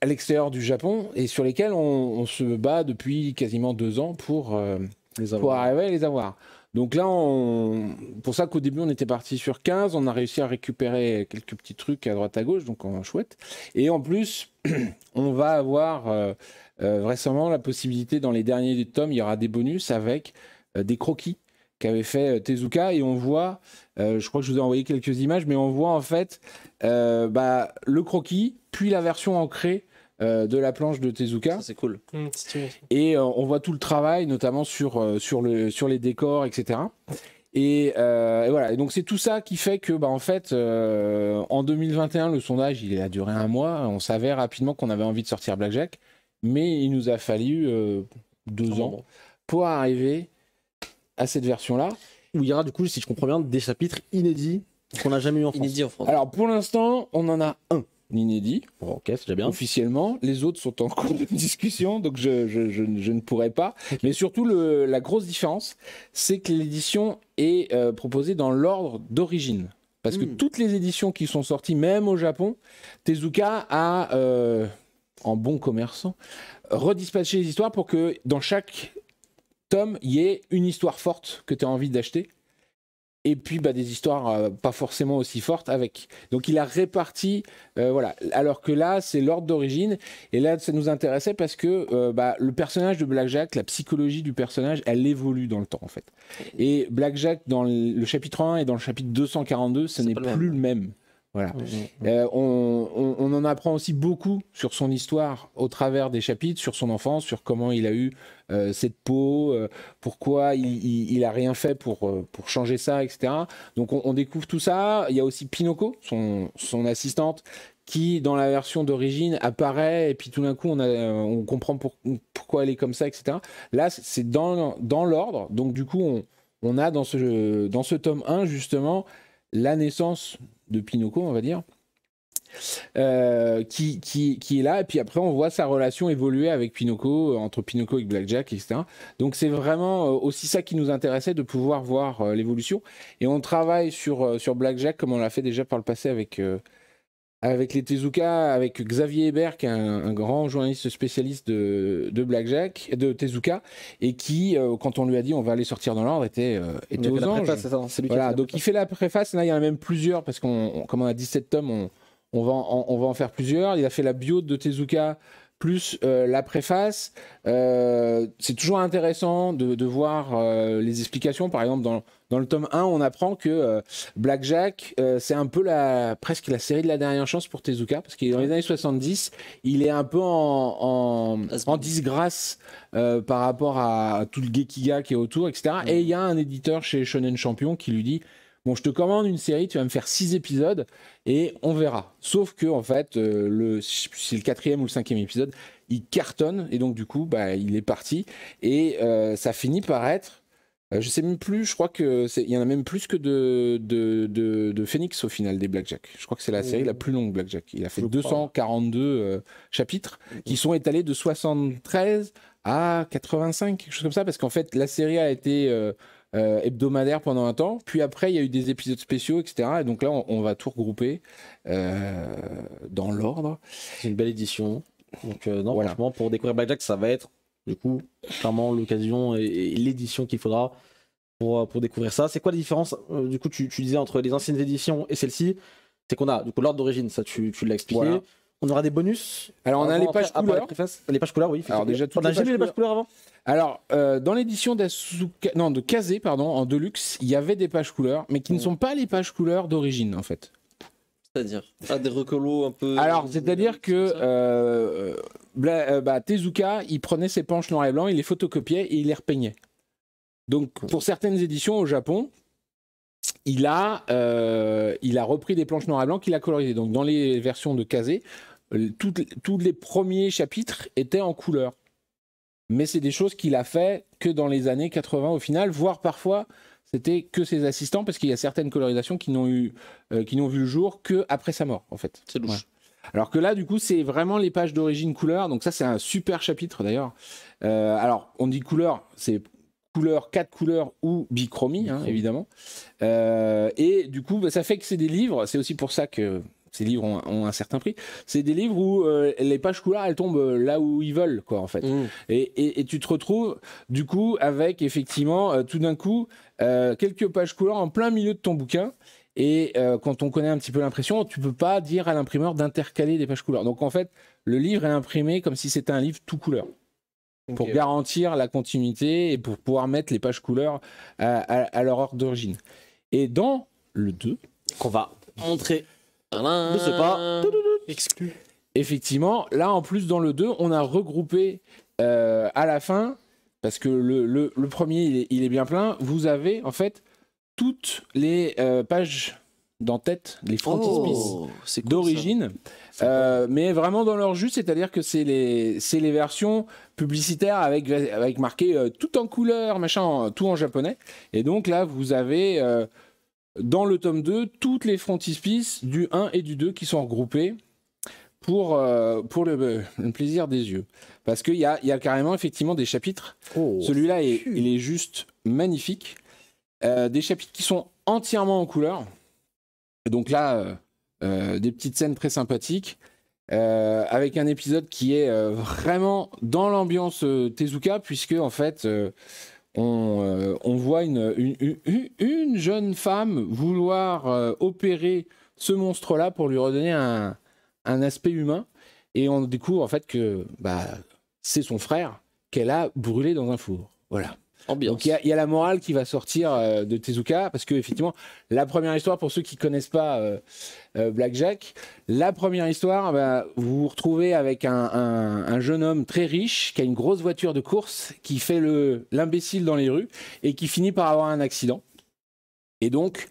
à l'extérieur du Japon et sur lesquels on, se bat depuis quasiment deux ans pour, euh, les avoir. arriver à les avoir. Donc là, on... pour ça qu'au début, on était parti sur 15, on a réussi à récupérer quelques petits trucs à droite à gauche, donc on... chouette. Et en plus, on va avoir euh, récemment la possibilité, dans les derniers tomes, il y aura des bonus avec des croquis qu'avait fait euh, Tezuka et on voit, euh, je crois que je vous ai envoyé quelques images, mais on voit en fait euh, bah, le croquis, puis la version ancrée de la planche de Tezuka. C'est cool. Mm, et on voit tout le travail, notamment sur, sur, le, sur les décors, etc. Et, voilà, et donc c'est tout ça qui fait que, bah, en fait, en 2021, le sondage, il a duré un mois, on savait rapidement qu'on avait envie de sortir Blackjack, mais il nous a fallu deux ans pour arriver à cette version-là. Où il y aura du coup, si je comprends bien, des chapitres inédits qu'on n'a jamais eu en France. en Alors pour l'instant, on en a un inédit. ok, c'est bien. Officiellement, les autres sont en cours de discussion, donc je, ne pourrai pas. Mais surtout, la grosse différence, c'est que l'édition est euh, proposée dans l'ordre d'origine. Parce que hmm. toutes les éditions qui sont sorties, même au Japon, Tezuka a, euh, en bon commerçant, redispatché les histoires pour que dans chaque Tom, il y a une histoire forte que tu as envie d'acheter. Et puis bah, des histoires euh, pas forcément aussi fortes avec. Donc il a réparti, euh, voilà. Alors que là, c'est l'ordre d'origine. Et là, ça nous intéressait parce que euh, bah, le personnage de Blackjack, la psychologie du personnage, elle évolue dans le temps en fait. Et Blackjack, dans le chapitre 1 et dans le chapitre 242, ce n'est plus le même. Euh, on, en apprend aussi beaucoup sur son histoire au travers des chapitres, sur son enfance, sur comment il a eu euh, cette peau, euh, pourquoi il, n'a a rien fait pour, changer ça, etc. Donc on, découvre tout ça. Il y a aussi Pinocchio, son, son assistante, qui dans la version d'origine apparaît et puis tout d'un coup on, comprend pourquoi elle est comme ça, etc. Là c'est dans, l'ordre, donc du coup on, a dans ce, dans ce tome 1 justement la naissance de Pinocchio, on va dire, euh, qui, qui, est là. Et puis après, on voit sa relation évoluer avec Pinocchio, euh, entre Pinocchio et Blackjack, etc. Donc c'est vraiment euh, aussi ça qui nous intéressait, de pouvoir voir l'évolution. Et on travaille sur, sur Blackjack, comme on l'a fait déjà par le passé avec, avec les Tezuka, avec Xavier Hébert, qui est un, grand journaliste spécialiste de, de, Blackjack, de Tezuka, et qui, euh, quand on lui a dit on va aller sortir dans l'ordre, était, euh, aux anges. donc il fait la préface, là il y en a même plusieurs, parce qu'on, comme on a 17 tomes, on, on va en, on va en faire plusieurs. Il a fait la bio de Tezuka, plus euh, la préface. c'est toujours intéressant de, de voir les explications, par exemple, dans dans le tome 1, on apprend que Black euh, Blackjack, euh, c'est un peu la, presque la série de la dernière chance pour Tezuka, parce que dans les années 70, il est un peu en, disgrâce euh, par rapport à tout le Gekiga qui est autour, etc. Mm. Et il y a un éditeur chez Shonen Champion qui lui dit Bon, je te commande une série, tu vas me faire six épisodes et on verra. Sauf que, en fait, le, c'est le quatrième ou le cinquième épisode, il cartonne et donc, du coup, bah, il est parti. Et ça finit par être euh, je sais même plus, je crois qu'il y en a même plus que de, de, Phoenix au final des Blackjack. Je crois que c'est la série la plus longue Blackjack. Il a fait 242 euh, chapitres qui sont étalés de 73 à 85, quelque chose comme ça, parce qu'en fait la série a été euh, hebdomadaire pendant un temps, puis après il y a eu des épisodes spéciaux, etc. Et donc là on, va tout regrouper dans l'ordre. C'est une belle édition. Donc non, franchement, pour découvrir Blackjack, ça va être du coup, clairement, l'occasion et, l'édition qu'il faudra pour, euh, pour découvrir ça. C'est quoi la différence, euh, du coup, tu, tu, disais entre les anciennes éditions et celle-ci C'est qu'on a du coup l'ordre d'origine, ça tu, tu l'as expliqué. On aura des bonus. Alors, on a les pages couleurs. les, pages couleurs, oui. Alors, déjà, on n'a jamais les pages couleurs avant Alors, euh, dans l'édition non, de Kazé, pardon, en Deluxe, il y avait des pages couleurs, mais qui ne mm. sont pas les pages couleurs d'origine, en fait. C'est-à-dire ah, des un peu. Alors, c'est-à-dire que euh, euh, bah, Tezuka, il prenait ses planches noir et blanc, il les photocopiait et il les repeignait. Donc, pour certaines éditions au Japon, il a, euh, il a repris des planches noir et blanc qu'il a colorisées. Donc, dans les versions de Kazé, tous les premiers chapitres étaient en couleur. Mais c'est des choses qu'il a fait que dans les années 80 au final, voire parfois c'était que ses assistants, parce qu'il y a certaines colorisations qui n'ont eu, euh, qui n'ont vu le jour que après sa mort, en fait. C'est Alors que là, du coup, c'est vraiment les pages d'origine couleur. Donc ça, c'est un super chapitre d'ailleurs. Euh, alors, on dit couleur, c'est couleur, quatre couleurs ou bichromie, hein, évidemment. Euh, et du coup, bah, ça fait que c'est des livres. C'est aussi pour ça que ces livres ont, un certain prix. C'est des livres où euh, les pages couleurs, elles tombent euh, là où ils veulent, quoi, en fait. Mmh. Et, tu te retrouves, du coup, avec effectivement, euh, tout d'un coup, quelques pages couleurs en plein milieu de ton bouquin. Et quand on connaît un petit peu l'impression, tu peux pas dire à l'imprimeur d'intercaler des pages couleurs. Donc en fait, le livre est imprimé comme si c'était un livre tout couleur. Pour garantir la continuité et pour pouvoir mettre les pages couleurs à, leur ordre d'origine. Et dans le 2, qu'on va montrer pas. Exclu. Effectivement, là en plus dans le 2, on a regroupé à la fin, parce que le, premier il est, bien plein, vous avez en fait toutes les pages d'en-tête, les frontispices d'origine, mais vraiment dans leur jus, c'est-à-dire que c'est les, versions publicitaires avec, avec marqué tout en couleur, machin, tout en japonais. Et donc là, vous avez dans le tome 2 toutes les frontispices du 1 et du 2 qui sont regroupés pour, euh, pour euh, le, plaisir des yeux. Parce qu'il y a, y a, carrément effectivement des chapitres. Oh, Celui-là, il est juste magnifique. Euh, des chapitres qui sont entièrement en couleur. donc là, des petites scènes très sympathiques. avec un épisode qui est vraiment dans l'ambiance Tezuka, puisque en fait euh, on, voit une, une, jeune femme vouloir euh, opérer ce monstre-là pour lui redonner un, un, aspect humain. Et on découvre en fait que bah, c'est son frère qu'elle a brûlé dans un four. Voilà. Donc il y, a la morale qui va sortir euh, de Tezuka, parce que effectivement, la première histoire, pour ceux qui connaissent pas Black euh, Jack, euh, Blackjack, la première histoire, bah, vous vous retrouvez avec un, jeune homme très riche qui a une grosse voiture de course, qui fait l'imbécile dans les rues et qui finit par avoir un accident. Et donc,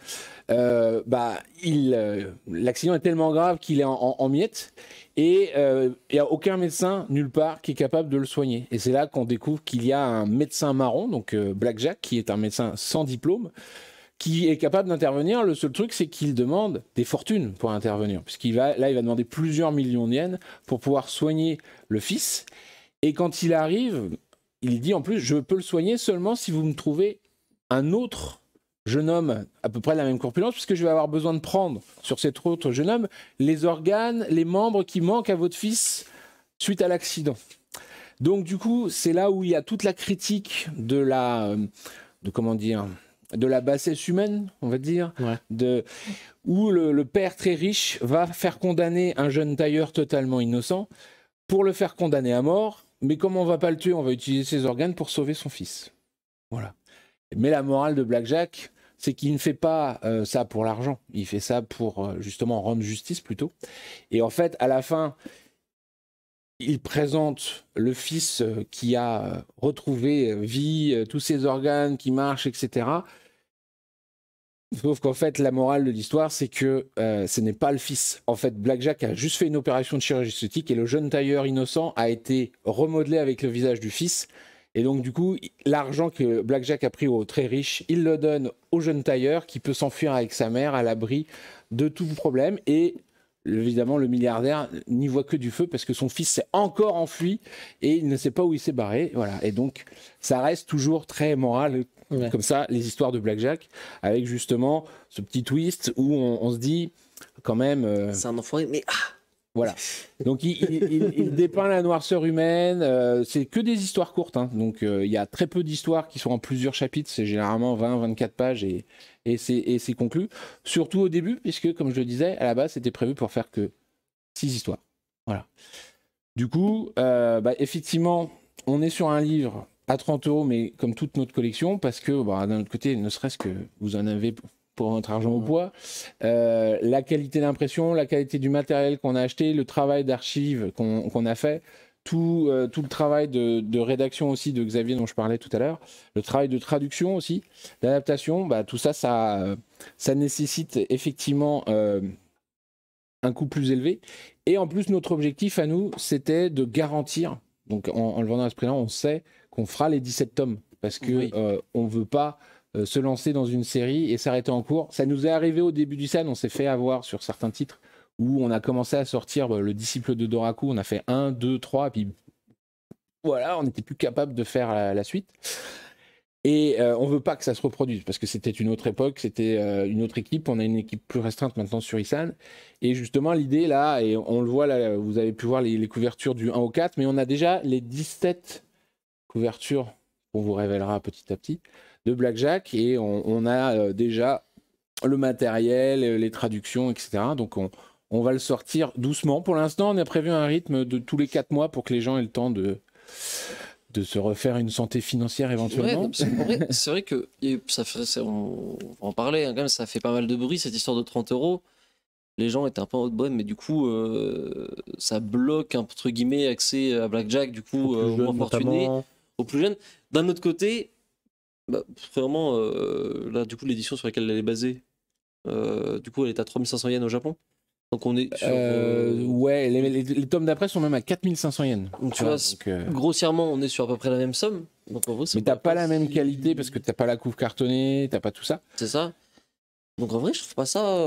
euh, bah, euh, l'accident est tellement grave qu'il est en, miettes et il euh, n'y a aucun médecin nulle part qui est capable de le soigner. Et c'est là qu'on découvre qu'il y a un médecin marron, donc Black Jack, qui est un médecin sans diplôme, qui est capable d'intervenir. Le seul truc, c'est qu'il demande des fortunes pour intervenir, puisqu'il va là, il va demander plusieurs millions d'yens pour pouvoir soigner le fils. Et quand il arrive, il dit en plus, je peux le soigner seulement si vous me trouvez un autre jeune homme à peu près la même corpulence, puisque je vais avoir besoin de prendre sur cet autre jeune homme les organes, les membres qui manquent à votre fils suite à l'accident. Donc du coup, c'est là où il y a toute la critique de la, euh, de comment dire, de la bassesse humaine, on va dire, de, où le, père très riche va faire condamner un jeune tailleur totalement innocent pour le faire condamner à mort, mais comme on va pas le tuer, on va utiliser ses organes pour sauver son fils. Voilà. Mais la morale de Black Jack c'est qu'il ne fait pas euh, ça pour l'argent, il fait ça pour euh, justement rendre justice plutôt. Et en fait, à la fin, il présente le fils euh, qui a retrouvé vie, tous ses organes qui marchent, etc. Sauf qu'en fait, la morale de l'histoire, c'est que ce n'est pas le fils. En fait, Blackjack a juste fait une opération de chirurgie esthétique et le jeune tailleur innocent a été remodelé avec le visage du fils et donc, du coup, l'argent que Blackjack a pris aux très riches, il le donne au jeune tailleur qui peut s'enfuir avec sa mère à l'abri de tout problème. Et évidemment, le milliardaire n'y voit que du feu parce que son fils s'est encore enfui et il ne sait pas où il s'est barré. Voilà. Et donc, ça reste toujours très moral, comme ça, les histoires de Blackjack, avec justement ce petit twist où on, se dit quand même. Euh, C'est un enfant, mais. Ah, voilà. Donc il, dépeint la noirceur humaine. Euh, c'est que des histoires courtes. Hein. Donc euh, il y a très peu d'histoires qui sont en plusieurs chapitres. C'est généralement 20-24 pages et, c'est conclu. Surtout au début, puisque comme je le disais, à la base c'était prévu pour faire que 6 histoires. Voilà. Du coup, euh, bah, effectivement, on est sur un livre à 30 euros, mais comme toute notre collection, parce que bah, d'un autre côté, ne serait-ce que vous en avez pour notre argent au poids. Mm. Euh, la qualité d'impression, la qualité du matériel qu'on a acheté, le travail d'archives qu'on a fait, tout, euh, tout le travail de, rédaction aussi de Xavier dont je parlais tout à l'heure, le travail de traduction aussi, d'adaptation, bah, tout ça, ça, ça nécessite effectivement euh, un coût plus élevé. Et en plus, notre objectif à nous, c'était de garantir, donc en, le vendant à ce prix-là, on sait qu'on fera les 17 tomes parce que ne on veut pas euh, se lancer dans une série et s'arrêter en cours. Ça nous est arrivé au début du SAN, on s'est fait avoir sur certains titres où on a commencé à sortir euh, le disciple de Doraku, on a fait 1, 2, 3, et puis voilà, on n'était plus capable de faire euh, la, suite. Et on on veut pas que ça se reproduise parce que c'était une autre époque, c'était une autre équipe. On a une équipe plus restreinte maintenant sur ISAN. Et justement, l'idée là, et on le voit là, vous avez pu voir les, couvertures du 1 au 4, mais on a déjà les 17 couvertures qu'on vous révélera petit à petit de Blackjack et on, a euh, déjà le matériel, euh, les traductions, etc. Donc on, va le sortir doucement. Pour l'instant, on a prévu un rythme de tous les quatre mois pour que les gens aient le temps de, de se refaire une santé financière éventuellement. c'est vrai, que ça fait, on, en parlait hein, ça fait pas mal de bruit cette histoire de 30 euros. Les gens étaient un peu en haut mais du coup, euh, ça bloque entre guillemets accès à Blackjack, du coup, aux, aux plus jeunes. D'un autre côté, bah, Premièrement, euh, là, du coup, l'édition sur laquelle elle est basée, euh, du coup, elle est à 3500 yens au Japon. Donc on est sur, euh, ouais, les, tomes d'après sont même à 4500 yens. Donc tu vois, grossièrement, on est sur à peu près la même somme. Donc, mais t'as pas, pas la même qualité parce que t'as pas la couve cartonnée, t'as pas tout ça. C'est ça. Donc en vrai, je trouve pas ça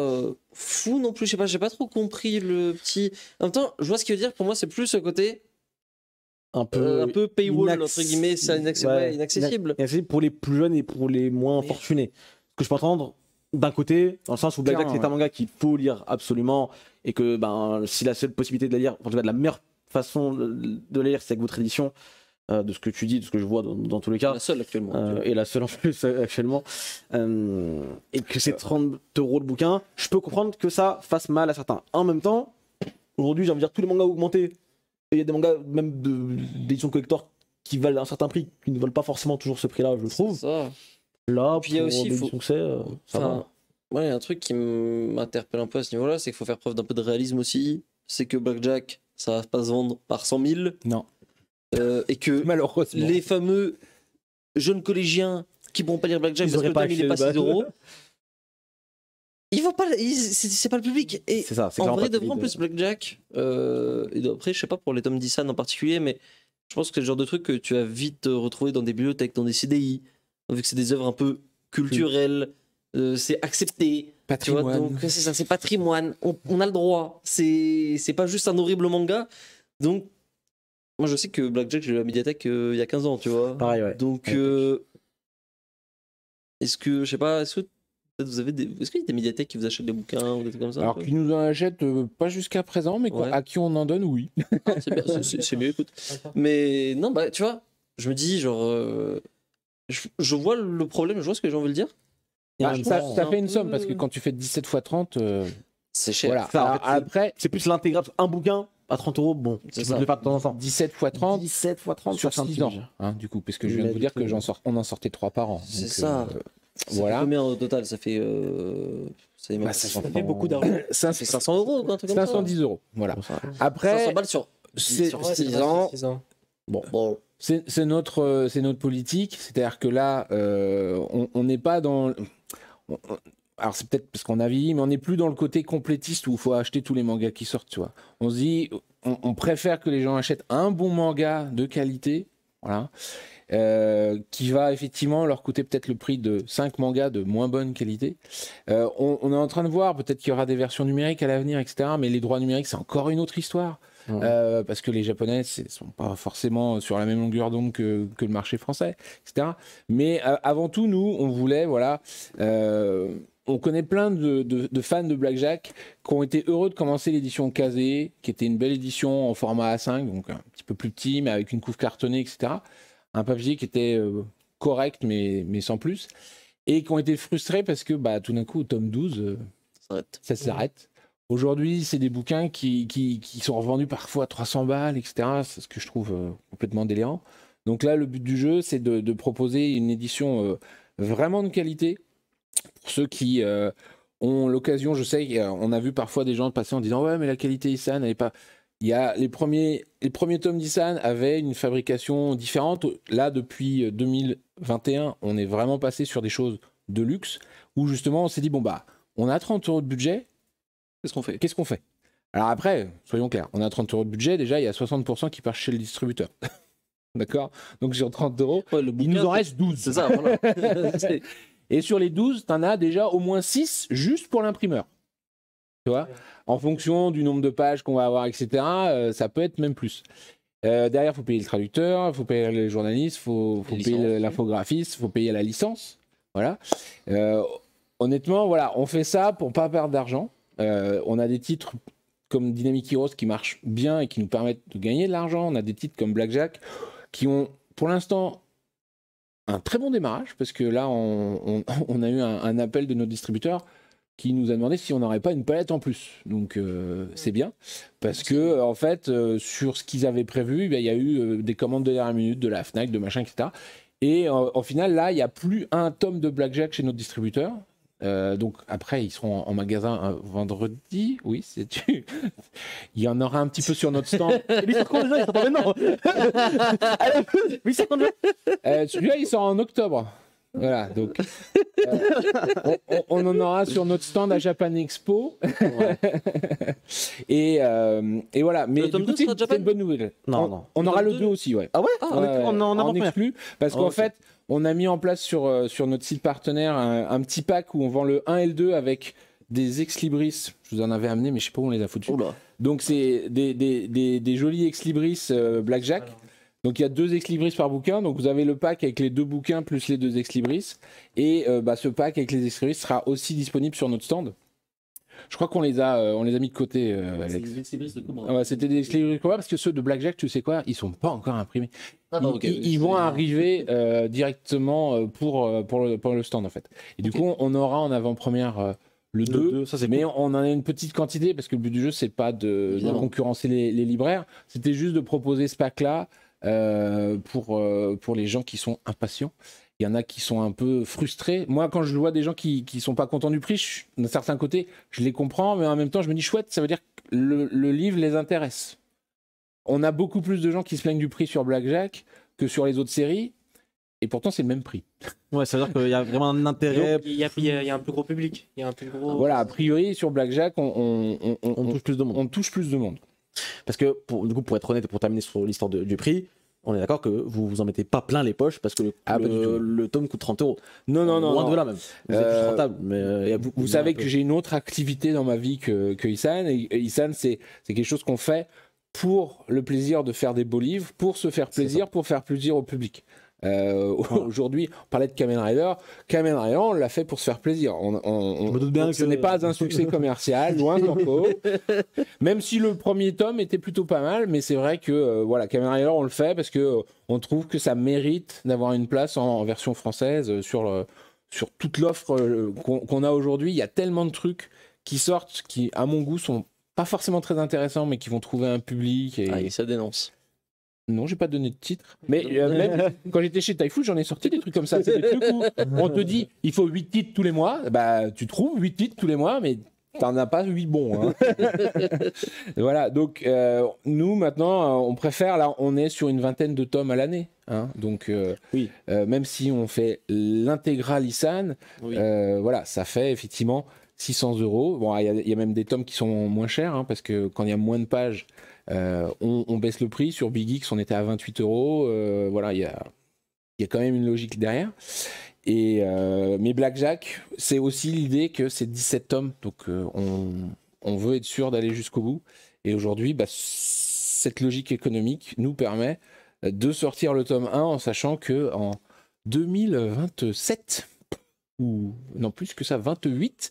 fou non plus. Je sais pas, j'ai pas trop compris le petit. En même temps, je vois ce qu'il veut dire. Pour moi, c'est plus ce côté un peu, euh, un peu paywall entre guillemets, c'est inaccessible. inaccessible. pour les plus jeunes et pour les moins fortunés. Ce que je peux entendre d'un côté, dans le sens où Black Jack c'est un manga qu'il faut lire absolument et que ben si la seule possibilité de la lire, en tout cas de la meilleure façon de, la lire, c'est avec votre édition. Euh, de ce que tu dis, de ce que je vois dans, tous les cas. La seule actuellement. Euh, et la seule en plus actuellement. et que c'est 30 euros le bouquin. Je peux comprendre que ça fasse mal à certains. En même temps, aujourd'hui, j'ai envie de dire, tous les mangas augmentés il y a des mangas, même d'édition collector, qui valent un certain prix, qui ne valent pas forcément toujours ce prix-là, je trouve. Ça. Là, puis il y a aussi, faut... Euh, enfin, un truc qui m'interpelle un peu à ce niveau-là, c'est qu'il faut faire preuve d'un peu de réalisme aussi. C'est que Blackjack, ça va pas se vendre par 100 000. Non. Euh, et que Malheureusement. les fameux jeunes collégiens qui pourront pas lire Blackjack ils parce pas il est pas 6 ils pas, c'est pas le public. Et ça, En vrai, de vrai, en plus, euh. Blackjack, euh, et après, je sais pas pour les tomes d'Issan en particulier, mais je pense que c'est le genre de truc que tu as vite euh, retrouvé dans des bibliothèques, dans des CDI, vu que c'est des œuvres un peu culturelles, c'est accepté. Patrimoine. donc c'est ça, c'est patrimoine. On, a le droit. C'est, c'est pas juste un horrible manga. Donc, moi, je sais que Blackjack, j'ai eu la médiathèque il y a 15 ans, tu vois. Pareil, Donc, est-ce que, je sais pas, est-ce que vous avez des... Est-ce qu'il y a des médiathèques qui vous achètent des bouquins ou des trucs comme ça Alors, qui nous en achètent euh, pas jusqu'à présent, mais à qui on en donne, oui. Ah, c'est mieux, écoute. Mais non, bah, tu vois, je me dis, genre, euh, je, vois le problème, je vois ce que j'ai envie de dire. ça, fait une somme, parce que quand tu fais 17 x 30, c'est cher. Voilà. après, c'est plus l'intégral, un bouquin à 30 euros, bon, c'est ça. Pas de temps en temps. 17 x 30, 17 fois 30 sur 5 ans, hein, du coup, parce que je viens de vous dire que j'en euh. on en sortait 3 par an. C'est ça voilà. combien au total Ça fait. Euh, bah, fait beaucoup d'argent. Ça fait 500 euros, quoi, un truc 510 hein. euros, voilà. Après. 500 balles sur 6 ans. Bon. C'est notre, euh, c'est notre politique, c'est-à-dire que là, euh, on n'est pas dans. alors c'est peut-être parce qu'on a vieilli, mais on n'est plus dans le côté complétiste où il faut acheter tous les mangas qui sortent, tu vois. On se dit, on, on préfère que les gens achètent un bon manga de qualité, voilà, euh, qui va effectivement leur coûter peut-être le prix de 5 mangas de moins bonne qualité. Euh, on, est en train de voir, peut-être qu'il y aura des versions numériques à l'avenir, etc. Mais les droits numériques, c'est encore une autre histoire. Euh, parce que les Japonais ne sont pas forcément sur la même longueur d'onde que, le marché français, etc. Mais avant tout, nous, on voulait, voilà on connaît plein de, de, fans de Blackjack qui ont été heureux de commencer l'édition Kazé, qui était une belle édition en format A5, donc un petit peu plus petit, mais avec une couve cartonnée, etc un papier qui était euh, correct, mais, mais sans plus. Et qui ont été frustrés parce que bah, tout d'un coup, au tome 12, euh, ça s'arrête. Aujourd'hui, c'est des bouquins qui, qui, qui, sont revendus parfois à 300 balles, etc. C'est ce que je trouve euh, complètement délirant. Donc là, le but du jeu, c'est de, proposer une édition vraiment de qualité pour ceux qui ont l'occasion. Je sais, on a vu parfois des gens passer en disant Ouais, mais la qualité ça n'avait pas. Il y a les premiers, les premiers tomes d'Isan avaient une fabrication différente. Là, depuis 2021, euh, on est vraiment passé sur des choses de luxe où justement on s'est dit bon bah on a 30 euros de budget. Qu'est-ce qu'on fait Qu'est-ce qu'on fait Alors après, soyons clairs, on a 30 euros de budget. Déjà, il y a 60% qui part chez le distributeur. D'accord Donc sur 30 euros, il nous en reste 12. Et sur les 12, tu en as déjà au moins 6 juste pour l'imprimeur. En fonction du nombre de pages qu'on va avoir, etc., euh, ça peut être même plus. Euh, derrière, il faut payer le traducteur, il faut payer les journalistes, il faut, payer l'infographiste, il faut payer la licence. Voilà. Euh, honnêtement, voilà, on fait ça pour pas perdre d'argent. on a des titres comme Dynamic Heroes qui marchent bien et qui nous permettent de gagner de l'argent. On a des titres comme Blackjack qui ont, pour l'instant, un très bon démarrage parce que là, on, a eu un, appel de nos distributeurs qui nous a demandé si on n'aurait pas une palette en plus. Donc c'est bien, parce que en fait, sur ce qu'ils avaient prévu, il y a eu des commandes de dernière minute, de la FNAC, de machin, etc. Et au final, là, il n'y a plus un tome de Blackjack chez notre distributeur. donc après, ils seront en, magasin vendredi. Oui, c'est tu. il y en aura un petit peu sur notre stand. Mais ça compte maintenant. Oui, quand déjà Celui-là, il sort en octobre. Voilà, donc euh, on, en aura sur notre stand à Japan Expo. Euh, et, voilà, mais c'est une bonne nouvelle. on, aura le 2 aussi, ouais. Ah ouais, ah, On en, en plus parce ah, qu'en fait, on a mis en place sur, euh, sur notre site partenaire un, petit pack où on vend le 1 et le 2 avec des ex-libris. Je vous en avais amené, mais je sais pas où on les a foutus. Donc c'est des, des, jolis ex-libris Blackjack. Donc il y a deux ex-libris par bouquin. Donc vous avez le pack avec les deux bouquins plus les deux ex-libris. Et euh, bah, ce pack avec les ex-libris sera aussi disponible sur notre stand. Je crois qu'on les a, euh, on les a mis de côté, euh, ouais, C'était des ex-libris de commandes, parce que ceux de Blackjack, tu sais quoi, ils sont pas encore imprimés. Ah, ils, vont arriver euh, directement pour, pour le, pour, le, stand en fait. Et du coup, on aura en avant-première le 2, mais on en a une petite quantité parce que le but du jeu c'est pas de, concurrencer les, les libraires, c'était juste de proposer ce pack là euh, pour, euh, pour les gens qui sont impatients. Il y en a qui sont un peu frustrés. Moi, quand je vois des gens qui ne sont pas contents du prix, d'un certain côté, je les comprends, mais en même temps, je me dis chouette, ça veut dire que le, livre les intéresse. On a beaucoup plus de gens qui se plaignent du prix sur Blackjack que sur les autres séries. Et pourtant, c'est le même prix. Ouais, ça veut dire qu'il y a vraiment un intérêt. Il y, a, y un plus gros public. y a un plus gros... Voilà, a priori, sur Blackjack, on, on, on touche plus de monde. On touche plus de monde. Parce que, pour, du coup, pour être honnête et pour terminer sur l'histoire du prix, on est d'accord que vous vous en mettez pas plein les poches parce que le, ah, tome coûte 30 euros. Non, non, non. Loin de là même. Vous euh, rentable. Euh, vous, savez que j'ai une autre activité dans ma vie que, que Issan. Et, c'est quelque chose qu'on fait pour le plaisir de faire des beaux livres, pour se faire plaisir, pour faire plaisir au public. Euh, aujourd'hui, on parlait de Kamen Rider. Kamen Rider, on l'a fait pour se faire plaisir. On, on, doute bien que... Ce n'est pas un succès commercial, loin d'en Même si le premier tome était plutôt pas mal, mais c'est vrai que euh, voilà, Kamen Rider, on le fait parce que euh, on trouve que ça mérite d'avoir une place en, version française sur, le, sur toute l'offre qu'on a aujourd'hui. Il y a tellement de trucs qui sortent qui, à mon goût, sont pas forcément très intéressants, mais qui vont trouver un public. et ah, ça dénonce. Non, j'ai pas donné de titre. Mais euh, quand j'étais chez Taifu, j'en ai sorti des trucs comme ça. on te dit il faut 8 titres tous les mois. Bah, tu trouves 8 titres tous les mois, mais tu t'en as pas 8 bons. Hein. voilà, donc euh, nous maintenant, euh, on préfère, là, on est sur une vingtaine de tomes à l'année. Hein. donc, même si on fait l'intégrale Issan, voilà, ça fait effectivement 600 euros. Bon, ah, il y, a même des tomes qui sont moins chers, hein, parce que quand il y a moins de pages, euh, on, baisse le prix. Sur Big X, on était à 28 euros. Euh, voilà, il y a, quand même une logique derrière. Et euh, mais Blackjack, c'est aussi l'idée que c'est 17 tomes, donc on, veut être sûr d'aller jusqu'au bout. Et aujourd'hui, bah, cette logique économique nous permet de sortir le tome 1 en sachant que en 2027, ou non plus que ça, 28.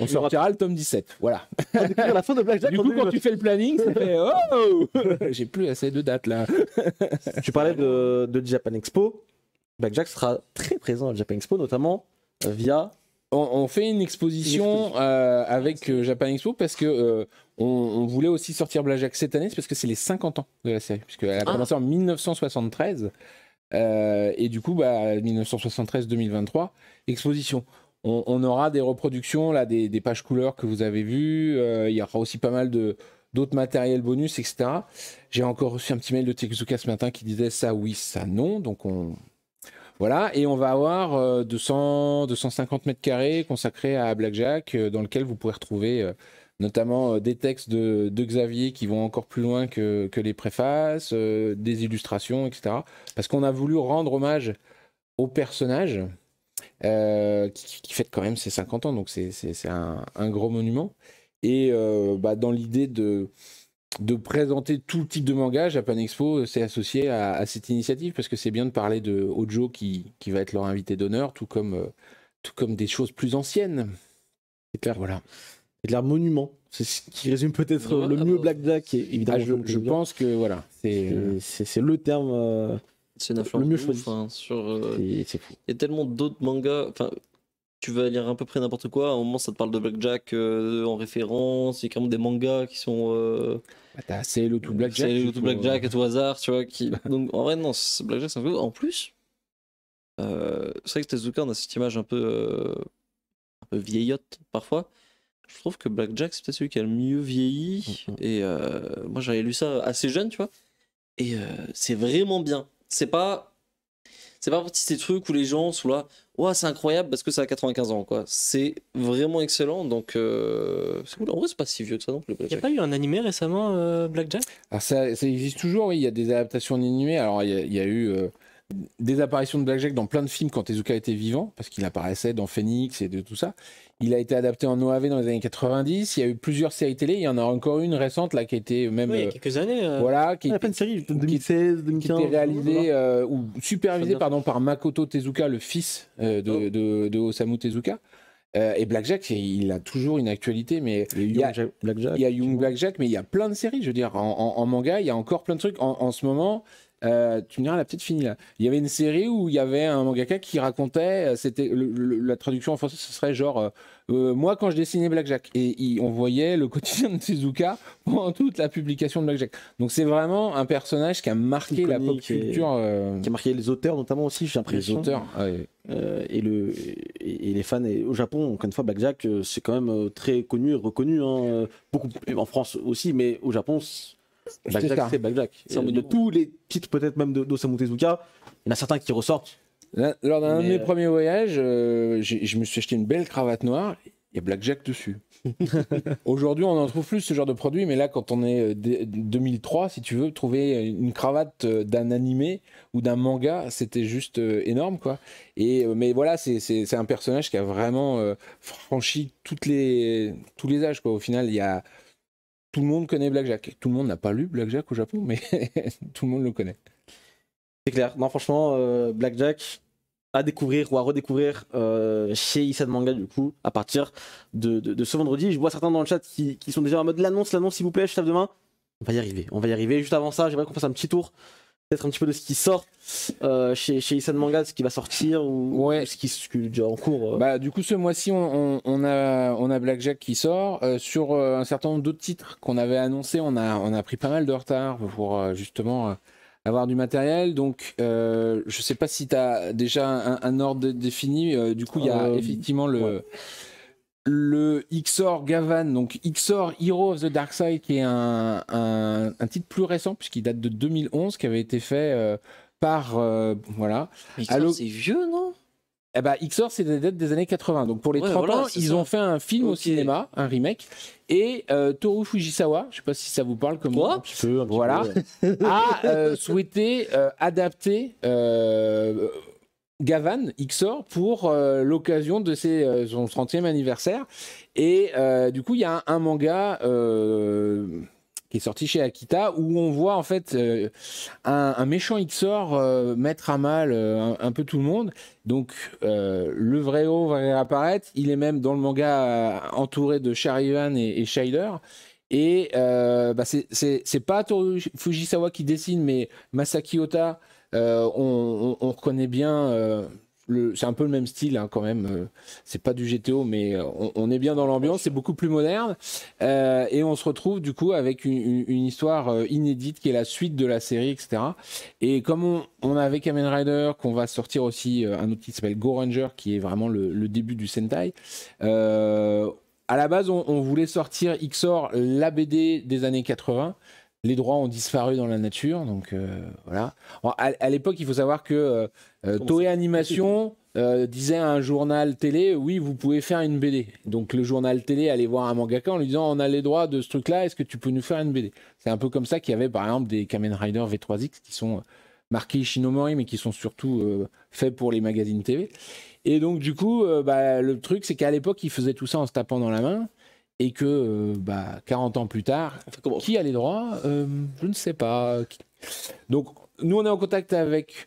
on sortira le tome 17. Voilà. À ah, la fin de Blackjack, du coup, quand tu fais le planning, ça fait Oh J'ai plus assez de dates là. tu parlais de, de Japan Expo. Blackjack sera très présent à Japan Expo, notamment via. On, fait une exposition, euh, avec euh, Japan Expo parce que euh, on, voulait aussi sortir Blackjack cette année, parce que c'est les 50 ans de la série, puisqu'elle a ah. commencé en 1973. Euh, et du coup, bah, 1973-2023, exposition. On, aura des reproductions, là, des, pages couleurs que vous avez vues. Euh, il y aura aussi pas mal de d'autres matériels bonus, etc. J'ai encore reçu un petit mail de Texuka ce matin qui disait ça oui, ça non. Donc on voilà, et on va avoir 200, euh, 250 mètres carrés consacrés à Blackjack, dans lequel vous pourrez retrouver notamment euh, des textes de, Xavier qui vont encore plus loin que, les préfaces, euh, des illustrations, etc. Parce qu'on a voulu rendre hommage au personnage euh, qui, qui, fête quand même ses 50 ans, donc c'est un, gros monument. Et bah, dans l'idée de de présenter tout type de manga, à Expo s'est associé à, cette initiative parce que c'est bien de parler de Ojo qui, va être leur invité d'honneur, tout comme, tout comme des choses plus anciennes. C'est clair, voilà de l'air monument. C'est ce qui résume peut-être le ah mieux bah, Black évidemment, ah, je, pense que voilà, c'est euh, le terme. Euh, le mieux choisi. Hein, sur, euh, Il y a tellement d'autres mangas. Enfin, tu vas lire à peu près n'importe quoi. À un moment, ça te parle de Blackjack en référence. Il y a même des mangas qui sont. Bah, t'as tout Blackjack. à Blackjack tout hasard, tu vois. Qui... Donc en vrai, non, Blackjack, c'est un peu. En plus, c'est vrai que Tezuka, on a cette image un peu, un peu vieillotte parfois je trouve que Blackjack, c'est peut-être celui qui a le mieux vieilli. Mhm. Et euh, moi, j'avais lu ça assez jeune, tu vois. Et euh, c'est vraiment bien. C'est pas. C'est pas parti ces trucs où les gens sont là, ouais, c'est incroyable parce que ça a 95 ans, quoi. C'est vraiment excellent, donc euh, c'est cool. En vrai, c'est pas si vieux que ça non plus. Il n'y a pas eu un animé récemment, Blackjack Alors, ça, existe toujours, oui. Il y a des adaptations d'animés. Alors, il y, a eu des apparitions de Blackjack dans plein de films quand Tezuka était vivant, parce qu'il apparaissait dans Phoenix et de tout ça. Il a été adapté en OAV dans les années 90. Il y a eu plusieurs séries télé. Il y en a encore une récente là qui était même. il y a euh, quelques années. Euh, voilà, qui, a été 2016, Qui réalisée euh, ou supervisée pardon par Makoto Tezuka, le fils oh. de, Osamu Tezuka. et Blackjack, il a toujours une actualité, mais il y a Young Blackjack, mais il y a plein de séries. Je veux dire, en, manga, il y a encore plein de trucs. En, en ce moment, euh, tu me diras, la petite fini, là. Il y avait une série où il y avait un mangaka qui racontait, euh, c'était la traduction en français, ce serait genre euh, moi quand je dessinais Blackjack et on voyait le quotidien de Suzuka pendant toute la publication de Blackjack. Donc c'est vraiment un personnage qui a marqué la pop culture, qui a marqué les auteurs notamment aussi, j'ai l'impression. Les auteurs. et les fans au Japon encore une fois Blackjack c'est quand même très connu et reconnu hein, beaucoup en France aussi mais au Japon Blackjack, c'est Blackjack. De tous les titres, peut-être même d'Osamu Tezuka, il y en a certains qui ressortent. lors d'un de mes euh, premiers voyages, euh, je me suis acheté une belle cravate noire, il y a Blackjack dessus. Aujourd'hui, on n'en trouve plus ce genre de produit, mais là, quand on est 2003, euh, si tu veux, trouver une cravate d'un animé ou d'un manga, c'était juste énorme, quoi. Et mais voilà, c'est un personnage qui a vraiment franchi toutes les tous les âges, quoi. Au final, il y a tout le monde connaît Blackjack. Tout le monde n'a pas lu Blackjack au Japon, mais tout le monde le connaît. C'est clair. Non, franchement, euh, Blackjack à découvrir ou à redécouvrir euh, chez Issa de Manga, du coup, à partir de, ce vendredi. Je vois certains dans le chat qui, sont déjà en mode l'annonce, l'annonce, s'il vous plaît, je tape demain. On va y arriver, on va y arriver. Juste avant ça, j'aimerais qu'on fasse un petit tour peut-être un petit peu de ce qui sort euh, chez, chez Isan Manga, ce qui va sortir ou, ce qui est déjà en cours. Euh. Bah, du coup, ce mois-ci, on, a, on a Blackjack qui sort. Euh, sur euh, un certain nombre d'autres titres qu'on avait annoncés, on a, on a pris pas mal de retard pour justement avoir du matériel. Donc, je sais pas si tu as déjà un, ordre défini. du coup, il y a effectivement le le XOR Gavan, donc XOR Hero of the Dark Side, qui est un, un, titre plus récent, puisqu'il date de 2011, qui avait été fait euh, par. Euh, voilà. XOR, c'est vieux, non eh ben, XOR, c'est des dates des années 80. Donc pour les 30 ans, ils ont fait un film au cinéma, un remake. Et euh, Toru Fujisawa, je ne sais pas si ça vous parle comme moi, voilà, a souhaité adapter Gavan XOR pour euh, l'occasion de ses, euh, son 30e anniversaire. Et euh, du coup, il y a un, manga qui est sorti chez Akita où on voit en fait un, méchant XOR mettre à mal un, peu tout le monde. Donc le vrai haut va réapparaître. Il est même dans le manga entouré de Sharivan et, et Shider. Et bah, c'est pas Fujisawa qui dessine, mais Masaki Ota euh, on, reconnaît bien. Euh, c'est un peu le même style hein, quand même. Euh, c'est pas du GTO, mais on, est bien dans l'ambiance. C'est beaucoup plus moderne et on se retrouve du coup avec une, histoire inédite qui est la suite de la série, etc. Et comme on, avait a Kamen Rider qu'on va sortir aussi un outil qui s'appelle Go Ranger, qui est vraiment le, début du Sentai. à la base, on, on, voulait sortir XOR, la BD des années 80 les droits ont disparu dans la nature, donc euh, voilà. à, l'époque, il faut savoir que euh, euh, Toei Animation disait à un journal télé, oui, vous pouvez faire une BD. Donc le journal télé allait voir un mangaka en lui disant, on a les droits de ce truc-là, est-ce que tu peux nous faire une BD C'est un peu comme ça qu'il y avait par exemple des Kamen Rider V3X qui sont marqués Shinomori, mais qui sont surtout faits pour les magazines TV. Et donc du coup, bah, le truc, c'est qu'à l'époque, ils faisaient tout ça en se tapant dans la main et que 40 euh, bah, ans plus tard, qui a les droits euh, Je ne sais pas. Donc, nous, on est en contact avec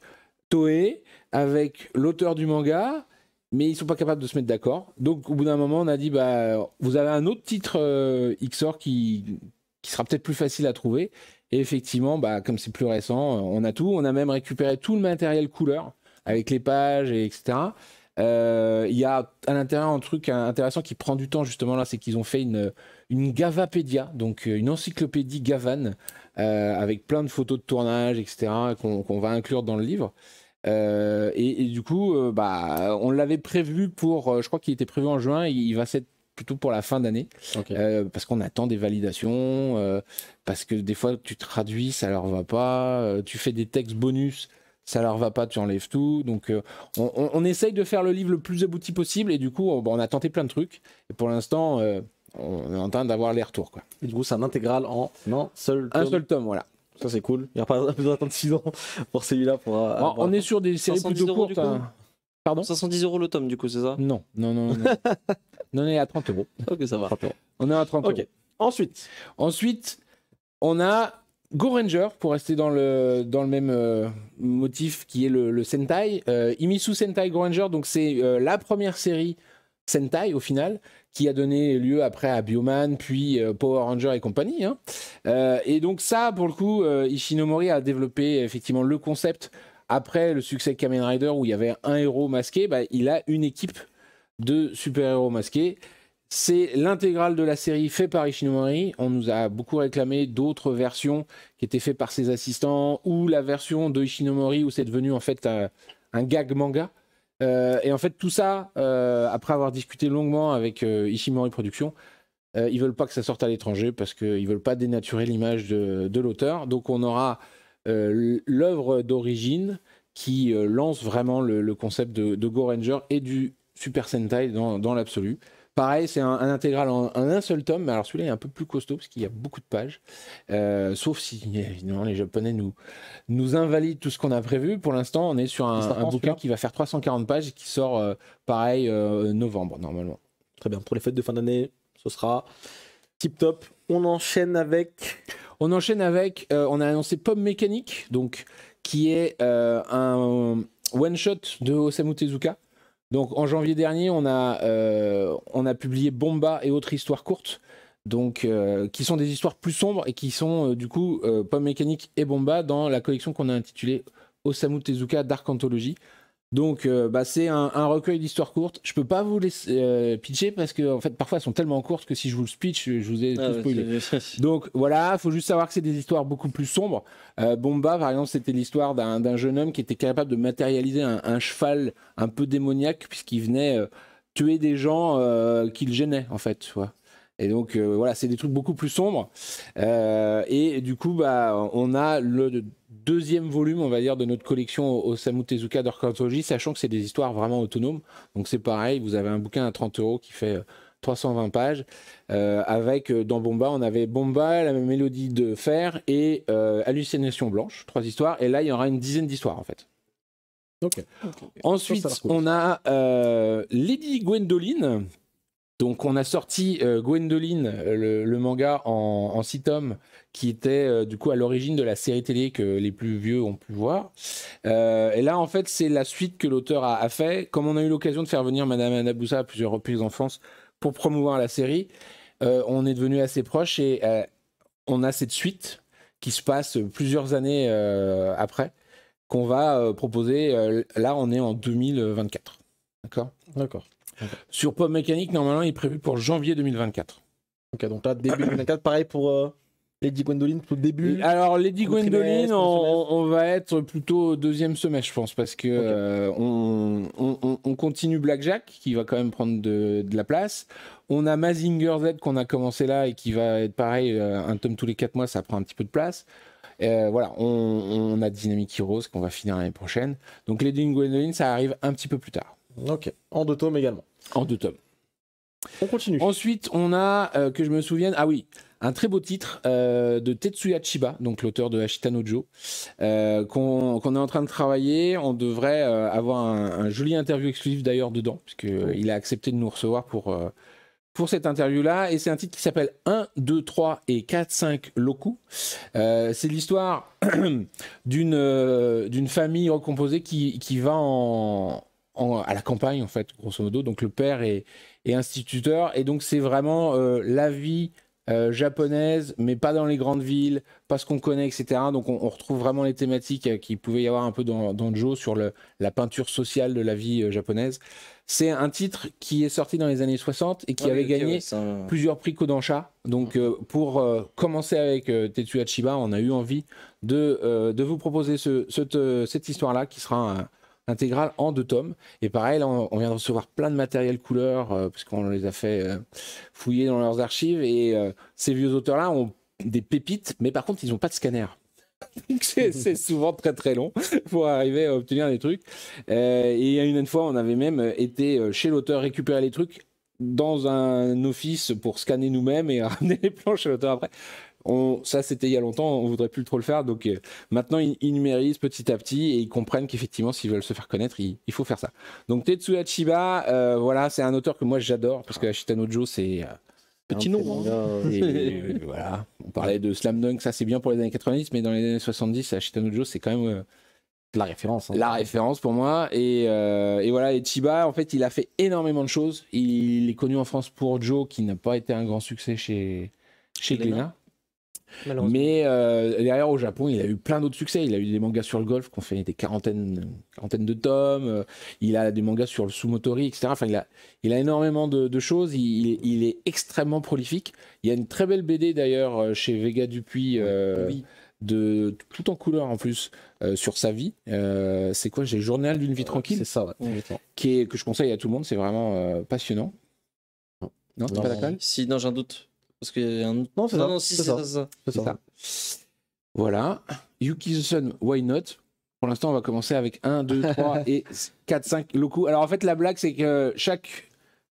Toei, avec l'auteur du manga, mais ils sont pas capables de se mettre d'accord. Donc, au bout d'un moment, on a dit bah, vous avez un autre titre euh, XOR qui, sera peut-être plus facile à trouver. Et effectivement, bah, comme c'est plus récent, on a tout. On a même récupéré tout le matériel couleur avec les pages, et etc. Euh, il y a à l'intérieur un truc intéressant qui prend du temps justement là, c'est qu'ils ont fait une, Gavapédia, donc euh, une encyclopédie Gavane, euh, avec plein de photos de tournage, etc., qu'on va inclure dans le livre. et, du coup, bah, on l'avait prévu pour, je crois qu'il était prévu en juin, il, va s'être plutôt pour la fin d'année, parce qu'on attend des validations, parce que des fois tu traduis, ça leur va pas, tu fais des textes bonus, ça leur va pas, tu enlèves tout. Donc, euh, on, essaye de faire le livre le plus abouti possible. Et du coup, on, a tenté plein de trucs. Et pour l'instant, euh, on est en train d'avoir les retours. Quoi. Et du coup, c'est un intégral en non seul tome. Un seul tome, voilà. Ça, c'est cool. Il n'y a pas besoin d'attendre 6 ans pour celui-là. Euh, on est sur des séries plutôt courtes. Hein. Pardon 510 euros le tome, du coup, c'est ça Non, non, non. non. on est à 30 euros. Ok, ça va. On est à 30 euros. Ensuite. Ensuite, on a Go Ranger, pour rester dans le, dans le même euh, motif qui est le, Sentai, euh, Imisu Sentai Go Ranger, donc c'est euh, la première série Sentai au final, qui a donné lieu après à Bioman, puis Power Ranger et compagnie. Hein. et donc ça, pour le coup, Ishinomori a développé effectivement le concept. Après le succès de Kamen Rider, où il y avait un héros masqué, bah, il a une équipe de super-héros masqués. C'est l'intégrale de la série fait par Ishinomori. On nous a beaucoup réclamé d'autres versions qui étaient faites par ses assistants ou la version de Ishinomori où c'est devenu en fait un, gag manga. Euh, et en fait, tout ça, euh, après avoir discuté longuement avec euh, Ishinomori Productions, ils veulent pas que ça sorte à l'étranger parce qu'ils veulent pas dénaturer l'image de, l'auteur. Donc, on aura l'œuvre d'origine qui lance vraiment le, concept de, de, Go Ranger et du Super Sentai dans l'absolu. Pareil, c'est un, intégral en, un seul tome, mais alors celui-là est un peu plus costaud parce qu'il y a beaucoup de pages. Euh, sauf si, évidemment, les Japonais nous, nous invalident tout ce qu'on a prévu. Pour l'instant, on est sur un, bouquin qui va faire 340 pages et qui sort, euh, pareil, euh, novembre, normalement. Très bien. Pour les fêtes de fin d'année, ce sera tip top. On enchaîne avec. On enchaîne avec. on a annoncé Pomme Mécanique, donc, qui est un one shot de Osamu Tezuka donc en janvier dernier, on a, euh, on a publié Bomba et autres histoires courtes, donc euh, qui sont des histoires plus sombres et qui sont euh, du coup Pomme Mécanique et Bomba dans la collection qu'on a intitulée Osamu Tezuka Dark Anthology. Donc, euh, bah, c'est un, recueil d'histoires courtes. Je peux pas vous laisser euh, pitcher parce que, en fait, parfois elles sont tellement courtes que si je vous le pitch, je vous ai ah, tout spoilé. Donc, voilà, il faut juste savoir que c'est des histoires beaucoup plus sombres. Euh, Bomba, par exemple, c'était l'histoire d'un jeune homme qui était capable de matérialiser un, cheval un peu démoniaque puisqu'il venait tuer des gens qu'il gênaient, en fait, et donc euh, voilà, c'est des trucs beaucoup plus sombres. Euh, et du coup, bah, on a le deuxième volume, on va dire, de notre collection Osamu Tezuka d'Orkantoji, sachant que c'est des histoires vraiment autonomes. Donc c'est pareil, vous avez un bouquin à 30 euros qui fait 320 euh, pages. avec dans Bomba, on avait Bomba, la mélodie de fer et Hallucination blanche, trois histoires. Et là, il y aura une dizaine d'histoires en fait. Ensuite, on a Lady Gwendoline. Donc on a sorti euh, Gwendoline, euh, le, manga en, six tomes, qui était euh, du coup à l'origine de la série télé que les plus vieux ont pu voir. et là en fait c'est la suite que l'auteur a, fait. Comme on a eu l'occasion de faire venir Madame Anabusa à plusieurs reprises en France pour promouvoir la série, on est devenu assez proche et on a cette suite qui se passe plusieurs années après qu'on va proposer. là on est en 2024. D'accord D'accord. Sur Pomme Mécanique, normalement, il est prévu pour janvier 2024. donc là, début 2024, pareil pour euh, Lady Gwendoline, pour début Alors, Lady Gwendoline, on, va être plutôt deuxième semestre, je pense, parce que euh, on, continue Blackjack, qui va quand même prendre de, la place. On a Mazinger Z qu'on a commencé là et qui va être pareil, euh, un tome tous les 4 mois, ça prend un petit peu de place. voilà, on, a Dynamic Heroes qu'on va finir l'année prochaine. Donc Lady Gwendoline, ça arrive un petit peu plus tard. Ok, en deux tomes également. En deux tomes. On continue. Ensuite, on a, euh, que je me souvienne, ah oui, un très beau titre euh, de Tetsuya Chiba, donc l'auteur de Ashita euh, qu'on est en train de travailler. On devrait avoir un, joli interview exclusif d'ailleurs dedans, puisqu'il a accepté de nous recevoir pour, pour cette interview-là. Et c'est un titre qui s'appelle 1, 2, 3 et 4, 5 Loku. c'est l'histoire d'une d'une famille recomposée qui, qui va en, à la campagne, en fait, grosso modo. Donc le père est, instituteur, et donc c'est vraiment euh, la vie euh, japonaise, mais pas dans les grandes villes, pas ce qu'on connaît, etc. Donc on, retrouve vraiment les thématiques qui euh, qu'il pouvait y avoir un peu dans, dans Joe sur le, la peinture sociale de la vie japonaise. C'est un titre qui est sorti dans les années 60 et qui ah avait gagné plusieurs prix Kodansha. Donc pour commencer avec Tetsuya Chiba, on a eu envie de, de vous proposer cette histoire-là qui sera un intégrale en deux tomes. Et pareil, on, vient de recevoir plein de matériel couleur, euh, puisqu'on les a fait euh, fouiller dans leurs archives. Et euh, ces vieux auteurs-là ont des pépites, mais par contre, ils n'ont pas de scanner. c'est souvent très très long pour arriver à obtenir des trucs. et une fois, on avait même été chez l'auteur récupérer les trucs dans un office pour scanner nous-mêmes et ramener les planches à l'auteur après ça, c'était il y a longtemps, on voudrait plus trop le faire. Donc euh, maintenant, ils, numérisent petit à petit et ils comprennent qu'effectivement, s'ils veulent se faire connaître, il, faut faire ça. Donc Tetsuya Chiba, euh, voilà, c'est un auteur que moi j'adore parce que Ashitano Joe, c'est. Euh, petit nom. Hein. On parlait de Slam Dunk, ça c'est bien pour les années 90, mais dans les années 70, Ashitano Joe, c'est quand même la référence. Hein. La référence pour moi. Et, voilà, et Chiba, en fait, il a fait énormément de choses. Il est connu en France pour Joe, qui n'a pas été un grand succès chez, chez mais euh, derrière, au Japon, il a eu plein d'autres succès. Il a eu des mangas sur le golf qu'on fait des quarantaines, de tomes. Euh, il a des mangas sur le sumotori, etc. Enfin, il a, énormément de, choses. Il, est extrêmement prolifique. Il y a une très belle BD d'ailleurs euh, chez Vega Dupuis. De, tout en couleur en plus sur sa vie. c'est quoi J'ai Journal d'une vie tranquille. C'est ça, ouais. Qui est, que je conseille à tout le monde. C'est vraiment passionnant. Non, non la pas Si, non, un doute. Parce qu'il y a un autre c'est ça. Non, c'est ça. ça. Voilà. Yuki the Sun, why not Pour l'instant, on va commencer avec 1, 2, 3 et 4, 5 Loku Alors en fait, la blague, c'est que chaque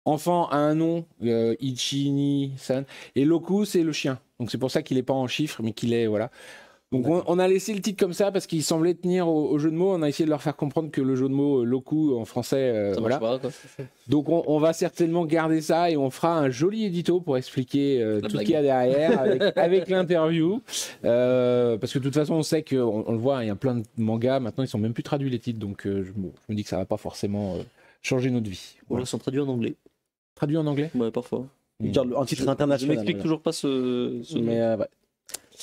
enfant a un nom, euh, Ichini, San, et Loku, c'est le chien. Donc c'est pour ça qu'il n'est pas en chiffres, mais qu'il est, voilà. Donc on, a laissé le titre comme ça parce qu'il semblait tenir au, jeu de mots. On a essayé de leur faire comprendre que le jeu de mots euh, en français, euh, Pas, Donc on, va certainement garder ça et on fera un joli édito pour expliquer euh, tout ce qu'il y a derrière avec, l'interview. parce que de toute façon, on sait que on, le voit, hein, il y a plein de mangas maintenant, ils sont même plus traduits les titres. Donc je, me dis que ça va pas forcément changer notre vie. On ils sont traduits en anglais. Traduits en anglais. Ouais, parfois. Hmm. en titre international. Je m'explique toujours pas ce. ce...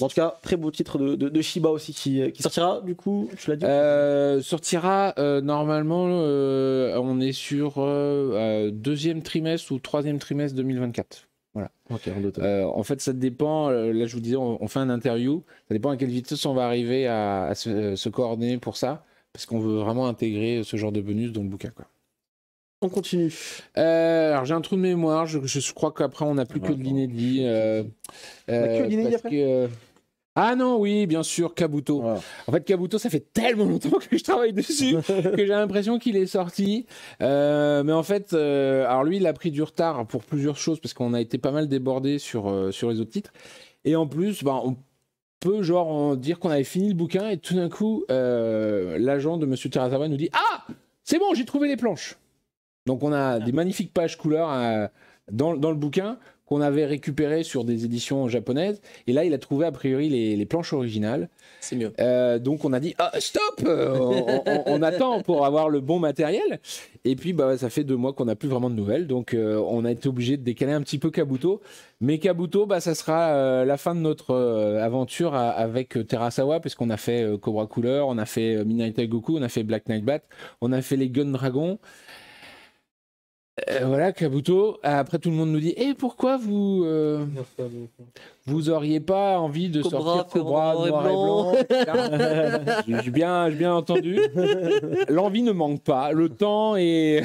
En tout cas, très beau titre de, Shiba aussi euh, qui, sortira du coup, tu l'as dit euh, Sortira euh, normalement, on est sur deuxième trimestre ou troisième trimestre 2024. Voilà. en fait, ça dépend. Là, je vous disais, on, fait un interview. Ça dépend à quelle vitesse on va arriver à, se, se, coordonner pour ça, parce qu'on veut vraiment intégrer ce genre de bonus dans le bouquin. Quoi continue. Euh, alors j'ai un trou de mémoire, je, crois qu'après on n'a plus ah, que de l'inédit. Euh, euh, ah non, oui, bien sûr, Kabuto. En fait, Kabuto, ça fait tellement longtemps que je travaille dessus que j'ai l'impression qu'il est sorti. mais en fait, alors lui, il a pris du retard pour plusieurs choses parce qu'on a été pas mal débordé sur, sur les autres titres. Et en plus, ben, on peut genre dire qu'on avait fini le bouquin et tout d'un coup, l'agent de Monsieur Terazawa nous dit Ah, c'est bon, j'ai trouvé les planches. Donc on a des magnifiques pages couleurs euh, dans, le bouquin qu'on avait récupéré sur des éditions japonaises. Et là, il a trouvé a priori les, planches originales. C'est mieux. Euh, donc on a dit ah, stop, euh, on, attend pour avoir le bon matériel. Et puis bah ça fait deux mois qu'on n'a plus vraiment de nouvelles, donc on a été obligé de décaler un petit peu Kabuto. Mais Kabuto, bah ça sera la fin de notre aventure avec Terasawa, qu'on a fait Cobra Couleur, on a fait Midnight Goku, on a fait Black Knight Bat, on a fait les Gun Dragons. Euh, voilà, Kabuto. Après, tout le monde nous dit Et eh, pourquoi vous. Euh, vous auriez pas envie de sortir Cobra, noir, et blanc, J'ai bien, bien entendu. L'envie ne manque pas. Le temps et,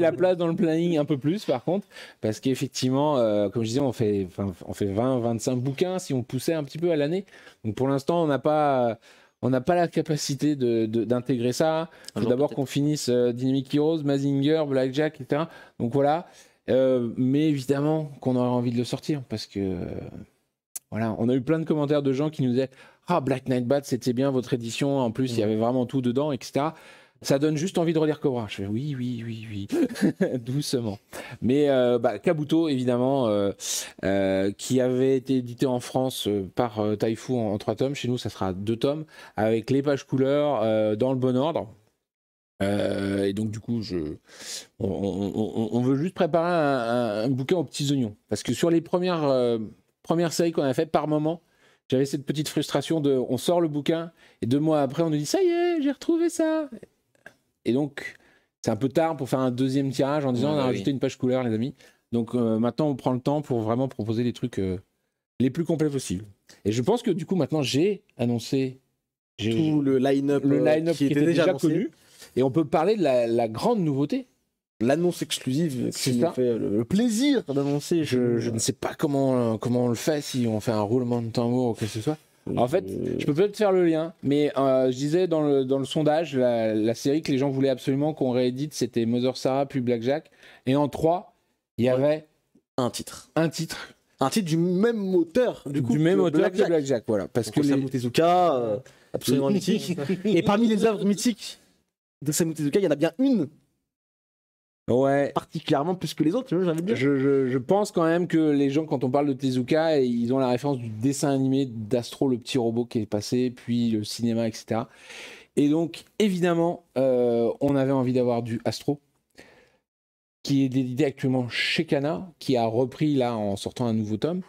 la place dans le planning, un peu plus, par contre. Parce qu'effectivement, euh, comme je disais, on fait, on fait 20, 25 bouquins si on poussait un petit peu à l'année. Donc pour l'instant, on n'a pas on n'a pas la capacité d'intégrer ça. Il faut d'abord qu'on finisse euh, Dynamic Heroes, Mazinger, Blackjack, etc. Donc voilà. Euh, mais évidemment qu'on aurait envie de le sortir parce que euh, voilà, on a eu plein de commentaires de gens qui nous disaient Ah, Black Knight Bat, c'était bien votre édition. En plus, il y avait vraiment tout dedans, etc ça donne juste envie de relire Cobra. Je fais oui, oui, oui, oui, doucement. Mais euh, bah, Kabuto, évidemment, euh, euh, qui avait été édité en France par Taifu en, trois tomes. Chez nous, ça sera deux tomes avec les pages couleurs dans le bon ordre. et donc du coup, je, on, veut juste préparer un, bouquin aux petits oignons, parce que sur les premières premières séries qu'on a fait par moment, j'avais cette petite frustration de, on sort le bouquin et deux mois après, on nous dit ça y est, j'ai retrouvé ça. Et donc, c'est un peu tard pour faire un deuxième tirage en disant on a bah rajouté une page couleur, les amis. Donc euh, maintenant, on prend le temps pour vraiment proposer les trucs euh, les plus complets possibles. Et je pense que du coup, maintenant, j'ai annoncé tout le line-up euh, qui, était, déjà, connu. Et on peut parler de la, grande nouveauté. L'annonce exclusive c'est nous fait le, plaisir d'annoncer. Je, ne sais pas comment, comment on le fait, si on fait un roulement de tambour ou que ce soit. En mmh. fait, je peux peut-être faire le lien, mais euh, je disais dans le, dans le sondage, la, série que les gens voulaient absolument qu'on réédite, c'était Mother Sarah puis Jack. Et en 3, il y avait. Un titre. Un titre. Un titre du même auteur, du même auteur que Blackjack, voilà. Parce que. Les... Samu euh, absolument mythique. Et parmi les œuvres mythiques de Samu Tezuka, il y en a bien une Ouais. Particulièrement plus que les autres, Je, je, je, pense quand même que les gens, quand on parle de Tezuka, ils ont la référence du dessin animé d'Astro, le petit robot qui est passé, puis le cinéma, etc. Et donc, évidemment, euh, on avait envie d'avoir du Astro, qui est dédié actuellement chez Kana, qui a repris là en sortant un nouveau tome.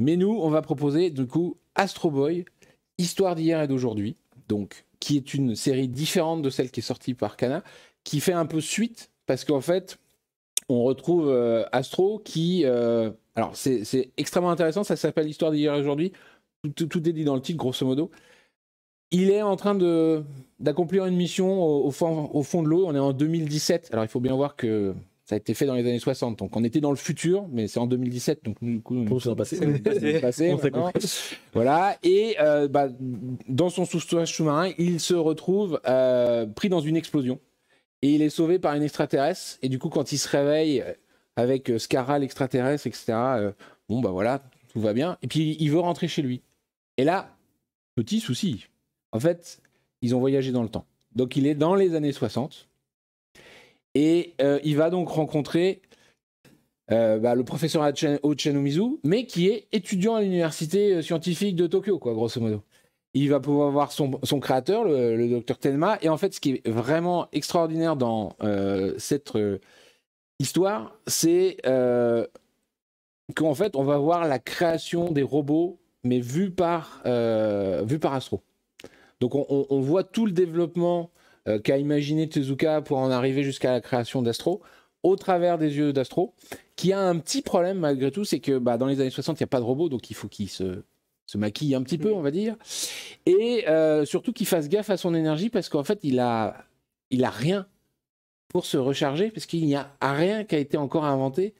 Mais nous, on va proposer du coup Astro Boy, Histoire d'hier et d'aujourd'hui, donc qui est une série différente de celle qui est sortie par Kana, qui fait un peu suite parce qu'en fait, on retrouve euh, Astro qui. Euh, alors, c'est extrêmement intéressant, ça s'appelle L'histoire d'hier et aujourd'hui. Tout, tout, est dit dans le titre, grosso modo. Il est en train d'accomplir une mission au, fond, au fond de l'eau. On est en 2017. Alors, il faut bien voir que ça a été fait dans les années 60. Donc on était dans le futur, mais c'est en 2017. Donc nous, du coup, on on passé. passé voilà. Et euh, bah, dans son sous-marin, il se retrouve pris dans une explosion. Et il est sauvé par une extraterrestre. Et du coup, quand il se réveille euh, avec euh, Scara, l'extraterrestre, etc., euh, bon, bah voilà, tout va bien. Et puis, il veut rentrer chez lui. Et là, petit souci. En fait, ils ont voyagé dans le temps. Donc, il est dans les années 60. Et il va donc rencontrer bah, le professeur Ochanomizu, mais qui est étudiant à l'université scientifique de Tokyo, quoi, grosso modo il va pouvoir voir son, créateur, le, docteur Tenma. Et en fait, ce qui est vraiment extraordinaire dans euh, cette euh, histoire, c'est euh, qu'en fait, on va voir la création des robots, mais vue par, vu par Astro. Donc, on, voit tout le développement qu'a imaginé Tezuka pour en arriver jusqu'à la création d'Astro au travers des yeux d'Astro, qui a un petit problème malgré tout, c'est que bah, dans les années 60, il n'y a pas de robot, donc il faut qu'il se se maquille un petit mm. peu, on va dire. Et euh, surtout qu'il fasse gaffe à son énergie parce qu'en fait, il a, il a rien pour se recharger parce qu'il n'y a rien qui a été encore inventé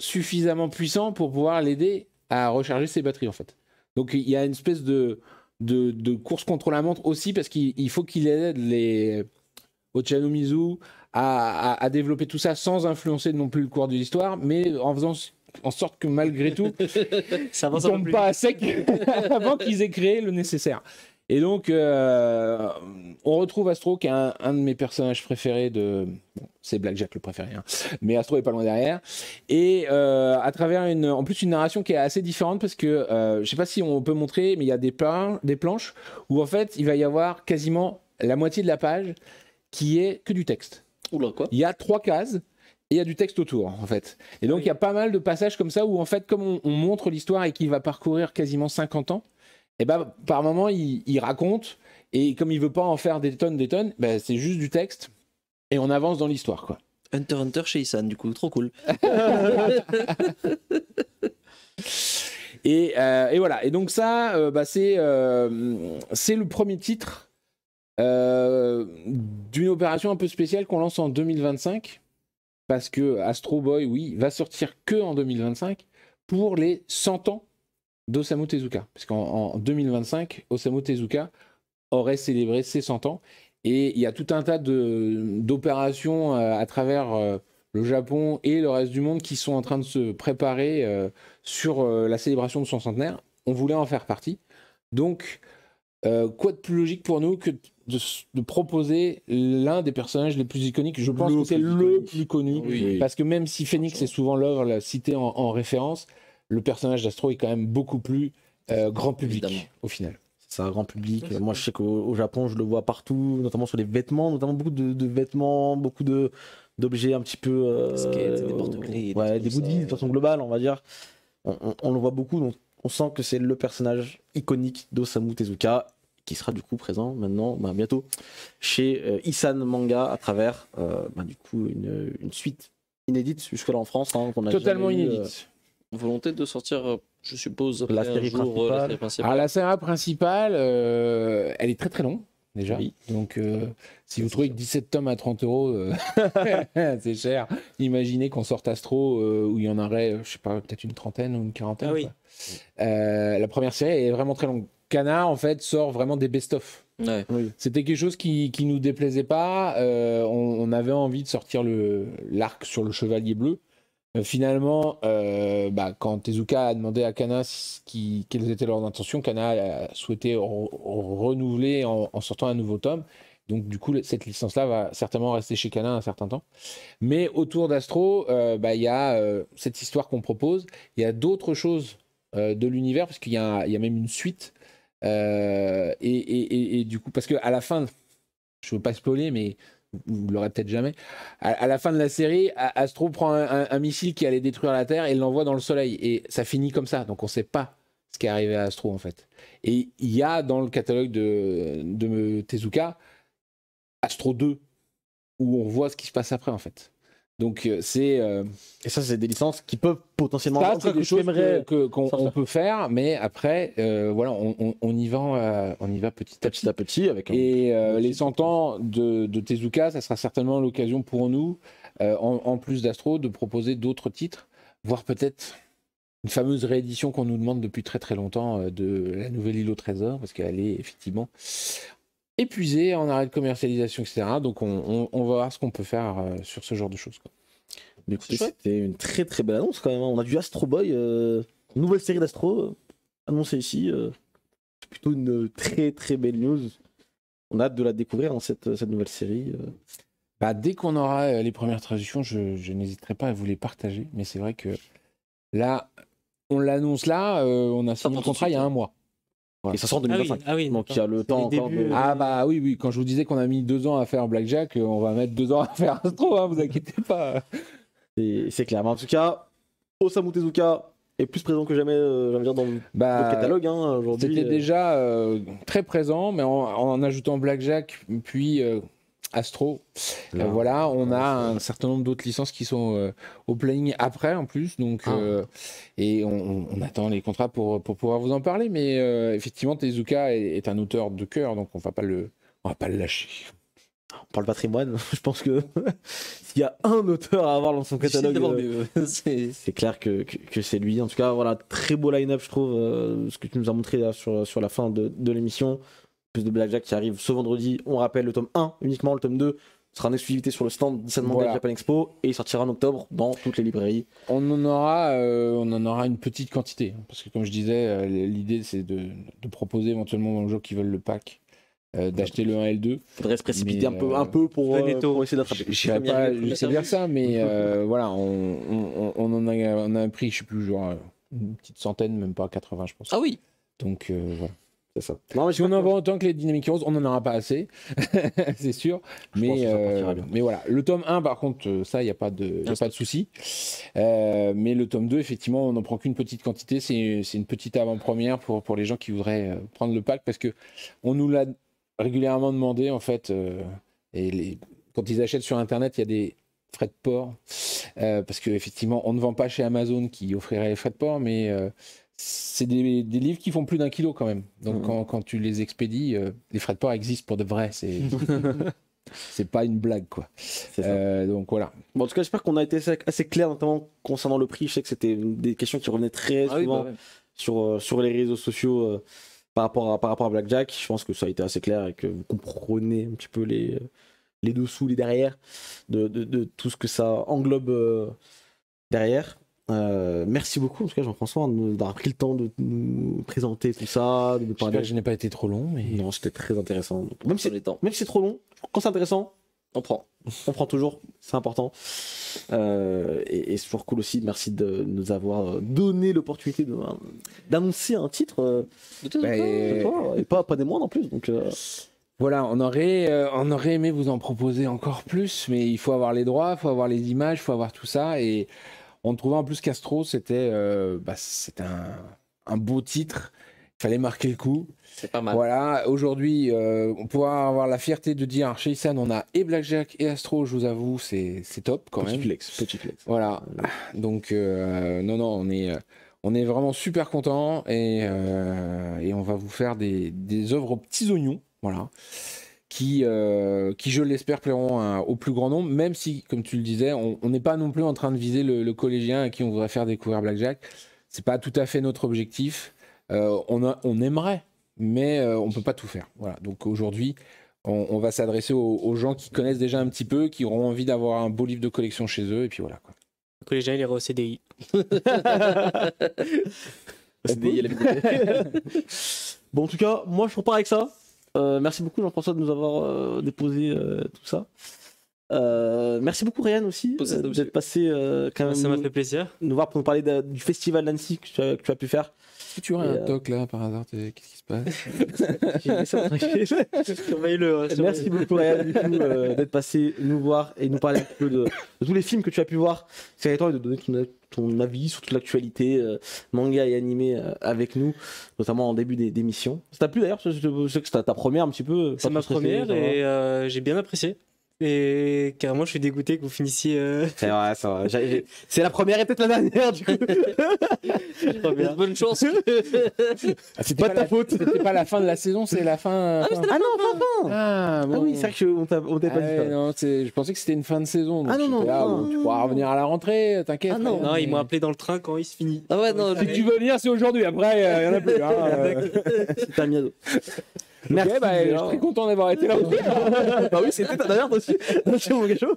suffisamment puissant pour pouvoir l'aider à recharger ses batteries, en fait. Donc, il y a une espèce de, de, course contre la montre aussi parce qu'il faut qu'il aide les Ochanomizu à, à, à développer tout ça sans influencer non plus le cours de l'histoire, mais en faisant en sorte que malgré tout, ça ne pas à sec avant qu'ils aient créé le nécessaire. Et donc, euh, on retrouve Astro, qui est un, de mes personnages préférés de... c'est Blackjack le préféré, hein, mais Astro est pas loin derrière. Et euh, à travers, une, en plus, une narration qui est assez différente, parce que, euh, je sais pas si on peut montrer, mais il y a des, plans, des planches où, en fait, il va y avoir quasiment la moitié de la page qui est que du texte. quoi Il y a trois cases il y a du texte autour, en fait. Et donc, il y a pas mal de passages comme ça où, en fait, comme on, montre l'histoire et qu'il va parcourir quasiment 50 ans, et eh ben, par moment, il, raconte, et comme il veut pas en faire des tonnes, des tonnes, ben c'est juste du texte, et on avance dans l'histoire, quoi. Hunter Hunter chez du coup, trop cool. Euh, et, voilà. Et donc, ça, euh, bah, euh, c'est le premier titre d'une opération un peu spéciale qu'on lance en 2025 parce que Astro Boy, oui, va sortir que en 2025 pour les 100 ans d'Osamu Tezuka. Parce qu'en 2025, Osamu Tezuka aurait célébré ses 100 ans. Et il y a tout un tas d'opérations euh, à travers euh, le Japon et le reste du monde qui sont en train de se préparer euh, sur la célébration de son centenaire. On voulait en faire partie. Donc, quoi de plus logique pour nous que de, proposer l'un des personnages les plus iconiques. Je pense que c'est le plus connu, parce que même si Phoenix est souvent l'œuvre citée en, en, référence, le personnage d'Astro est quand même beaucoup plus euh, grand public au final c'est un grand public. Moi, je sais qu'au Japon, je le vois partout, notamment sur les vêtements, notamment beaucoup de, vêtements, beaucoup de d'objets un petit peu. Euh, des porte Ouais, des de façon globale, on va dire. On, on, le voit beaucoup, donc on sent que c'est le personnage iconique d'Osamu Tezuka qui sera du coup présent maintenant, bah, bientôt, chez euh, Isan Manga à travers euh, bah, du coup une, suite inédite jusque-là en France. Hein, qu'on a Totalement inédite. Euh, volonté de sortir, je suppose, la série, la principale. Ah, la série principale, elle est très très longue déjà. Donc, si vous trouvez que 17 tomes à 30 euros, c'est cher. Imaginez qu'on sorte Astro où il y en aurait, je sais pas, peut-être une trentaine ou une quarantaine. Ah la première série est vraiment très longue. Canard, en fait, sort vraiment des best-of. C'était quelque chose qui, qui nous déplaisait pas. Euh, on, avait envie de sortir le, l'arc sur le Chevalier Bleu. Euh, finalement, euh, bah, quand Tezuka a demandé à Kana qui, quelles étaient leurs intentions, Kana a souhaité renouveler en, sortant un nouveau tome. Donc, du coup, cette licence-là va certainement rester chez Kana un certain temps. Mais autour d'Astro, bah, il y a cette histoire qu'on propose. Il y a d'autres choses de l'univers, parce qu'il y a, y, a même une suite euh, et, du coup, parce que à la fin, je veux pas spoiler, mais vous l'aurez peut-être jamais. À, la fin de la série, Astro prend un, missile qui allait détruire la Terre et l'envoie dans le Soleil. Et ça finit comme ça. Donc on sait pas ce qui est arrivé à Astro en fait. Et il y a dans le catalogue de, de Tezuka Astro 2 où on voit ce qui se passe après en fait. Donc euh, c'est euh, et ça c'est des licences qui peuvent potentiellement être quelque chose qu'on peut faire, mais après euh, voilà on, y va on y va petit à petit, à petit avec et les 100 ans de, Tezuka ça sera certainement l'occasion pour nous en, en, plus d'Astro de proposer d'autres titres, voire peut-être une fameuse réédition qu'on nous demande depuis très très longtemps de la nouvelle île au trésor parce qu'elle est effectivement épuisé en arrêt de commercialisation, etc. Donc on, va voir ce qu'on peut faire euh, sur ce genre de choses. c'était une très très belle annonce quand même. Hein. On a du Astro Boy, euh, nouvelle série d'Astro euh, annoncée ici. c'est plutôt une très très belle news. On a hâte de la découvrir, dans hein, cette, cette, nouvelle série. Bah, dès qu'on aura les premières traductions, je, n'hésiterai pas à vous les partager. Mais c'est vrai que là, on l'annonce là, on a signé le contrat il y a un mois. Et ça sort en 2025. Ah ah donc il y a le temps encore de... Euh. Ah bah oui, oui, quand je vous disais qu'on a mis deux ans à faire Blackjack, euh, on va mettre deux ans à faire Astro, hein, vous inquiétez pas. C'est clair. Mais en tout cas, Osamu Tezuka est plus présent que jamais, euh, dire, bah, dans le catalogue hein, aujourd'hui. C'était euh. déjà très présent, mais en, en ajoutant Blackjack, puis Astro. Euh, voilà, on a un certain nombre d'autres licences qui sont euh, au planning après en plus, donc ah. euh, et on, attend les contrats pour, pour pouvoir vous en parler. Mais effectivement, Tezuka est, un auteur de cœur, donc on va pas le va pas le lâcher. parle le patrimoine, je pense que s'il y a un auteur à avoir dans son catalogue, c'est clair que, c'est lui. En tout cas, voilà, très beau line-up, je trouve, ce que tu nous as montré là, sur, sur la fin de, de l'émission plus de blackjack qui arrive ce vendredi. On rappelle le tome 1 uniquement, le tome 2 sera en exclusivité sur le stand de voilà. Japan Expo et il sortira en octobre dans toutes les librairies. On en aura, euh, on en aura une petite quantité hein, parce que comme je disais, euh, l'idée c'est de, proposer éventuellement aux gens qui veulent le pack. Euh, d'acheter le 1 et le 2. Faudrait se précipiter un peu, un peu pour, essayer d'attraper. Je sais pas, je bien ça, mais voilà, on, en a, on a un prix, je sais plus, genre une petite centaine, même pas 80, je pense. Ah oui. Donc voilà. Non, mais si on en vend autant que les Dynamic Heroes, on n'en aura pas assez, c'est sûr. mais, euh, mais voilà. Le tome 1, par contre, euh, ça, il n'y a pas de, y a pas de souci. Euh, mais le tome 2, effectivement, on n'en prend qu'une petite quantité. C'est une petite avant-première pour, les gens qui voudraient prendre le pack parce que on nous l'a régulièrement demandé, en fait. et quand ils achètent sur Internet, il y a des frais de port. parce qu'effectivement, on ne vend pas chez Amazon qui offrirait les frais de port, mais c'est des, livres qui font plus d'un kilo quand même. Donc mmh. quand, tu les expédies, euh, les frais de port existent pour de vrai. C'est pas une blague quoi. Euh, donc voilà. en tout cas, j'espère qu'on a été assez clair, notamment concernant le prix. Je sais que c'était des questions qui revenaient très ah souvent bah euh, sur, les réseaux sociaux par, rapport à, par rapport Blackjack. Je pense que ça a été assez clair et que vous comprenez un petit peu les, les dessous, les derrière de tout ce que ça englobe derrière. Euh, merci beaucoup, en tout cas, Jean-François, d'avoir pris le temps de nous présenter tout ça. De parler. je n'ai pas été trop long, mais. Non, c'était très intéressant. même, si, même si c'est trop long, quand c'est intéressant, on prend. On prend toujours, c'est important. Euh, et, c'est toujours cool aussi. Merci de nous avoir euh, donné l'opportunité d'annoncer un titre de, et pas, pas des moindres en plus. Donc. Voilà, on aurait, on aurait aimé vous en proposer encore plus, mais il faut avoir les droits, il faut avoir les images, il faut avoir tout ça. Et on trouvait en plus Castro, c'était euh, bah, un, beau titre. Il fallait marquer le coup. C'est pas mal. Voilà, aujourd'hui, euh, on pourra avoir la fierté de dire chez Isan, on a et Blackjack et Astro, je vous avoue, c'est top quand petit même. Flex, petit flex. Voilà. Donc, euh, non, non, on est, on est vraiment super content et, on va vous faire des, des œuvres aux petits oignons. Voilà qui, euh, qui je l'espère, plairont au plus grand nombre, même si, comme tu le disais, on n'est pas non plus en train de viser le, collégien à qui on voudrait faire découvrir Blackjack. C'est pas tout à fait notre objectif. Euh, on, a, on aimerait, mais on euh, on peut pas tout faire. Voilà. Donc aujourd'hui, on, va s'adresser aux, gens qui connaissent déjà un petit peu, qui auront envie d'avoir un beau livre de collection chez eux, et puis voilà. Quoi. Le collégien, il est au CDI. au CDI, bon, en tout cas, moi, je pas avec ça. Euh, merci beaucoup Jean-François de nous avoir euh, déposé euh, tout ça. merci beaucoup Ryan aussi d'être passé quand même. Ça m'a fait plaisir. Nous voir pour nous parler du festival d'Annecy que, tu as pu faire tu aurais un euh, toc là par hasard, qu'est-ce qui se passe Merci beaucoup euh, d'être passé nous voir et nous parler un peu de, tous les films que tu as pu voir. C'est à toi de donner ton, avis sur toute l'actualité euh, manga et animé avec nous, notamment en début d'émission. Ça t'a plu d'ailleurs Je sais que c'était ta première un petit peu. C'est ma première et j'ai bien apprécié. Et carrément, je suis dégoûté que vous finissiez. Euh, c'est vrai, c'est C'est la première et peut-être la dernière, du coup. Bonne chance. Ah, c'est pas, ta faute. C'était pas la fin de la saison, c'est la fin. Ah, ah non, fin, fin. Ah, ah bon... oui, c'est vrai qu'on t'a pas dit. je pensais que c'était une fin de saison. ah non, non, Tu pourras revenir à la rentrée, t'inquiète. Ah non, ils m'ont appelé dans le train quand il se finit. Ah ouais, non. Si tu veux venir, c'est aujourd'hui. Après, euh, il y en a plus. Hein. C'est un miado. Merci. bah, je suis très content d'avoir été là. bah oui, c'était ta dernière aussi.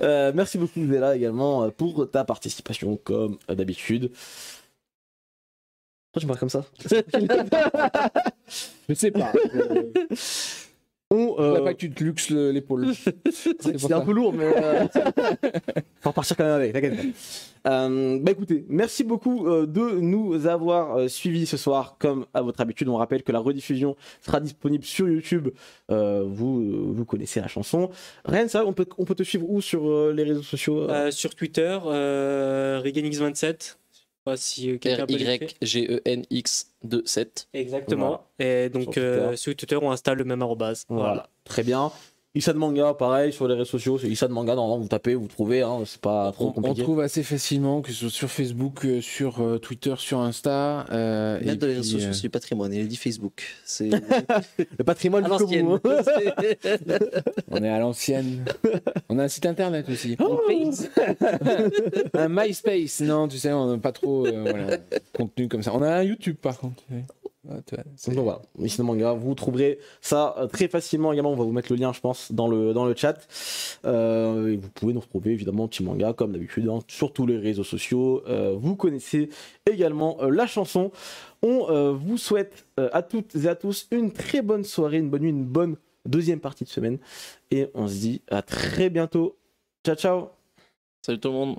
euh, merci beaucoup Zéla également euh, pour ta participation comme euh, d'habitude. Pourquoi tu me parles comme ça Je sais pas. On, euh... pas que tu te luxes l'épaule. C'est un peu lourd, mais. Euh, Faut repartir quand même avec, t'inquiète. Euh, bah écoutez, merci beaucoup euh, de nous avoir suivis ce soir. Comme à votre habitude, on rappelle que la rediffusion sera disponible sur YouTube. vous, vous connaissez la chanson. Ren, ça, on peut, on peut te suivre où sur les réseaux sociaux Sur Twitter, regenix 27 euh, R y g e n x 2 7 Exactement. Et donc euh, sur Twitter. on installe le même arrobase. voilà. Très bien. Issa de manga, pareil, sur les réseaux sociaux, c'est Issa de manga, normalement vous tapez, vous trouvez, hein, c'est pas trop compliqué. On trouve assez facilement, que ce soit sur Facebook, euh, sur euh, Twitter, sur Insta. Euh, dans les réseaux sociaux, euh, c'est du patrimoine, il a dit Facebook. C'est... le patrimoine du commun. Hein. on est à l'ancienne. On a un site internet aussi. Oh un MySpace, non, tu sais, on n'a pas trop voilà, contenu comme ça. On a un YouTube par contre. Donc voilà, ici le manga, vous trouverez ça euh, très facilement également. On va vous mettre le lien, je pense, dans le, dans le chat. Euh, vous pouvez nous retrouver évidemment petit Manga, comme d'habitude, hein, sur tous les réseaux sociaux. Euh, vous connaissez également la chanson. On vous souhaite à toutes et à tous une très bonne soirée, une bonne nuit, une bonne deuxième partie de semaine. Et on se dit à très bientôt. Ciao, ciao. Salut tout le monde.